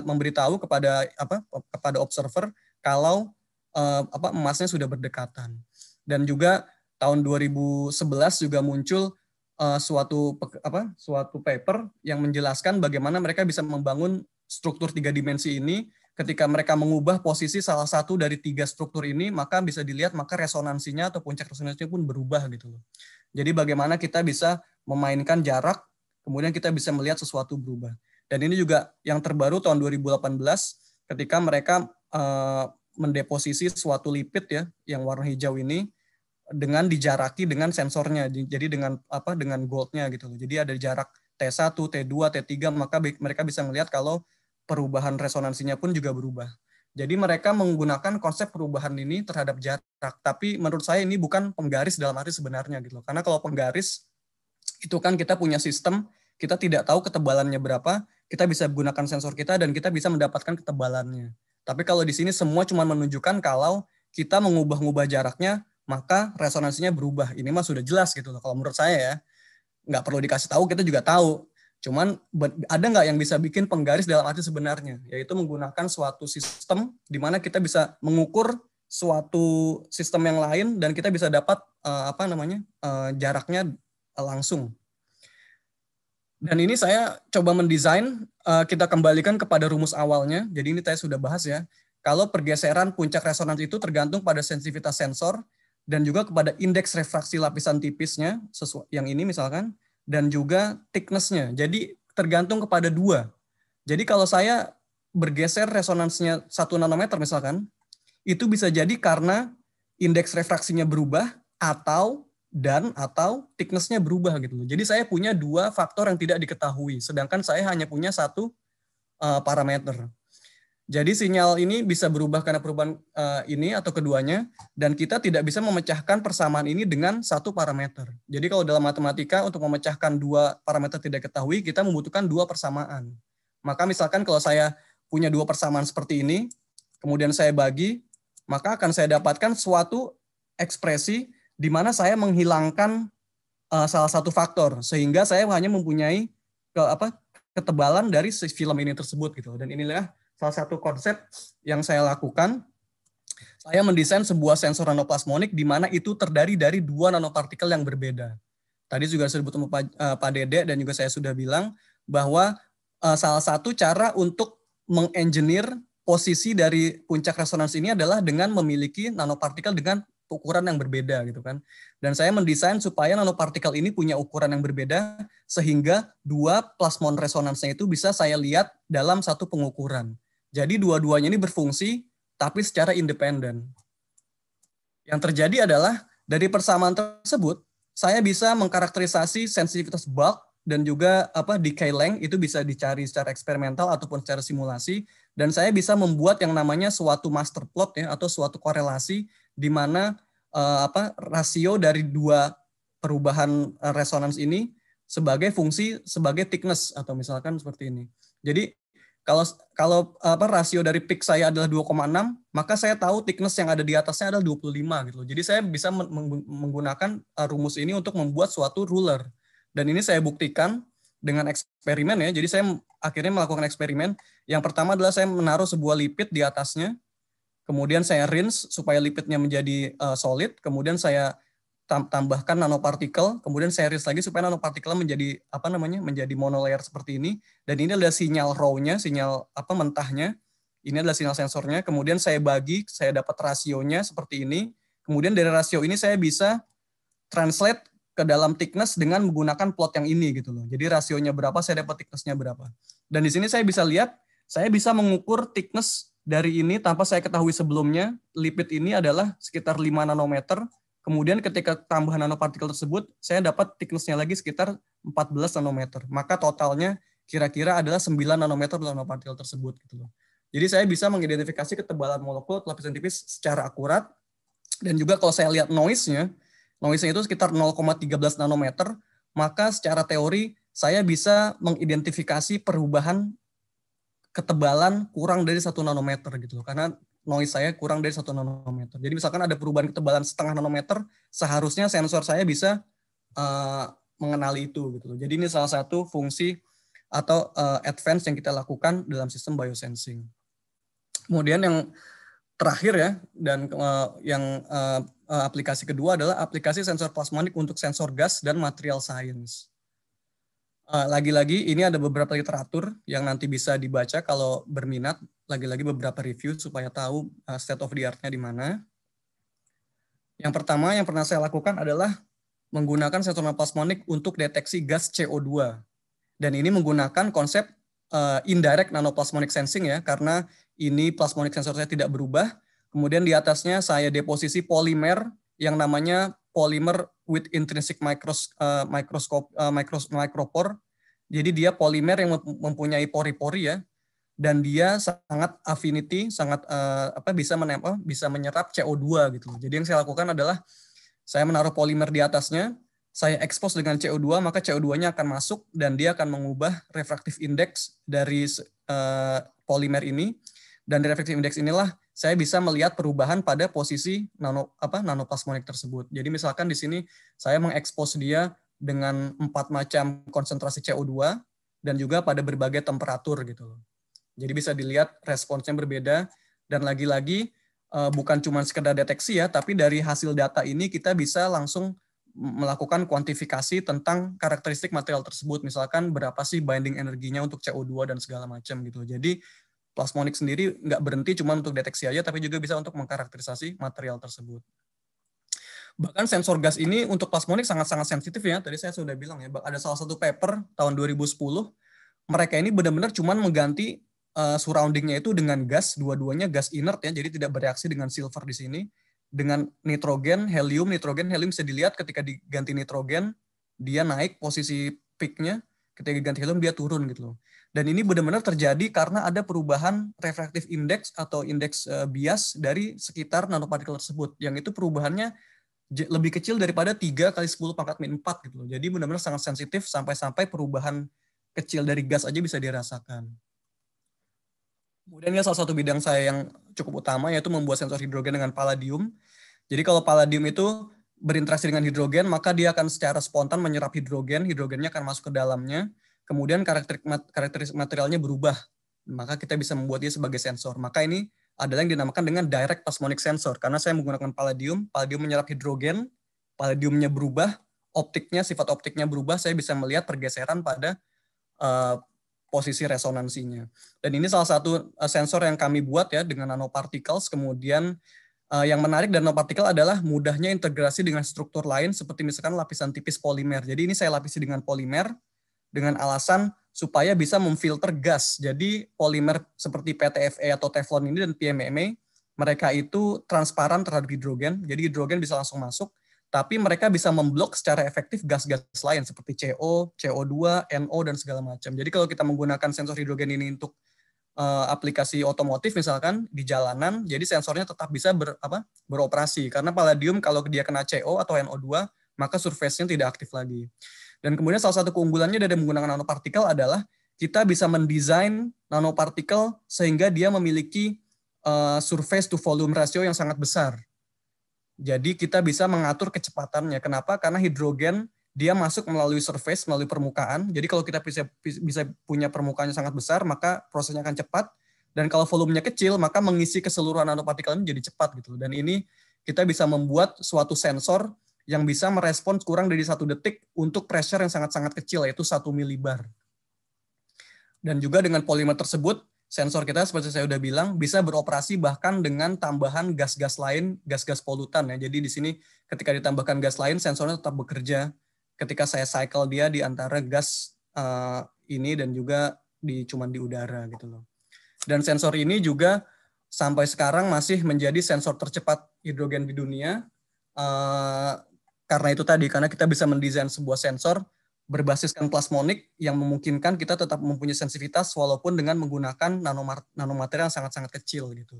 memberitahu kepada apa kepada observer kalau uh, apa emasnya sudah berdekatan. Dan juga tahun 2011 juga muncul uh, suatu apa suatu paper yang menjelaskan bagaimana mereka bisa membangun struktur tiga dimensi ini ketika mereka mengubah posisi salah satu dari tiga struktur ini maka bisa dilihat maka resonansinya atau puncak resonansinya pun berubah gitu loh. Jadi bagaimana kita bisa memainkan jarak kemudian kita bisa melihat sesuatu berubah. Dan ini juga yang terbaru tahun 2018 ketika mereka uh, mendeposisi suatu lipid ya yang warna hijau ini dengan dijaraki dengan sensornya jadi dengan apa dengan goldnya gitu loh jadi ada jarak T1 T2 T3 maka mereka bisa melihat kalau perubahan resonansinya pun juga berubah jadi mereka menggunakan konsep perubahan ini terhadap jarak tapi menurut saya ini bukan penggaris dalam arti sebenarnya gitu loh karena kalau penggaris itu kan kita punya sistem kita tidak tahu ketebalannya berapa kita bisa gunakan sensor kita dan kita bisa mendapatkan ketebalannya tapi kalau di sini semua cuma menunjukkan kalau kita mengubah-ubah jaraknya maka resonansinya berubah. Ini mah sudah jelas gitu loh. Kalau menurut saya ya, nggak perlu dikasih tahu, kita juga tahu. Cuman ada nggak yang bisa bikin penggaris dalam arti sebenarnya, yaitu menggunakan suatu sistem di mana kita bisa mengukur suatu sistem yang lain dan kita bisa dapat uh, apa namanya uh, jaraknya langsung. Dan ini saya coba mendesain, uh, kita kembalikan kepada rumus awalnya. Jadi ini saya sudah bahas ya. Kalau pergeseran puncak resonansi itu tergantung pada sensitivitas sensor, dan juga kepada indeks refraksi lapisan tipisnya sesuai yang ini misalkan dan juga thicknessnya. Jadi tergantung kepada dua. Jadi kalau saya bergeser resonansinya satu nanometer misalkan, itu bisa jadi karena indeks refraksinya berubah atau dan atau thicknessnya berubah gitu loh. Jadi saya punya dua faktor yang tidak diketahui, sedangkan saya hanya punya satu uh, parameter. Jadi sinyal ini bisa berubah karena perubahan eh, ini atau keduanya, dan kita tidak bisa memecahkan persamaan ini dengan satu parameter. Jadi kalau dalam matematika untuk memecahkan dua parameter tidak ketahui, kita membutuhkan dua persamaan. Maka misalkan kalau saya punya dua persamaan seperti ini, kemudian saya bagi, maka akan saya dapatkan suatu ekspresi di mana saya menghilangkan eh, salah satu faktor, sehingga saya hanya mempunyai ke, apa, ketebalan dari film ini tersebut gitu. Dan inilah salah satu konsep yang saya lakukan saya mendesain sebuah sensor nanoplasmonik di mana itu terdiri dari dua nanopartikel yang berbeda. Tadi juga sudah disebut eh, Pak Dede dan juga saya sudah bilang bahwa eh, salah satu cara untuk mengengineer posisi dari puncak resonansi ini adalah dengan memiliki nanopartikel dengan ukuran yang berbeda gitu kan. Dan saya mendesain supaya nanopartikel ini punya ukuran yang berbeda sehingga dua plasmon resonansnya itu bisa saya lihat dalam satu pengukuran. Jadi dua-duanya ini berfungsi tapi secara independen. Yang terjadi adalah dari persamaan tersebut saya bisa mengkarakterisasi sensitivitas bulk dan juga apa decay length itu bisa dicari secara eksperimental ataupun secara simulasi dan saya bisa membuat yang namanya suatu master plot ya atau suatu korelasi di mana uh, apa rasio dari dua perubahan eh, resonans ini sebagai fungsi sebagai thickness atau misalkan seperti ini. Jadi kalau kalau apa rasio dari peak saya adalah 2,6, maka saya tahu thickness yang ada di atasnya adalah 25 gitu. Jadi saya bisa menggunakan eh, rumus ini untuk membuat suatu ruler. Dan ini saya buktikan dengan eksperimen ya. Jadi saya akhirnya melakukan eksperimen. Yang pertama adalah saya menaruh sebuah lipid di atasnya. Kemudian saya rinse supaya lipidnya menjadi eh, solid. Kemudian saya tambahkan nanopartikel, kemudian series lagi supaya nanopartikel menjadi apa namanya menjadi monolayer seperti ini. Dan ini adalah sinyal raw-nya, sinyal apa mentahnya. Ini adalah sinyal sensornya. Kemudian saya bagi, saya dapat rasionya seperti ini. Kemudian dari rasio ini saya bisa translate ke dalam thickness dengan menggunakan plot yang ini gitu loh. Jadi rasionya berapa, saya dapat thicknessnya berapa. Dan di sini saya bisa lihat, saya bisa mengukur thickness dari ini tanpa saya ketahui sebelumnya. Lipid ini adalah sekitar 5 nanometer Kemudian ketika tambahan nanopartikel tersebut, saya dapat thickness lagi sekitar 14 nanometer. Maka totalnya kira-kira adalah 9 nanometer nanopartikel tersebut gitu Jadi saya bisa mengidentifikasi ketebalan molekul lapisan tipis secara akurat dan juga kalau saya lihat noise-nya, noise-nya itu sekitar 0,13 nanometer, maka secara teori saya bisa mengidentifikasi perubahan ketebalan kurang dari satu nanometer gitu loh. Karena noise saya kurang dari satu nanometer. Jadi misalkan ada perubahan ketebalan setengah nanometer, seharusnya sensor saya bisa uh, mengenali itu gitu. Jadi ini salah satu fungsi atau uh, advance yang kita lakukan dalam sistem biosensing. Kemudian yang terakhir ya dan uh, yang uh, aplikasi kedua adalah aplikasi sensor plasmonik untuk sensor gas dan material science. Eh, lagi-lagi ini ada beberapa literatur yang nanti bisa dibaca kalau berminat. Lagi-lagi beberapa review supaya tahu uh, state of the art-nya di mana. Yang pertama yang pernah saya lakukan adalah menggunakan sensor plasmonik untuk deteksi gas CO2. Dan ini menggunakan konsep uh, indirect nanoplasmonic sensing ya, karena ini plasmonic sensor saya tidak berubah. Kemudian di atasnya saya deposisi polimer yang namanya polimer with intrinsic micros, uh, microscope uh, micros, micropore. Jadi dia polimer yang mempunyai pori-pori ya dan dia sangat affinity, sangat uh, apa bisa menempel, bisa menyerap CO2 gitu. Jadi yang saya lakukan adalah saya menaruh polimer di atasnya, saya expose dengan CO2, maka CO2-nya akan masuk dan dia akan mengubah refractive index dari uh, polimer ini dan refractive index inilah saya bisa melihat perubahan pada posisi nano apa nanoplasmonik tersebut. Jadi misalkan di sini saya mengekspos dia dengan empat macam konsentrasi CO2 dan juga pada berbagai temperatur gitu Jadi bisa dilihat responsnya berbeda dan lagi-lagi eh, bukan cuma sekedar deteksi ya, tapi dari hasil data ini kita bisa langsung melakukan kuantifikasi tentang karakteristik material tersebut, misalkan berapa sih binding energinya untuk CO2 dan segala macam gitu. Jadi plasmonik sendiri nggak berhenti cuma untuk deteksi aja, tapi juga bisa untuk mengkarakterisasi material tersebut. Bahkan sensor gas ini untuk plasmonik sangat-sangat sensitif ya. Tadi saya sudah bilang ya, ada salah satu paper tahun 2010, mereka ini benar-benar cuma mengganti eh, surroundingnya itu dengan gas, dua-duanya gas inert ya, jadi tidak bereaksi dengan silver di sini. Dengan nitrogen, helium, nitrogen, helium bisa dilihat ketika diganti nitrogen, dia naik posisi peaknya, ketika diganti helium dia turun gitu loh. Dan ini benar-benar terjadi karena ada perubahan refraktif indeks atau indeks eh, bias dari sekitar nanopartikel tersebut. Yang itu perubahannya lebih kecil daripada 3 kali 10 pangkat min 4 gitu Jadi benar-benar sangat sensitif sampai-sampai perubahan kecil dari gas aja bisa dirasakan. Kemudian ya salah satu bidang saya yang cukup utama yaitu membuat sensor hidrogen dengan palladium. Jadi kalau palladium itu berinteraksi dengan hidrogen, maka dia akan secara spontan menyerap hidrogen, hidrogennya akan masuk ke dalamnya kemudian karakteristik materialnya berubah maka kita bisa membuat dia sebagai sensor maka ini adalah yang dinamakan dengan direct plasmonic sensor karena saya menggunakan palladium palladium menyerap hidrogen palladiumnya berubah optiknya sifat optiknya berubah saya bisa melihat pergeseran pada uh, posisi resonansinya dan ini salah satu eh, sensor yang kami buat ya dengan nanoparticles kemudian uh, yang menarik dari nanopartikel adalah mudahnya integrasi dengan struktur lain seperti misalkan lapisan tipis polimer. Jadi ini saya lapisi dengan polimer, dengan alasan supaya bisa memfilter gas. Jadi polimer seperti PTFE atau teflon ini dan PMMA, e e, mereka itu transparan terhadap hidrogen, jadi hidrogen bisa langsung masuk, tapi mereka bisa memblok secara efektif gas-gas lain seperti CO, CO2, NO, dan segala macam. Jadi kalau kita menggunakan sensor hidrogen ini untuk uh, aplikasi otomotif misalkan di jalanan, jadi sensornya tetap bisa ber, apa, beroperasi. Karena palladium kalau dia kena CO atau NO2, maka surface-nya tidak aktif lagi. Dan kemudian salah satu keunggulannya dari menggunakan nanopartikel adalah kita bisa mendesain nanopartikel sehingga dia memiliki uh, surface to volume ratio yang sangat besar. Jadi kita bisa mengatur kecepatannya. Kenapa? Karena hidrogen dia masuk melalui surface, melalui permukaan. Jadi kalau kita bisa bisa punya permukaannya sangat besar, maka prosesnya akan cepat. Dan kalau volumenya kecil, maka mengisi keseluruhan nanopartikel ini jadi cepat gitu. Dan ini kita bisa membuat suatu sensor yang bisa merespon kurang dari satu detik untuk pressure yang sangat-sangat kecil, yaitu satu milibar. Dan juga dengan polimer tersebut, sensor kita seperti saya sudah bilang bisa beroperasi bahkan dengan tambahan gas-gas lain, gas-gas polutan ya. Jadi di sini ketika ditambahkan gas lain, sensornya tetap bekerja ketika saya cycle dia di antara gas uh, ini dan juga di cuman di udara gitu loh. Dan sensor ini juga sampai sekarang masih menjadi sensor tercepat hidrogen di dunia. Uh, karena itu tadi karena kita bisa mendesain sebuah sensor berbasiskan plasmonik yang memungkinkan kita tetap mempunyai sensitivitas walaupun dengan menggunakan nanomaterial yang sangat-sangat kecil gitu.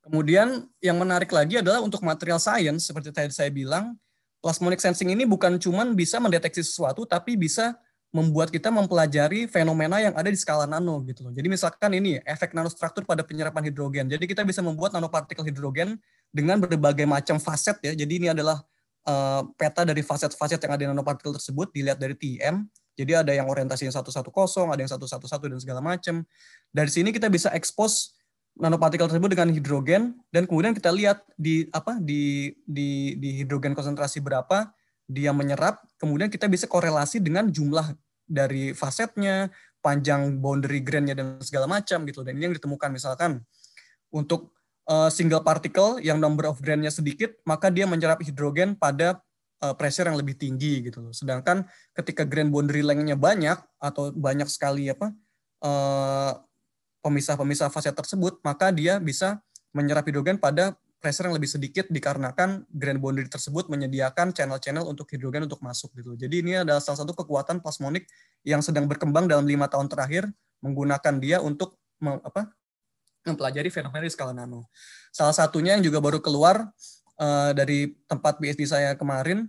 Kemudian yang menarik lagi adalah untuk material science seperti tadi saya bilang, plasmonic sensing ini bukan cuma bisa mendeteksi sesuatu tapi bisa membuat kita mempelajari fenomena yang ada di skala nano gitu loh. Jadi misalkan ini efek nanostruktur pada penyerapan hidrogen. Jadi kita bisa membuat nanopartikel hidrogen dengan berbagai macam faset ya. Jadi ini adalah uh, peta dari faset-faset yang ada di nanopartikel tersebut dilihat dari TEM Jadi ada yang orientasinya 110, ada yang 111 dan segala macam. Dari sini kita bisa expose nanopartikel tersebut dengan hidrogen dan kemudian kita lihat di apa di di di hidrogen konsentrasi berapa dia menyerap, kemudian kita bisa korelasi dengan jumlah dari fasetnya, panjang boundary grainnya dan segala macam gitu. Dan ini yang ditemukan misalkan untuk uh, single particle yang number of grandnya sedikit, maka dia menyerap hidrogen pada uh, pressure yang lebih tinggi gitu. loh. Sedangkan ketika grand boundary length-nya banyak atau banyak sekali apa eh, pemisah-pemisah uh, fase tersebut, maka dia bisa menyerap hidrogen pada pressure yang lebih sedikit dikarenakan grand boundary tersebut menyediakan channel-channel untuk hidrogen untuk masuk gitu. Jadi ini adalah salah satu kekuatan plasmonik yang sedang berkembang dalam lima tahun terakhir menggunakan dia untuk apa mempelajari fenomena di skala nano. Salah satunya yang juga baru keluar uh, dari tempat BSD saya kemarin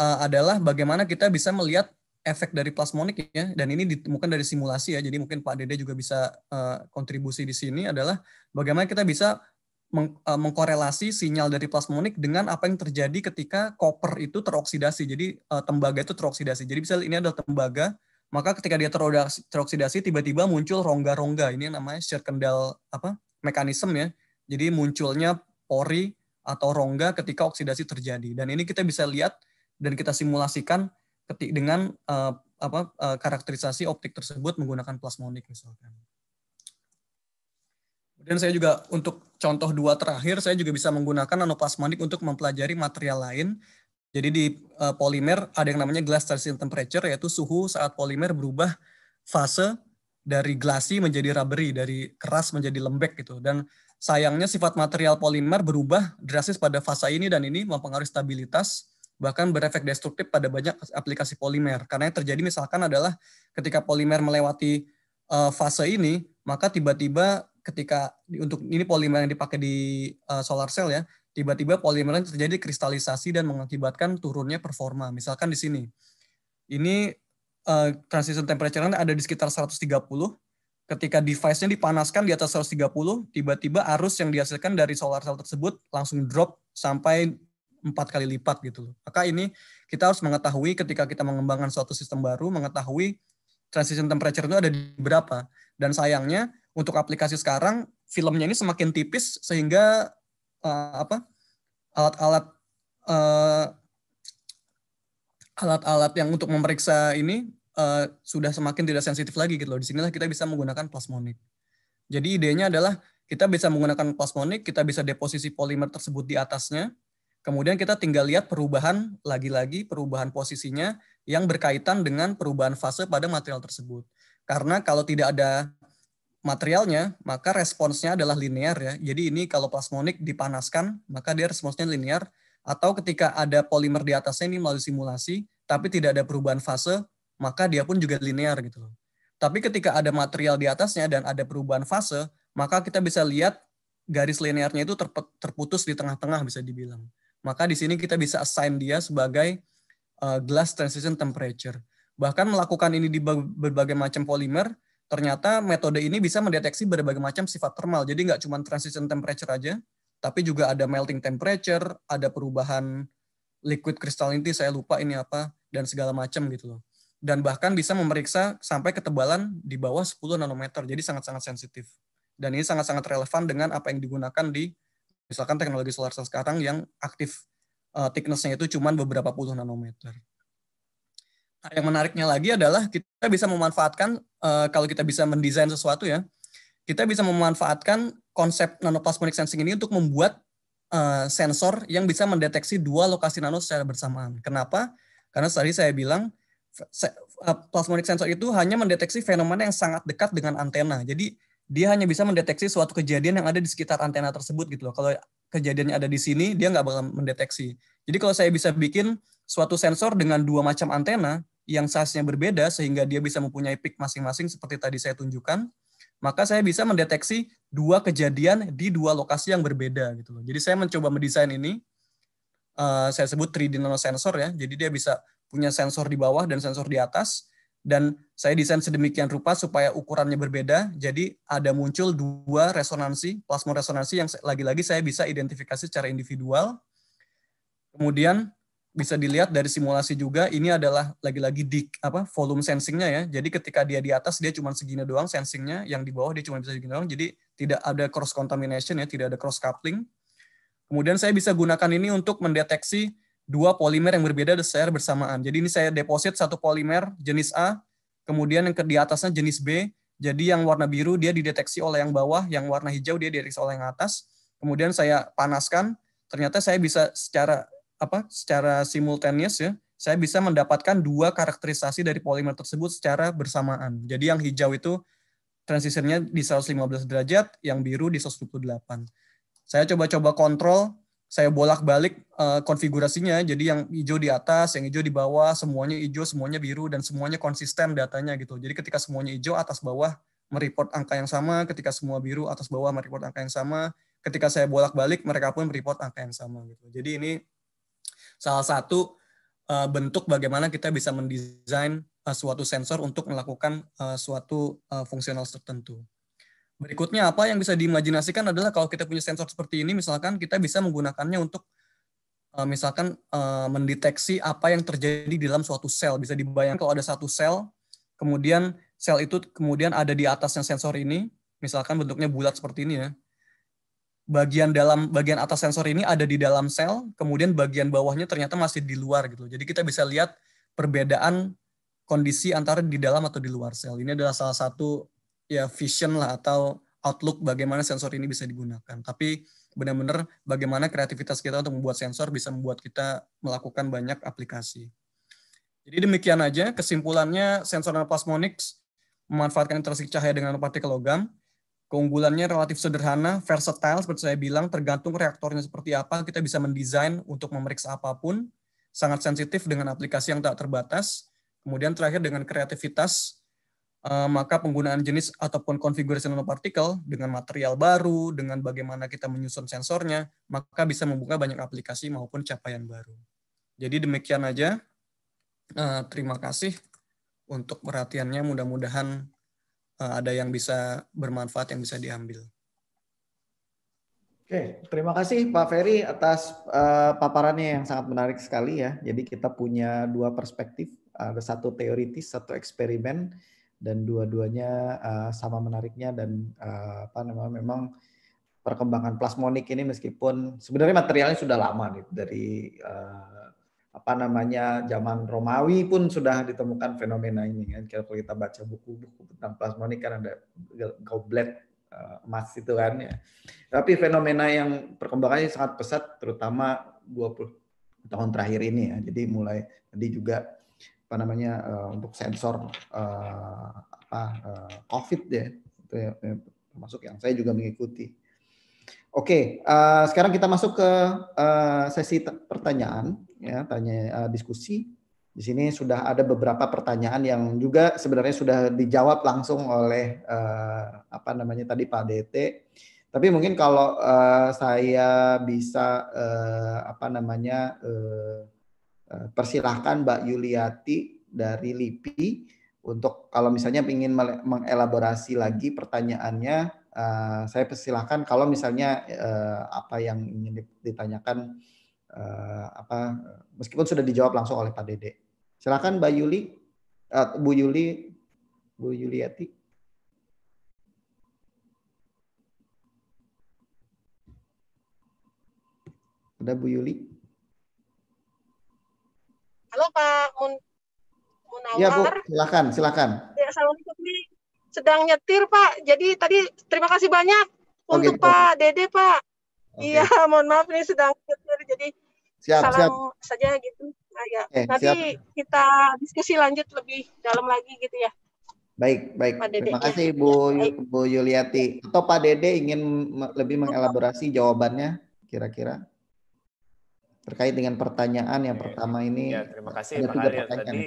uh, adalah bagaimana kita bisa melihat efek dari plasmonik ya dan ini ditemukan dari simulasi ya jadi mungkin Pak Dede juga bisa uh, kontribusi di sini adalah bagaimana kita bisa meng, uh, mengkorelasi sinyal dari plasmonik dengan apa yang terjadi ketika koper itu teroksidasi jadi uh, tembaga itu teroksidasi jadi misalnya ini adalah tembaga maka ketika dia teroksidasi tiba-tiba muncul rongga-rongga ini yang namanya circendal apa mekanisme ya jadi munculnya pori atau rongga ketika oksidasi terjadi dan ini kita bisa lihat dan kita simulasikan ketik dengan uh, apa uh, karakterisasi optik tersebut menggunakan plasmonik misalkan Kemudian saya juga untuk contoh dua terakhir, saya juga bisa menggunakan nanoplasmonik untuk mempelajari material lain jadi di uh, polimer ada yang namanya glass transition temperature yaitu suhu saat polimer berubah fase dari glassy menjadi rubbery, dari keras menjadi lembek gitu. Dan sayangnya sifat material polimer berubah drastis pada fase ini dan ini mempengaruhi stabilitas bahkan berefek destruktif pada banyak aplikasi polimer. Karena yang terjadi misalkan adalah ketika polimer melewati uh, fase ini, maka tiba-tiba ketika untuk ini polimer yang dipakai di uh, solar cell ya, tiba-tiba polimeran terjadi kristalisasi dan mengakibatkan turunnya performa. Misalkan di sini, ini uh, transition temperature ada di sekitar 130. Ketika device-nya dipanaskan di atas 130, tiba-tiba arus yang dihasilkan dari solar cell tersebut langsung drop sampai empat kali lipat gitu. Maka ini kita harus mengetahui ketika kita mengembangkan suatu sistem baru, mengetahui transition temperature itu ada di berapa. Dan sayangnya untuk aplikasi sekarang, filmnya ini semakin tipis sehingga uh, apa alat-alat alat eh, alat-alat yang untuk memeriksa ini uh, sudah semakin tidak sensitif lagi gitu loh. Di sinilah kita bisa menggunakan plasmonik. Jadi idenya adalah kita bisa menggunakan plasmonik, kita bisa deposisi polimer tersebut di atasnya. Kemudian kita tinggal lihat perubahan lagi-lagi perubahan posisinya yang berkaitan dengan perubahan fase pada material tersebut. Karena kalau tidak ada materialnya, maka responsnya adalah linear ya. Jadi ini kalau plasmonik dipanaskan, maka dia responsnya linear. Atau ketika ada polimer di atasnya ini melalui simulasi, tapi tidak ada perubahan fase, maka dia pun juga linear gitu loh. Tapi ketika ada material di atasnya dan ada perubahan fase, maka kita bisa lihat garis linearnya itu terputus di tengah-tengah bisa dibilang. Maka di sini kita bisa assign dia sebagai eh, glass transition temperature. Bahkan melakukan ini di berbagai macam polimer, ternyata metode ini bisa mendeteksi berbagai macam sifat thermal. Jadi nggak cuma transition temperature aja, tapi juga ada melting temperature, ada perubahan liquid crystallinity, saya lupa ini apa, dan segala macam gitu loh. Dan bahkan bisa memeriksa sampai ketebalan di bawah 10 nanometer, jadi sangat-sangat sensitif. Dan ini sangat-sangat relevan dengan apa yang digunakan di misalkan teknologi solar cell sekarang yang aktif uh, thickness-nya itu cuma beberapa puluh nanometer. Nah, yang menariknya lagi adalah kita bisa memanfaatkan uh, kalau kita bisa mendesain sesuatu ya, kita bisa memanfaatkan konsep nanoplasmonic sensing ini untuk membuat uh, sensor yang bisa mendeteksi dua lokasi nano secara bersamaan. Kenapa? Karena tadi saya bilang eh, plasmonic sensor itu hanya mendeteksi fenomena yang sangat dekat dengan antena. Jadi dia hanya bisa mendeteksi suatu kejadian yang ada di sekitar antena tersebut gitu loh. Kalau kejadiannya ada di sini, dia nggak bakal mendeteksi. Jadi kalau saya bisa bikin suatu sensor dengan dua macam antena, yang size-nya berbeda sehingga dia bisa mempunyai peak masing-masing seperti tadi saya tunjukkan, maka saya bisa mendeteksi dua kejadian di dua lokasi yang berbeda gitu loh. Jadi saya mencoba mendesain ini uh, saya sebut 3D nano sensor ya. Jadi dia bisa punya sensor di bawah dan sensor di atas dan saya desain sedemikian rupa supaya ukurannya berbeda. Jadi ada muncul dua resonansi, plasmon resonansi yang lagi-lagi saya bisa identifikasi secara individual. Kemudian bisa dilihat dari simulasi juga ini adalah lagi-lagi di apa volume sensingnya ya jadi ketika dia di atas dia cuma segini doang sensingnya yang di bawah dia cuma bisa segini doang jadi tidak ada cross contamination ya tidak ada cross coupling kemudian saya bisa gunakan ini untuk mendeteksi dua polimer yang berbeda secara bersamaan jadi ini saya deposit satu polimer jenis A kemudian yang ke di atasnya jenis B jadi yang warna biru dia dideteksi oleh yang bawah yang warna hijau dia dideteksi oleh yang atas kemudian saya panaskan ternyata saya bisa secara apa secara simultaneous ya saya bisa mendapatkan dua karakterisasi dari polimer tersebut secara bersamaan. Jadi yang hijau itu transisinya di 115 derajat, yang biru di 128. Saya coba-coba kontrol, saya bolak-balik eh, konfigurasinya, jadi yang hijau di atas, yang hijau di bawah, semuanya hijau, semuanya biru, dan semuanya konsisten datanya gitu. Jadi ketika semuanya hijau, atas bawah mereport angka yang sama, ketika semua biru, atas bawah mereport angka yang sama, ketika saya bolak-balik, mereka pun mereport angka yang sama gitu. Jadi ini salah satu uh, bentuk bagaimana kita bisa mendesain uh, suatu sensor untuk melakukan uh, suatu uh, fungsional tertentu. Berikutnya apa yang bisa diimajinasikan adalah kalau kita punya sensor seperti ini, misalkan kita bisa menggunakannya untuk uh, misalkan uh, mendeteksi apa yang terjadi di dalam suatu sel. Bisa dibayangkan kalau ada satu sel, kemudian sel itu kemudian ada di atasnya sensor ini, misalkan bentuknya bulat seperti ini ya bagian dalam bagian atas sensor ini ada di dalam sel, kemudian bagian bawahnya ternyata masih di luar gitu. Jadi kita bisa lihat perbedaan kondisi antara di dalam atau di luar sel. Ini adalah salah satu ya vision lah atau outlook bagaimana sensor ini bisa digunakan. Tapi benar-benar bagaimana kreativitas kita untuk membuat sensor bisa membuat kita melakukan banyak aplikasi. Jadi demikian aja kesimpulannya sensor plasmonics memanfaatkan interaksi cahaya dengan partikel logam Keunggulannya relatif sederhana, versatile seperti saya bilang, tergantung reaktornya seperti apa, kita bisa mendesain untuk memeriksa apapun, sangat sensitif dengan aplikasi yang tak terbatas, kemudian terakhir dengan kreativitas, eh, maka penggunaan jenis ataupun konfigurasi nanopartikel dengan material baru, dengan bagaimana kita menyusun sensornya, maka bisa membuka banyak aplikasi maupun capaian baru. Jadi demikian aja. Eh, terima kasih untuk perhatiannya. Mudah-mudahan Eh, ada yang bisa bermanfaat yang bisa diambil. Oke, terima kasih Pak Ferry atas uh, paparannya yang sangat menarik sekali ya. Jadi kita punya dua perspektif, ada satu teoritis, satu eksperimen, dan dua-duanya uh, sama menariknya dan uh, apa namanya memang perkembangan plasmonik ini meskipun sebenarnya materialnya sudah lama nih dari uh, apa namanya zaman Romawi pun sudah ditemukan fenomena ini kan kalau kita baca buku-buku tentang plasmonik kan ada goblet eh, emas itu kan ya tapi fenomena yang perkembangannya sangat pesat terutama 20 tahun terakhir ini ya jadi mulai tadi juga apa namanya eh, untuk sensor eh, apa covid ya itu ya, ya, termasuk yang saya juga mengikuti oke sekarang kita masuk ke sesi pertanyaan ya tanya uh, diskusi. Di sini sudah ada beberapa pertanyaan yang juga sebenarnya sudah dijawab langsung oleh uh, apa namanya tadi Pak DT. Tapi mungkin kalau uh, saya bisa uh, apa namanya uh, persilahkan Mbak Yuliati dari LIPI untuk kalau misalnya ingin mengelaborasi lagi pertanyaannya, uh, saya persilahkan kalau misalnya uh, apa yang ingin ditanyakan uh, apa meskipun sudah dijawab langsung oleh Pak Dede. Silakan Mbak Yuli, uh, Bu Yuli, Bu Yuliati. Ada Bu Yuli? Halo Pak Mun Munawar. Ya Bu, silakan, silakan. Ya, assalamualaikum nih. Sedang nyetir Pak. Jadi tadi terima kasih banyak oh untuk gitu. Pak Dede Pak. Iya, mohon maaf nih sedang jadi siap, salam siap. saja gitu. Nah, ya. eh, Nanti siap. kita diskusi lanjut lebih dalam lagi gitu ya. Baik, baik. Terima ya. kasih Bu ya, Bu Yuliati. Atau Pak Dede ingin lebih mengelaborasi jawabannya kira-kira terkait dengan pertanyaan yang pertama ini. Ya, terima kasih ada Pak Arya. Tadi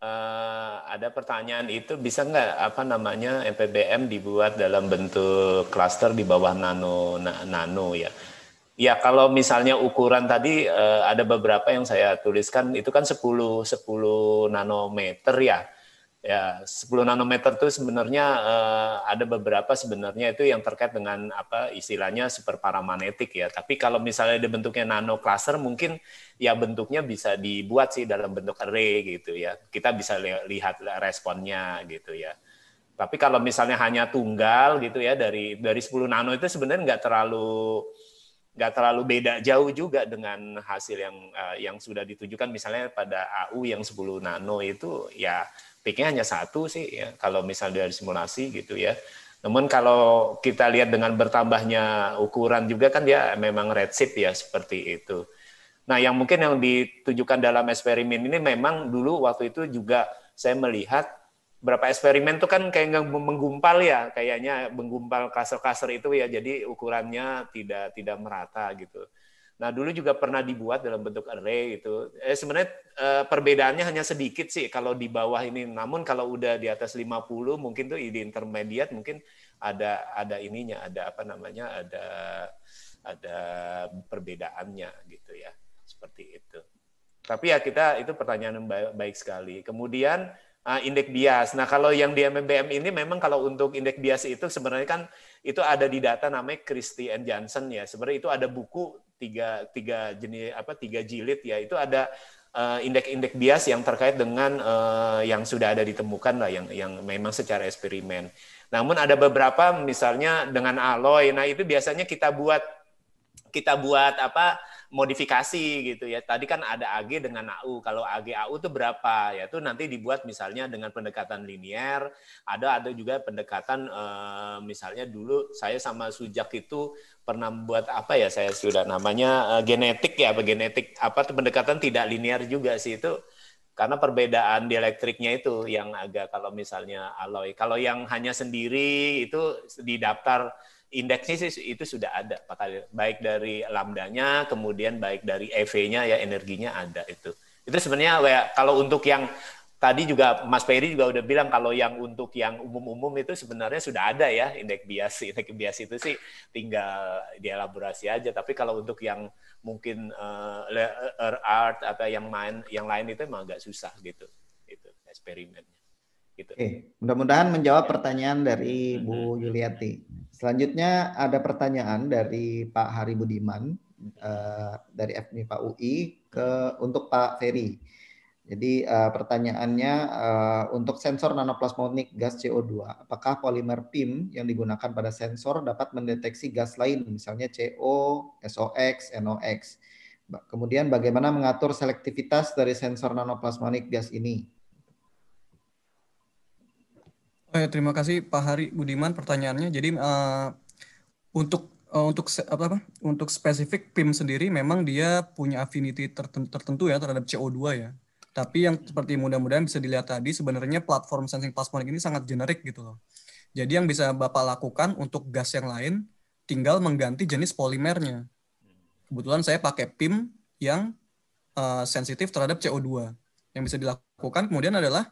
uh, ada pertanyaan itu bisa nggak apa namanya MPBM dibuat dalam bentuk klaster di bawah nano na, nano ya. Ya, kalau misalnya ukuran tadi eh, ada beberapa yang saya tuliskan itu kan 10 10 nanometer ya. Ya, 10 nanometer itu sebenarnya eh, ada beberapa sebenarnya itu yang terkait dengan apa istilahnya super superparamagnetik ya. Tapi kalau misalnya bentuknya nano cluster mungkin ya bentuknya bisa dibuat sih dalam bentuk array gitu ya. Kita bisa lihat responnya gitu ya. Tapi kalau misalnya hanya tunggal gitu ya dari dari 10 nano itu sebenarnya nggak terlalu nggak terlalu beda jauh juga dengan hasil yang uh, yang sudah ditujukan misalnya pada AU yang 10 nano itu ya peaknya hanya satu sih ya kalau misalnya dari simulasi gitu ya namun kalau kita lihat dengan bertambahnya ukuran juga kan dia memang redshift ya seperti itu nah yang mungkin yang ditujukan dalam eksperimen ini memang dulu waktu itu juga saya melihat berapa eksperimen tuh kan kayak nggak menggumpal ya kayaknya menggumpal kasar-kasar itu ya jadi ukurannya tidak tidak merata gitu. Nah dulu juga pernah dibuat dalam bentuk array itu. Eh, sebenarnya eh, perbedaannya hanya sedikit sih kalau di bawah ini. Namun kalau udah di atas 50 mungkin tuh di intermediate mungkin ada ada ininya ada apa namanya ada ada perbedaannya gitu ya seperti itu. Tapi ya kita itu pertanyaan yang baik, baik sekali. Kemudian uh, indeks bias. Nah, kalau yang di MMBM ini memang kalau untuk indeks bias itu sebenarnya kan itu ada di data namanya Christie and Johnson ya. Sebenarnya itu ada buku tiga tiga jenis apa tiga jilid ya. Itu ada uh, indeks-indeks bias yang terkait dengan uh, yang sudah ada ditemukan lah yang yang memang secara eksperimen. Namun ada beberapa misalnya dengan aloy. Nah, itu biasanya kita buat kita buat apa modifikasi gitu ya. Tadi kan ada AG dengan AU. Kalau AG AU itu berapa? Ya itu nanti dibuat misalnya dengan pendekatan linier, ada ada juga pendekatan eh, misalnya dulu saya sama Sujak itu pernah buat apa ya saya sudah namanya eh, genetik ya apa genetik apa pendekatan tidak linier juga sih itu karena perbedaan dielektriknya itu yang agak kalau misalnya alloy. Kalau yang hanya sendiri itu di daftar indeksnya sih itu sudah ada Pak Khalil. Baik dari lambdanya, kemudian baik dari EV-nya ya energinya ada itu. Itu sebenarnya kalau untuk yang tadi juga Mas Ferry juga udah bilang kalau yang untuk yang umum-umum itu sebenarnya sudah ada ya indeks bias. Indeks bias itu sih tinggal dielaborasi aja. Tapi kalau untuk yang mungkin uh, eh, art atau yang main yang lain itu emang agak susah gitu. Itu eksperimennya. Gitu. Oke, mudah-mudahan menjawab pertanyaan dari Bu mm-hmm. Yuliati. Selanjutnya ada pertanyaan dari Pak Hari Budiman uh, dari FMI Pak UI ke untuk Pak Ferry. Jadi uh, pertanyaannya uh, untuk sensor nanoplasmonik gas CO2, apakah polimer PIM yang digunakan pada sensor dapat mendeteksi gas lain misalnya CO, SOX, NOX? Kemudian bagaimana mengatur selektivitas dari sensor nanoplasmonik gas ini? Oh ya, terima kasih Pak Hari Budiman pertanyaannya. Jadi uh, untuk uh, untuk apa, apa untuk spesifik PIM sendiri memang dia punya affinity tertentu, ya terhadap CO2 ya. Tapi yang seperti mudah-mudahan bisa dilihat tadi sebenarnya platform sensing plasmonik ini sangat generik gitu loh. Jadi yang bisa Bapak lakukan untuk gas yang lain tinggal mengganti jenis polimernya. Kebetulan saya pakai PIM yang uh, sensitif terhadap CO2. Yang bisa dilakukan kemudian adalah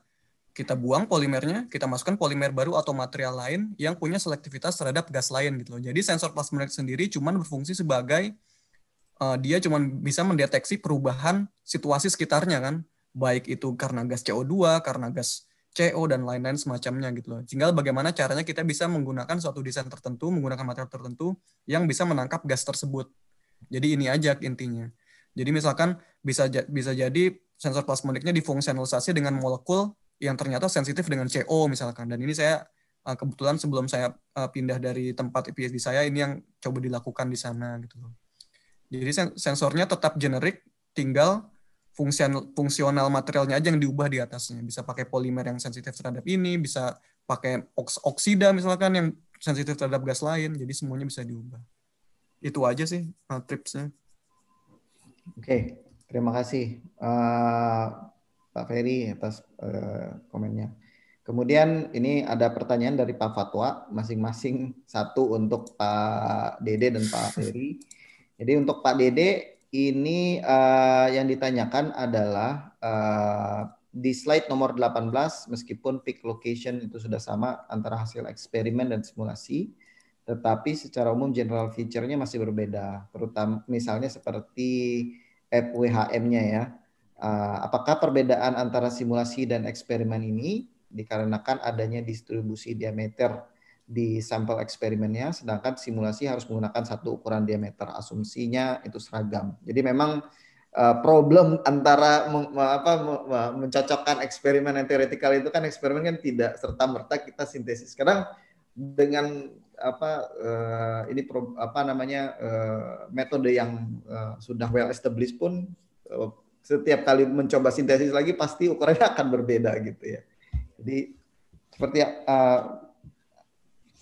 kita buang polimernya, kita masukkan polimer baru atau material lain yang punya selektivitas terhadap gas lain gitu loh. Jadi sensor plasma sendiri cuman berfungsi sebagai uh, dia cuman bisa mendeteksi perubahan situasi sekitarnya kan, baik itu karena gas CO2, karena gas CO dan lain-lain semacamnya gitu loh. Tinggal bagaimana caranya kita bisa menggunakan suatu desain tertentu, menggunakan material tertentu yang bisa menangkap gas tersebut. Jadi ini aja intinya. Jadi misalkan bisa bisa jadi sensor plasmoniknya difungsionalisasi dengan molekul yang ternyata sensitif dengan CO misalkan. Dan ini saya eh, kebetulan sebelum saya eh, pindah dari tempat IPSD saya ini yang coba dilakukan di sana gitu loh. Jadi sensornya tetap generik, tinggal fungsional, fungsional materialnya aja yang diubah di atasnya. Bisa pakai polimer yang sensitif terhadap ini, bisa pakai oksida misalkan yang sensitif terhadap gas lain. Jadi semuanya bisa diubah. Itu aja sih eh, tipsnya. Oke, okay. terima kasih. Uh, Pak Ferry atas uh, komennya. Kemudian ini ada pertanyaan dari Pak Fatwa, masing-masing satu untuk Pak Dede dan Pak Ferry. Jadi untuk Pak Dede ini uh, yang ditanyakan adalah uh, di slide nomor 18 meskipun peak location itu sudah sama antara hasil eksperimen dan simulasi tetapi secara umum general feature-nya masih berbeda terutama misalnya seperti FWHM-nya ya Eh, apakah perbedaan antara simulasi dan eksperimen ini dikarenakan adanya distribusi diameter di sampel eksperimennya, sedangkan simulasi harus menggunakan satu ukuran diameter. Asumsinya itu seragam. Jadi memang eh, problem antara mencocokkan eksperimen yang teoretikal itu kan eksperimen kan tidak serta merta kita sintesis. Sekarang dengan apa eh, ini apa namanya metode yang sudah well established pun setiap kali mencoba sintesis lagi pasti ukurannya akan berbeda gitu ya. Jadi seperti uh,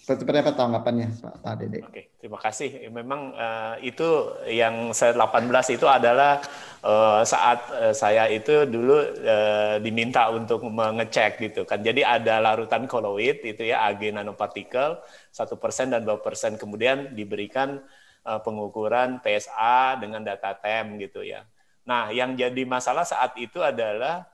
seperti apa tanggapannya Pak Dede? Oke, terima kasih. Memang uh, itu yang saya 18 itu adalah uh, saat saya itu dulu uh, diminta untuk mengecek gitu kan. Jadi ada larutan koloid itu ya Ag nanopartikel satu persen dan dua persen kemudian diberikan uh, pengukuran PSA dengan data TEM gitu ya. Nah, yang jadi masalah saat itu adalah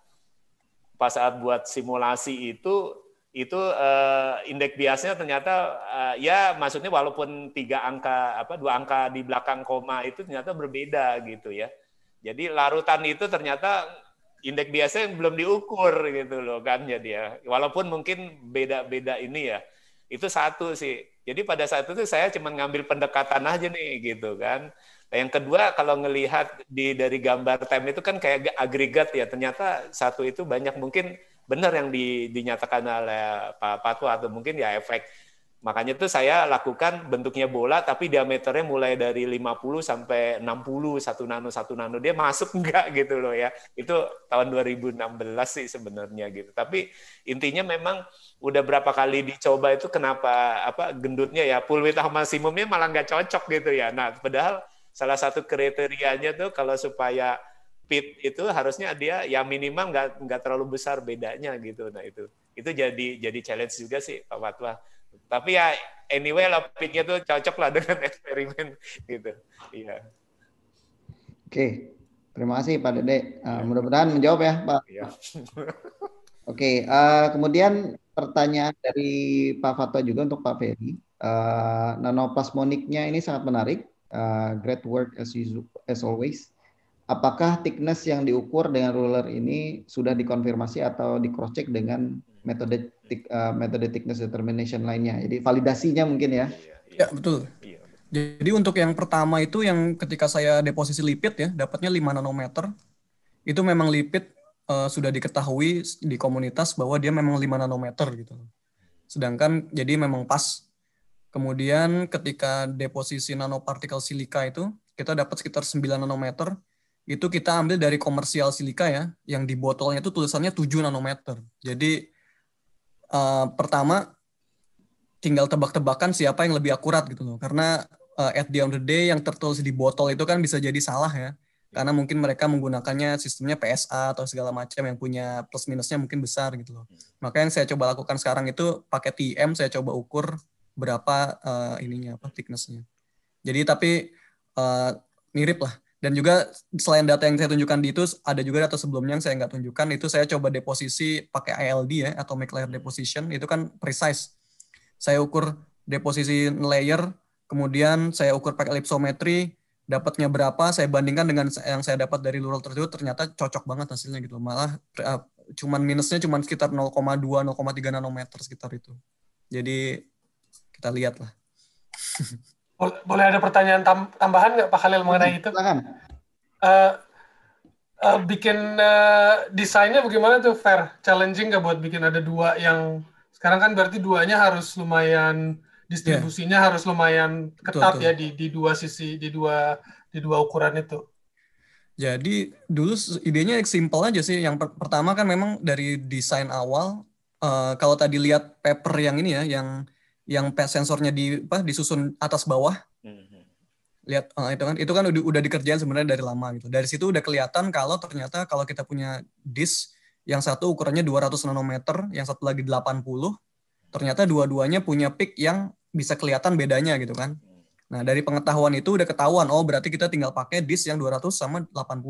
pas saat buat simulasi itu itu uh, indeks biasnya ternyata uh, ya maksudnya walaupun tiga angka apa dua angka di belakang koma itu ternyata berbeda gitu ya. Jadi larutan itu ternyata indeks biasnya belum diukur gitu loh kan jadi ya. Walaupun mungkin beda-beda ini ya. Itu satu sih. Jadi pada saat itu saya cuma ngambil pendekatan aja nih gitu kan. Yang kedua kalau ngelihat di dari gambar tem itu kan kayak agregat ya. Ternyata satu itu banyak mungkin benar yang di, dinyatakan oleh Pak Patu atau mungkin ya efek Makanya itu saya lakukan bentuknya bola tapi diameternya mulai dari 50 sampai 60 satu nano satu nano dia masuk enggak gitu loh ya. Itu tahun 2016 sih sebenarnya gitu. Tapi intinya memang udah berapa kali dicoba itu kenapa apa gendutnya ya pulwit maksimumnya malah nggak cocok gitu ya. Nah, padahal salah satu kriterianya tuh kalau supaya pit itu harusnya dia ya minimal nggak nggak terlalu besar bedanya gitu. Nah itu itu jadi jadi challenge juga sih Pak Fatwa. Tapi ya anyway lah pitnya tuh cocok lah dengan eksperimen gitu. Iya. Oke, okay. terima kasih Pak Dede. Uh, Mudah-mudahan menjawab ya Pak. Iya. Oke, okay. uh, kemudian pertanyaan dari Pak Fatwa juga untuk Pak Ferry. Uh, nanoplasmoniknya ini sangat menarik. Uh, great work as usual, as always. Apakah thickness yang diukur dengan ruler ini sudah dikonfirmasi atau di cross check dengan metode uh, metode thickness determination lainnya? Jadi validasinya mungkin ya? Iya, iya. Ya iya, betul. Jadi untuk yang pertama itu yang ketika saya deposisi lipid ya, dapatnya 5 nanometer. Itu memang lipid uh, sudah diketahui di komunitas bahwa dia memang 5 nanometer gitu. Sedangkan jadi memang pas Kemudian ketika deposisi nanopartikel silika itu kita dapat sekitar 9 nanometer. Itu kita ambil dari komersial silika ya, yang di botolnya itu tulisannya 7 nanometer. Jadi uh, pertama tinggal tebak-tebakan siapa yang lebih akurat gitu loh. Karena uh, at the end of the day yang tertulis di botol itu kan bisa jadi salah ya karena mungkin mereka menggunakannya sistemnya PSA atau segala macam yang punya plus minusnya mungkin besar gitu loh. Maka yang saya coba lakukan sekarang itu pakai TM saya coba ukur berapa uh, ininya apa thicknessnya. Jadi tapi uh, mirip lah. Dan juga selain data yang saya tunjukkan di itu ada juga data sebelumnya yang saya nggak tunjukkan itu saya coba deposisi pakai ILD ya atomic layer deposition itu kan precise. Saya ukur deposisi layer kemudian saya ukur pakai elipsometri dapatnya berapa saya bandingkan dengan yang saya dapat dari lural tersebut ternyata cocok banget hasilnya gitu malah eh, cuman minusnya cuman sekitar 0,2 0,3 nanometer sekitar itu jadi kita lihat lah. Boleh ada pertanyaan tambahan nggak Pak Khalil mengenai itu? Silakan. Uh, uh, bikin uh, desainnya bagaimana tuh fair? Challenging nggak buat bikin ada dua yang sekarang kan berarti duanya harus lumayan distribusinya yeah. harus lumayan ketat betul, ya di di dua sisi di dua di dua ukuran itu. Jadi dulu idenya simpel aja sih. Yang per pertama kan memang dari desain awal. Uh, kalau tadi lihat paper yang ini ya, yang yang sensornya di apa disusun atas bawah mm-hmm. lihat uh, itu kan itu kan udah, udah dikerjain sebenarnya dari lama gitu dari situ udah kelihatan kalau ternyata kalau kita punya disk yang satu ukurannya 200 nanometer yang satu lagi 80 ternyata dua-duanya punya peak yang bisa kelihatan bedanya gitu kan mm-hmm. nah dari pengetahuan itu udah ketahuan oh berarti kita tinggal pakai disk yang 200 sama 80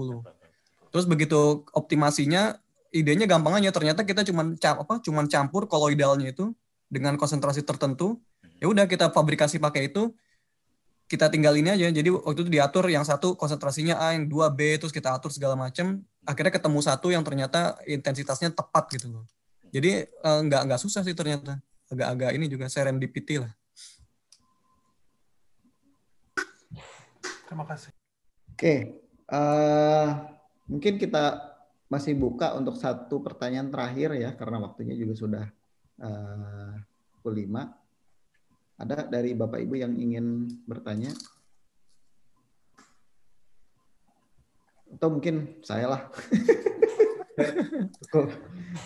terus begitu optimasinya idenya gampang aja ternyata kita cuman apa cuman campur koloidalnya itu dengan konsentrasi tertentu hmm. ya udah kita fabrikasi pakai itu kita tinggal ini aja jadi waktu itu diatur yang satu konsentrasinya A yang dua B terus kita atur segala macam akhirnya ketemu satu yang ternyata intensitasnya tepat gitu loh jadi eh, nggak nggak susah sih ternyata agak-agak ini juga serendipity lah terima kasih oke uh, mungkin kita masih buka untuk satu pertanyaan terakhir ya karena waktunya juga sudah Eh, kelima. Ada dari Bapak Ibu yang ingin bertanya? Atau mungkin saya lah. cukup,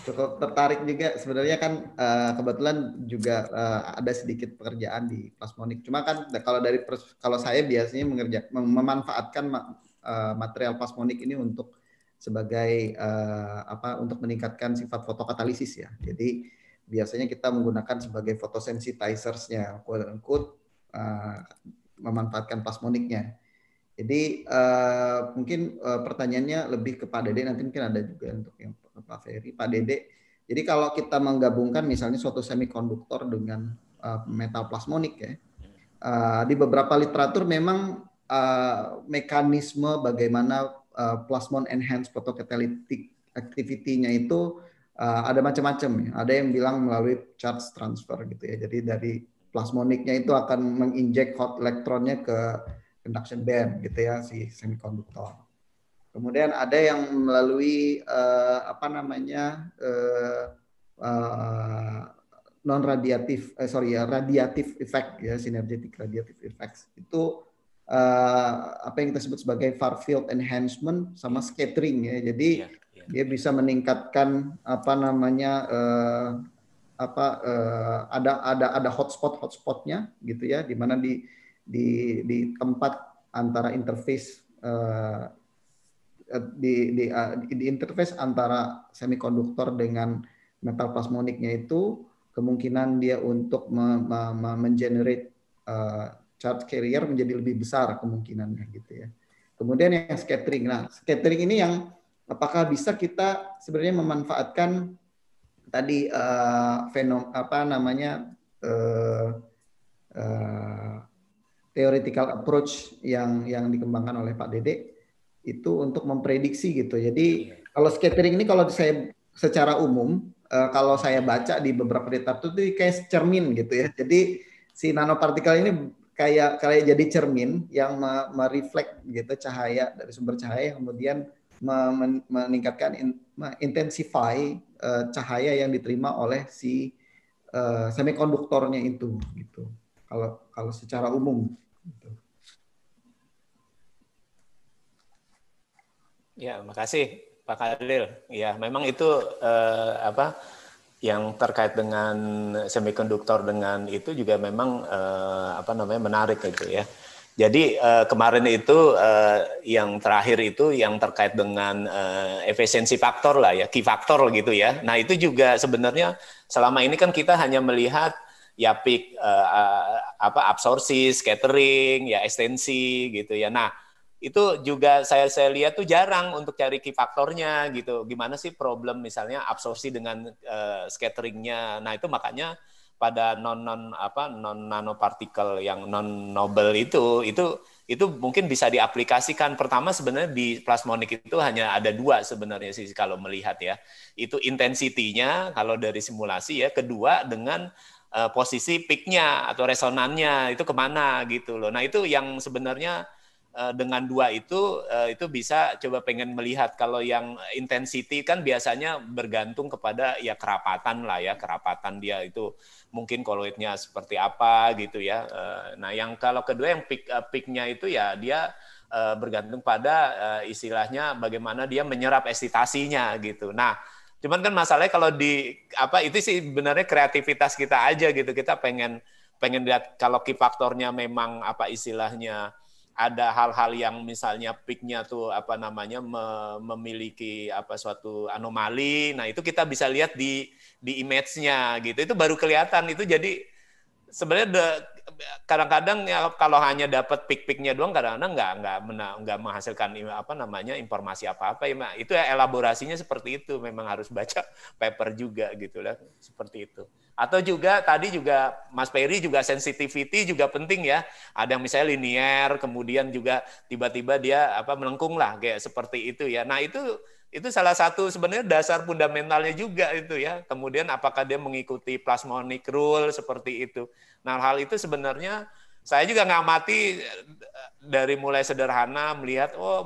cukup tertarik juga. Sebenarnya kan eh, kebetulan juga eh, ada sedikit pekerjaan di plasmonik. Cuma kan kalau dari kalau saya biasanya mengerja, memanfaatkan material plasmonik ini untuk sebagai uh, apa untuk meningkatkan sifat fotokatalisis ya. Jadi biasanya kita menggunakan sebagai photosensitizersnya, quote unquote, uh, memanfaatkan plasmoniknya. Jadi uh, mungkin uh, pertanyaannya lebih ke Pak Dede, nanti mungkin ada juga untuk yang Pak Ferry, Pak Dede. Jadi kalau kita menggabungkan misalnya suatu semikonduktor dengan uh, metal plasmonik ya, uh, di beberapa literatur memang uh, mekanisme bagaimana uh, plasmon enhanced photocatalytic activity-nya itu uh, ada macam-macam ya. Ada yang bilang melalui charge transfer gitu ya. Jadi dari plasmoniknya itu akan menginjek hot elektronnya ke conduction band gitu ya si semikonduktor. Kemudian ada yang melalui uh, apa namanya uh, eh, uh, non radiatif eh, sorry ya radiatif effect ya sinergetik radiatif effects itu uh, apa yang kita sebut sebagai far field enhancement sama hmm. scattering ya. Jadi yeah dia bisa meningkatkan apa namanya eh, apa eh, ada ada ada hotspot hotspotnya gitu ya di mana di di di tempat antara interface eh, di di uh, di interface antara semikonduktor dengan metal plasmoniknya itu kemungkinan dia untuk mengenerate uh, charge carrier menjadi lebih besar kemungkinannya gitu ya. Kemudian yang scattering. Nah, scattering ini yang apakah bisa kita sebenarnya memanfaatkan tadi uh, fenom apa namanya uh, uh, theoretical approach yang yang dikembangkan oleh Pak Dede itu untuk memprediksi gitu. Jadi iya. kalau scattering ini kalau saya secara umum uh, kalau saya baca di beberapa literatur itu, itu kayak cermin gitu ya. Jadi si nanopartikel ini kayak kayak jadi cermin yang merefleks gitu cahaya dari sumber cahaya kemudian meningkatkan intensify eh, cahaya yang diterima oleh si uh, semikonduktornya itu gitu. Kalau kalau secara umum gitu. Ya, makasih Pak Khalil. Ya, memang itu eh, apa yang terkait dengan semikonduktor dengan itu juga memang eh, apa namanya menarik gitu ya. Jadi eh, kemarin itu eh, yang terakhir itu yang terkait dengan eh, efisiensi faktor lah ya, key faktor gitu ya. Nah itu juga sebenarnya selama ini kan kita hanya melihat ya pick eh, apa absorpsi, scattering, ya ekstensi gitu ya. Nah itu juga saya saya lihat tuh jarang untuk cari key faktornya gitu. Gimana sih problem misalnya absorpsi dengan eh, scatteringnya? Nah itu makanya pada non non apa non nanopartikel yang non Nobel itu itu itu mungkin bisa diaplikasikan pertama sebenarnya di plasmonik itu hanya ada dua sebenarnya sih kalau melihat ya itu intensitinya kalau dari simulasi ya kedua dengan uh, posisi peaknya atau resonannya itu kemana gitu loh nah itu yang sebenarnya Eh, dengan dua itu eh, itu bisa coba pengen melihat kalau yang intensity kan biasanya bergantung kepada ya kerapatan lah ya kerapatan dia itu mungkin koloidnya seperti apa gitu ya eh, nah yang kalau kedua yang peak picknya itu ya dia bergantung pada istilahnya bagaimana dia menyerap esitasinya gitu nah cuman kan masalahnya kalau di apa itu sih sebenarnya kreativitas kita aja gitu kita pengen pengen lihat kalau key faktornya memang apa istilahnya ada hal-hal yang misalnya peaknya tuh apa namanya memiliki apa suatu anomali. Nah, itu kita bisa lihat di di image-nya gitu. Itu baru kelihatan itu jadi sebenarnya kadang-kadang ya kalau hanya dapat pik-piknya doang kadang-kadang nggak nggak nggak menghasilkan apa namanya informasi apa-apa ya itu ya elaborasinya seperti itu memang harus baca paper juga gitu lah seperti itu atau juga tadi juga Mas Perry juga sensitivity juga penting ya ada yang misalnya linier kemudian juga tiba-tiba dia apa melengkung lah kayak seperti itu ya nah itu itu salah satu sebenarnya dasar fundamentalnya juga itu ya. Kemudian apakah dia mengikuti plasmonic rule seperti itu. Nah hal itu sebenarnya saya juga ngamati eh, dari mulai sederhana melihat oh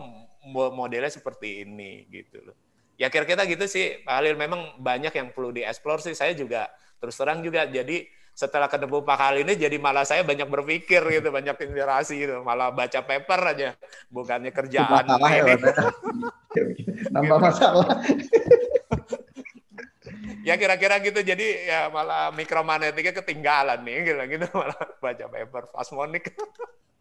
modelnya seperti ini gitu loh. Ya kira-kira gitu sih Pak Halil memang banyak yang perlu dieksplor sih. Saya juga terus terang juga jadi setelah ketemu Pak Khalil ini jadi malah saya banyak berpikir gitu, banyak inspirasi gitu, malah baca paper aja, bukannya kerjaan. Masalah ya, ini. Iya, iya. nambah gitu. masalah. ya kira-kira gitu, jadi ya malah mikromagnetiknya ketinggalan nih, gitu, gitu malah baca paper, fasmonik.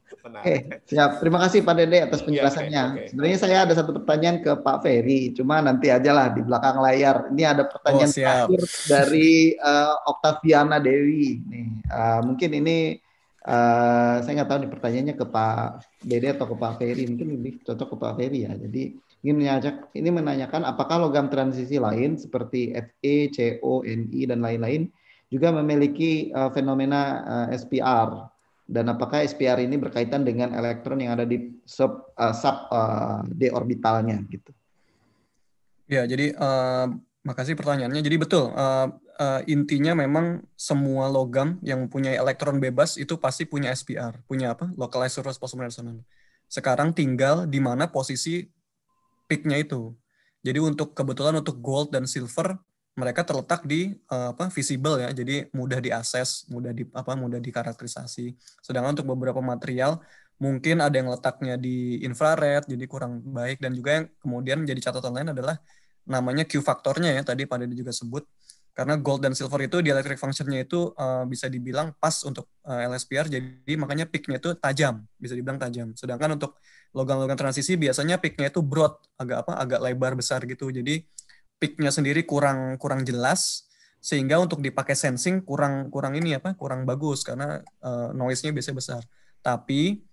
Oke, okay, siap. Terima kasih Pak Dede atas iya, penjelasannya. Yeah, okay, okay. Sebenarnya saya ada satu pertanyaan ke Pak Ferry, cuma nanti aja lah di belakang layar. Ini ada pertanyaan oh, terakhir dari uh, Octaviana Dewi. Nih, uh, mungkin ini uh, saya nggak tahu nih pertanyaannya ke Pak Dede atau ke Pak Ferry. Mungkin lebih cocok ke Pak Ferry ya. Jadi ingin menanyakan, ini menanyakan apakah logam transisi lain seperti FE, CO, NI dan lain-lain juga memiliki uh, fenomena uh, SPR dan apakah SPR ini berkaitan dengan elektron yang ada di sub uh, sub uh, d orbitalnya gitu. Ya, jadi uh, makasih pertanyaannya. Jadi betul uh, uh, intinya memang semua logam yang mempunyai elektron bebas itu pasti punya SPR, punya apa? Localized surface plasma resonance. Sekarang tinggal di mana posisi peak-nya itu. Jadi untuk kebetulan untuk gold dan silver mereka terletak di uh, apa visible ya jadi mudah diakses mudah di apa mudah dikarakterisasi sedangkan untuk beberapa material mungkin ada yang letaknya di infrared jadi kurang baik dan juga yang kemudian menjadi catatan lain adalah namanya Q faktornya ya tadi pada juga sebut karena gold dan silver itu dielectric functionnya itu uh, bisa dibilang pas untuk uh, eh, LSPR jadi makanya peaknya itu tajam bisa dibilang tajam sedangkan untuk logam-logam transisi biasanya peaknya itu broad agak apa agak lebar besar gitu jadi picknya sendiri kurang kurang jelas sehingga untuk dipakai sensing kurang kurang ini apa kurang bagus karena uh, noise-nya biasanya besar tapi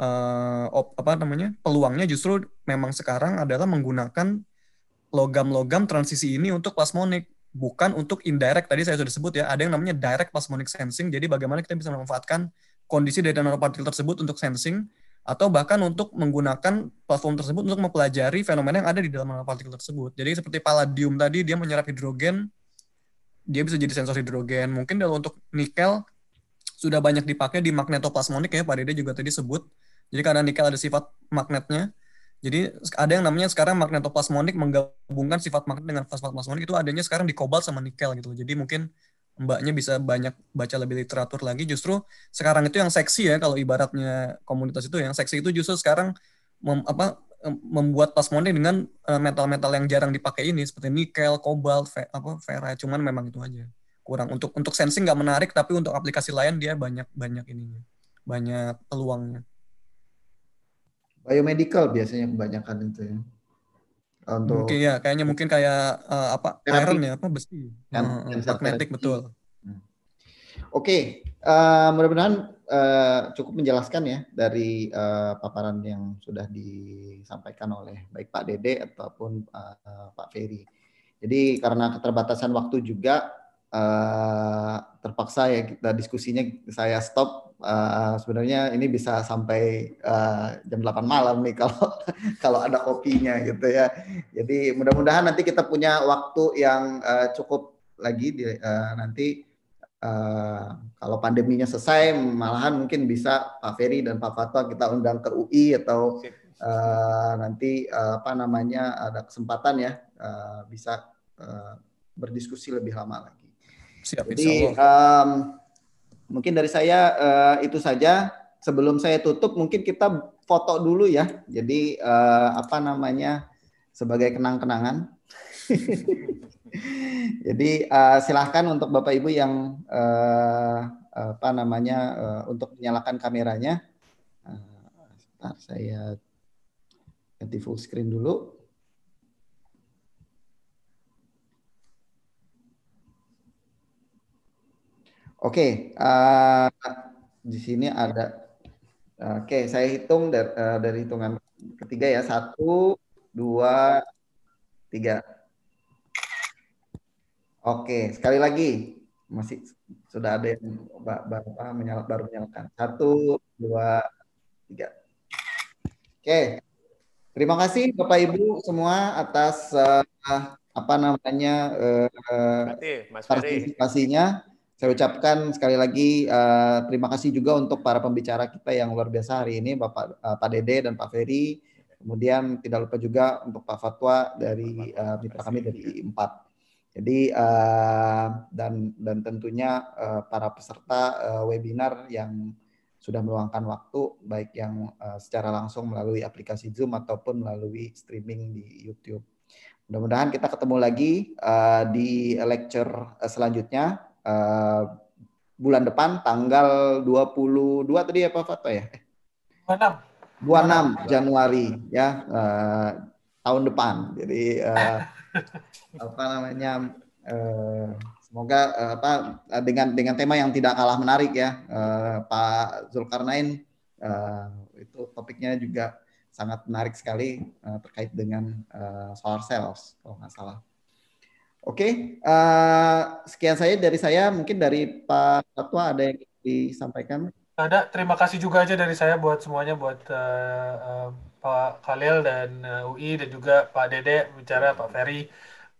uh, op, apa namanya peluangnya justru memang sekarang adalah menggunakan logam-logam transisi ini untuk plasmonik bukan untuk indirect tadi saya sudah sebut ya ada yang namanya direct plasmonic sensing jadi bagaimana kita bisa memanfaatkan kondisi dari nanopartikel tersebut untuk sensing atau bahkan untuk menggunakan platform tersebut untuk mempelajari fenomena yang ada di dalam nanopartikel tersebut. Jadi seperti palladium tadi dia menyerap hidrogen, dia bisa jadi sensor hidrogen. Mungkin kalau untuk nikel sudah banyak dipakai di magnetoplasmonik ya Pak Dede juga tadi sebut. Jadi karena nikel ada sifat magnetnya. Jadi ada yang namanya sekarang magnetoplasmonik menggabungkan sifat magnet dengan sifat plasmonik itu adanya sekarang di kobalt sama nikel gitu. Jadi mungkin mbaknya bisa banyak baca lebih literatur lagi justru sekarang itu yang seksi ya kalau ibaratnya komunitas itu yang seksi itu justru sekarang mem, apa membuat pasmonde dengan eh, metal-metal yang jarang dipakai ini seperti nikel, kobalt, fe, apa vera cuman memang itu aja kurang untuk untuk sensing nggak menarik tapi untuk aplikasi lain dia banyak banyak ininya banyak peluangnya biomedical biasanya kebanyakan itu ya untuk mungkin ya kayaknya mungkin kayak uh, apa terapi. iron ya apa besi kan, hmm, hmm, magnetik betul hmm. oke eh, mudah-mudahan eh, cukup menjelaskan ya dari uh, paparan yang sudah disampaikan oleh baik Pak Dede ataupun uh, Pak Ferry jadi karena keterbatasan waktu juga uh, terpaksa ya kita diskusinya saya stop. Uh, sebenarnya ini bisa sampai uh, jam 8 malam nih kalau kalau ada kopinya gitu ya. Jadi mudah-mudahan nanti kita punya waktu yang uh, cukup lagi di, uh, nanti Uh, kalau pandeminya selesai, malahan mungkin bisa Pak Ferry dan Pak Fatwa kita undang ke UI atau uh, nanti uh, apa namanya ada kesempatan ya uh, bisa uh, berdiskusi lebih lama lagi. Siap, Jadi um, mungkin dari saya uh, itu saja. Sebelum saya tutup, mungkin kita foto dulu ya. Jadi uh, apa namanya sebagai kenang-kenangan. Jadi uh, silahkan untuk bapak ibu yang uh, apa namanya uh, untuk menyalakan kameranya. Uh, sebentar saya ganti full screen dulu. Oke, okay, uh, eh, di sini ada. Oke, okay, saya hitung dari, uh, eh, dari hitungan ketiga ya. Satu, dua, tiga. Oke, okay, sekali lagi masih sudah ada yang baru, menyala, baru menyalakan. Satu, dua, tiga. Oke, terima kasih Bapak Ibu semua atas uh, apa namanya uh, Berarti, Mas partisipasinya. Saya ucapkan sekali lagi uh, terima kasih juga untuk para pembicara kita yang luar biasa hari ini, Bapak uh, Pak Dede dan Pak Ferry. Kemudian tidak lupa juga untuk Pak Fatwa dari uh, mitra kami dari Empat. Jadi uh, dan dan tentunya uh, para peserta uh, webinar yang sudah meluangkan waktu baik yang uh, secara langsung melalui aplikasi Zoom ataupun melalui streaming di YouTube. Mudah-mudahan kita ketemu lagi uh, di lecture selanjutnya Eh, bulan depan tanggal 22 tadi ya foto ya? 26. 26 Januari ya uh, tahun depan. Jadi uh, apa namanya uh, semoga uh, apa dengan dengan tema yang tidak kalah menarik ya uh, Pak Zulkarnain uh, itu topiknya juga sangat menarik sekali uh, terkait dengan uh, solar cells kalau nggak salah. Oke, okay. uh, eh, sekian saya dari saya. Mungkin dari Pak Ketua ada yang disampaikan. Ada. Terima kasih juga aja dari saya buat semuanya, buat uh, uh, Pak Khalil dan uh, UI dan juga Pak Dede bicara, Pak Ferry.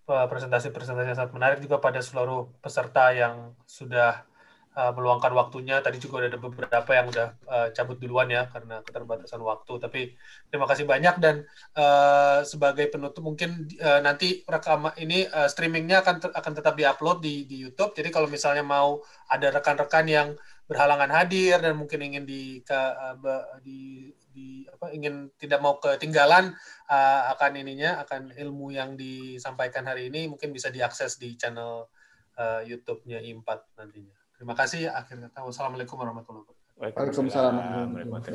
Presentasi-presentasi uh, yang sangat menarik juga pada seluruh peserta yang sudah Eh, meluangkan waktunya. Tadi juga ada beberapa yang udah uh, cabut duluan ya karena keterbatasan waktu. Tapi terima kasih banyak dan uh, sebagai penutup mungkin uh, nanti rekaman ini uh, streamingnya akan ter akan tetap diupload di di YouTube. Jadi kalau misalnya mau ada rekan-rekan yang berhalangan hadir dan mungkin ingin di ke, uh, di di apa ingin tidak mau ketinggalan uh, akan ininya akan ilmu yang disampaikan hari ini mungkin bisa diakses di channel uh, YouTube-nya Impact nantinya. Terima kasih. Akhir kata, wassalamualaikum warahmatullahi wabarakatuh. Waalaikumsalam.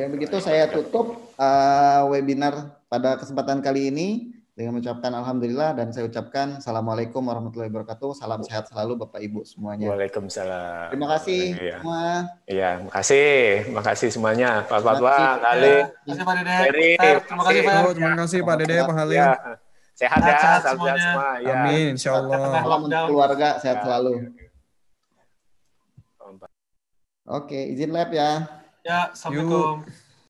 Yang begitu saya tutup uh, webinar pada kesempatan kali ini dengan mengucapkan alhamdulillah dan saya ucapkan assalamualaikum warahmatullahi wabarakatuh. Salam sehat selalu Bapak Ibu semuanya. Waalaikumsalam. Terima kasih ya. semua. Iya, terima kasih, semuanya. Pak Fatwa, Pak Ali. Terima kasih Pak Dede. Terima kasih Pak. Oh, terima kasih Pak Dede, Pak Halim. Ya. Sehat, sehat ya, sehat, sehat semua. Ya. Amin, insya Allah. keluarga, sehat iya. selalu. Oke, izin lab ya. Ya, Assalamualaikum. Yuk.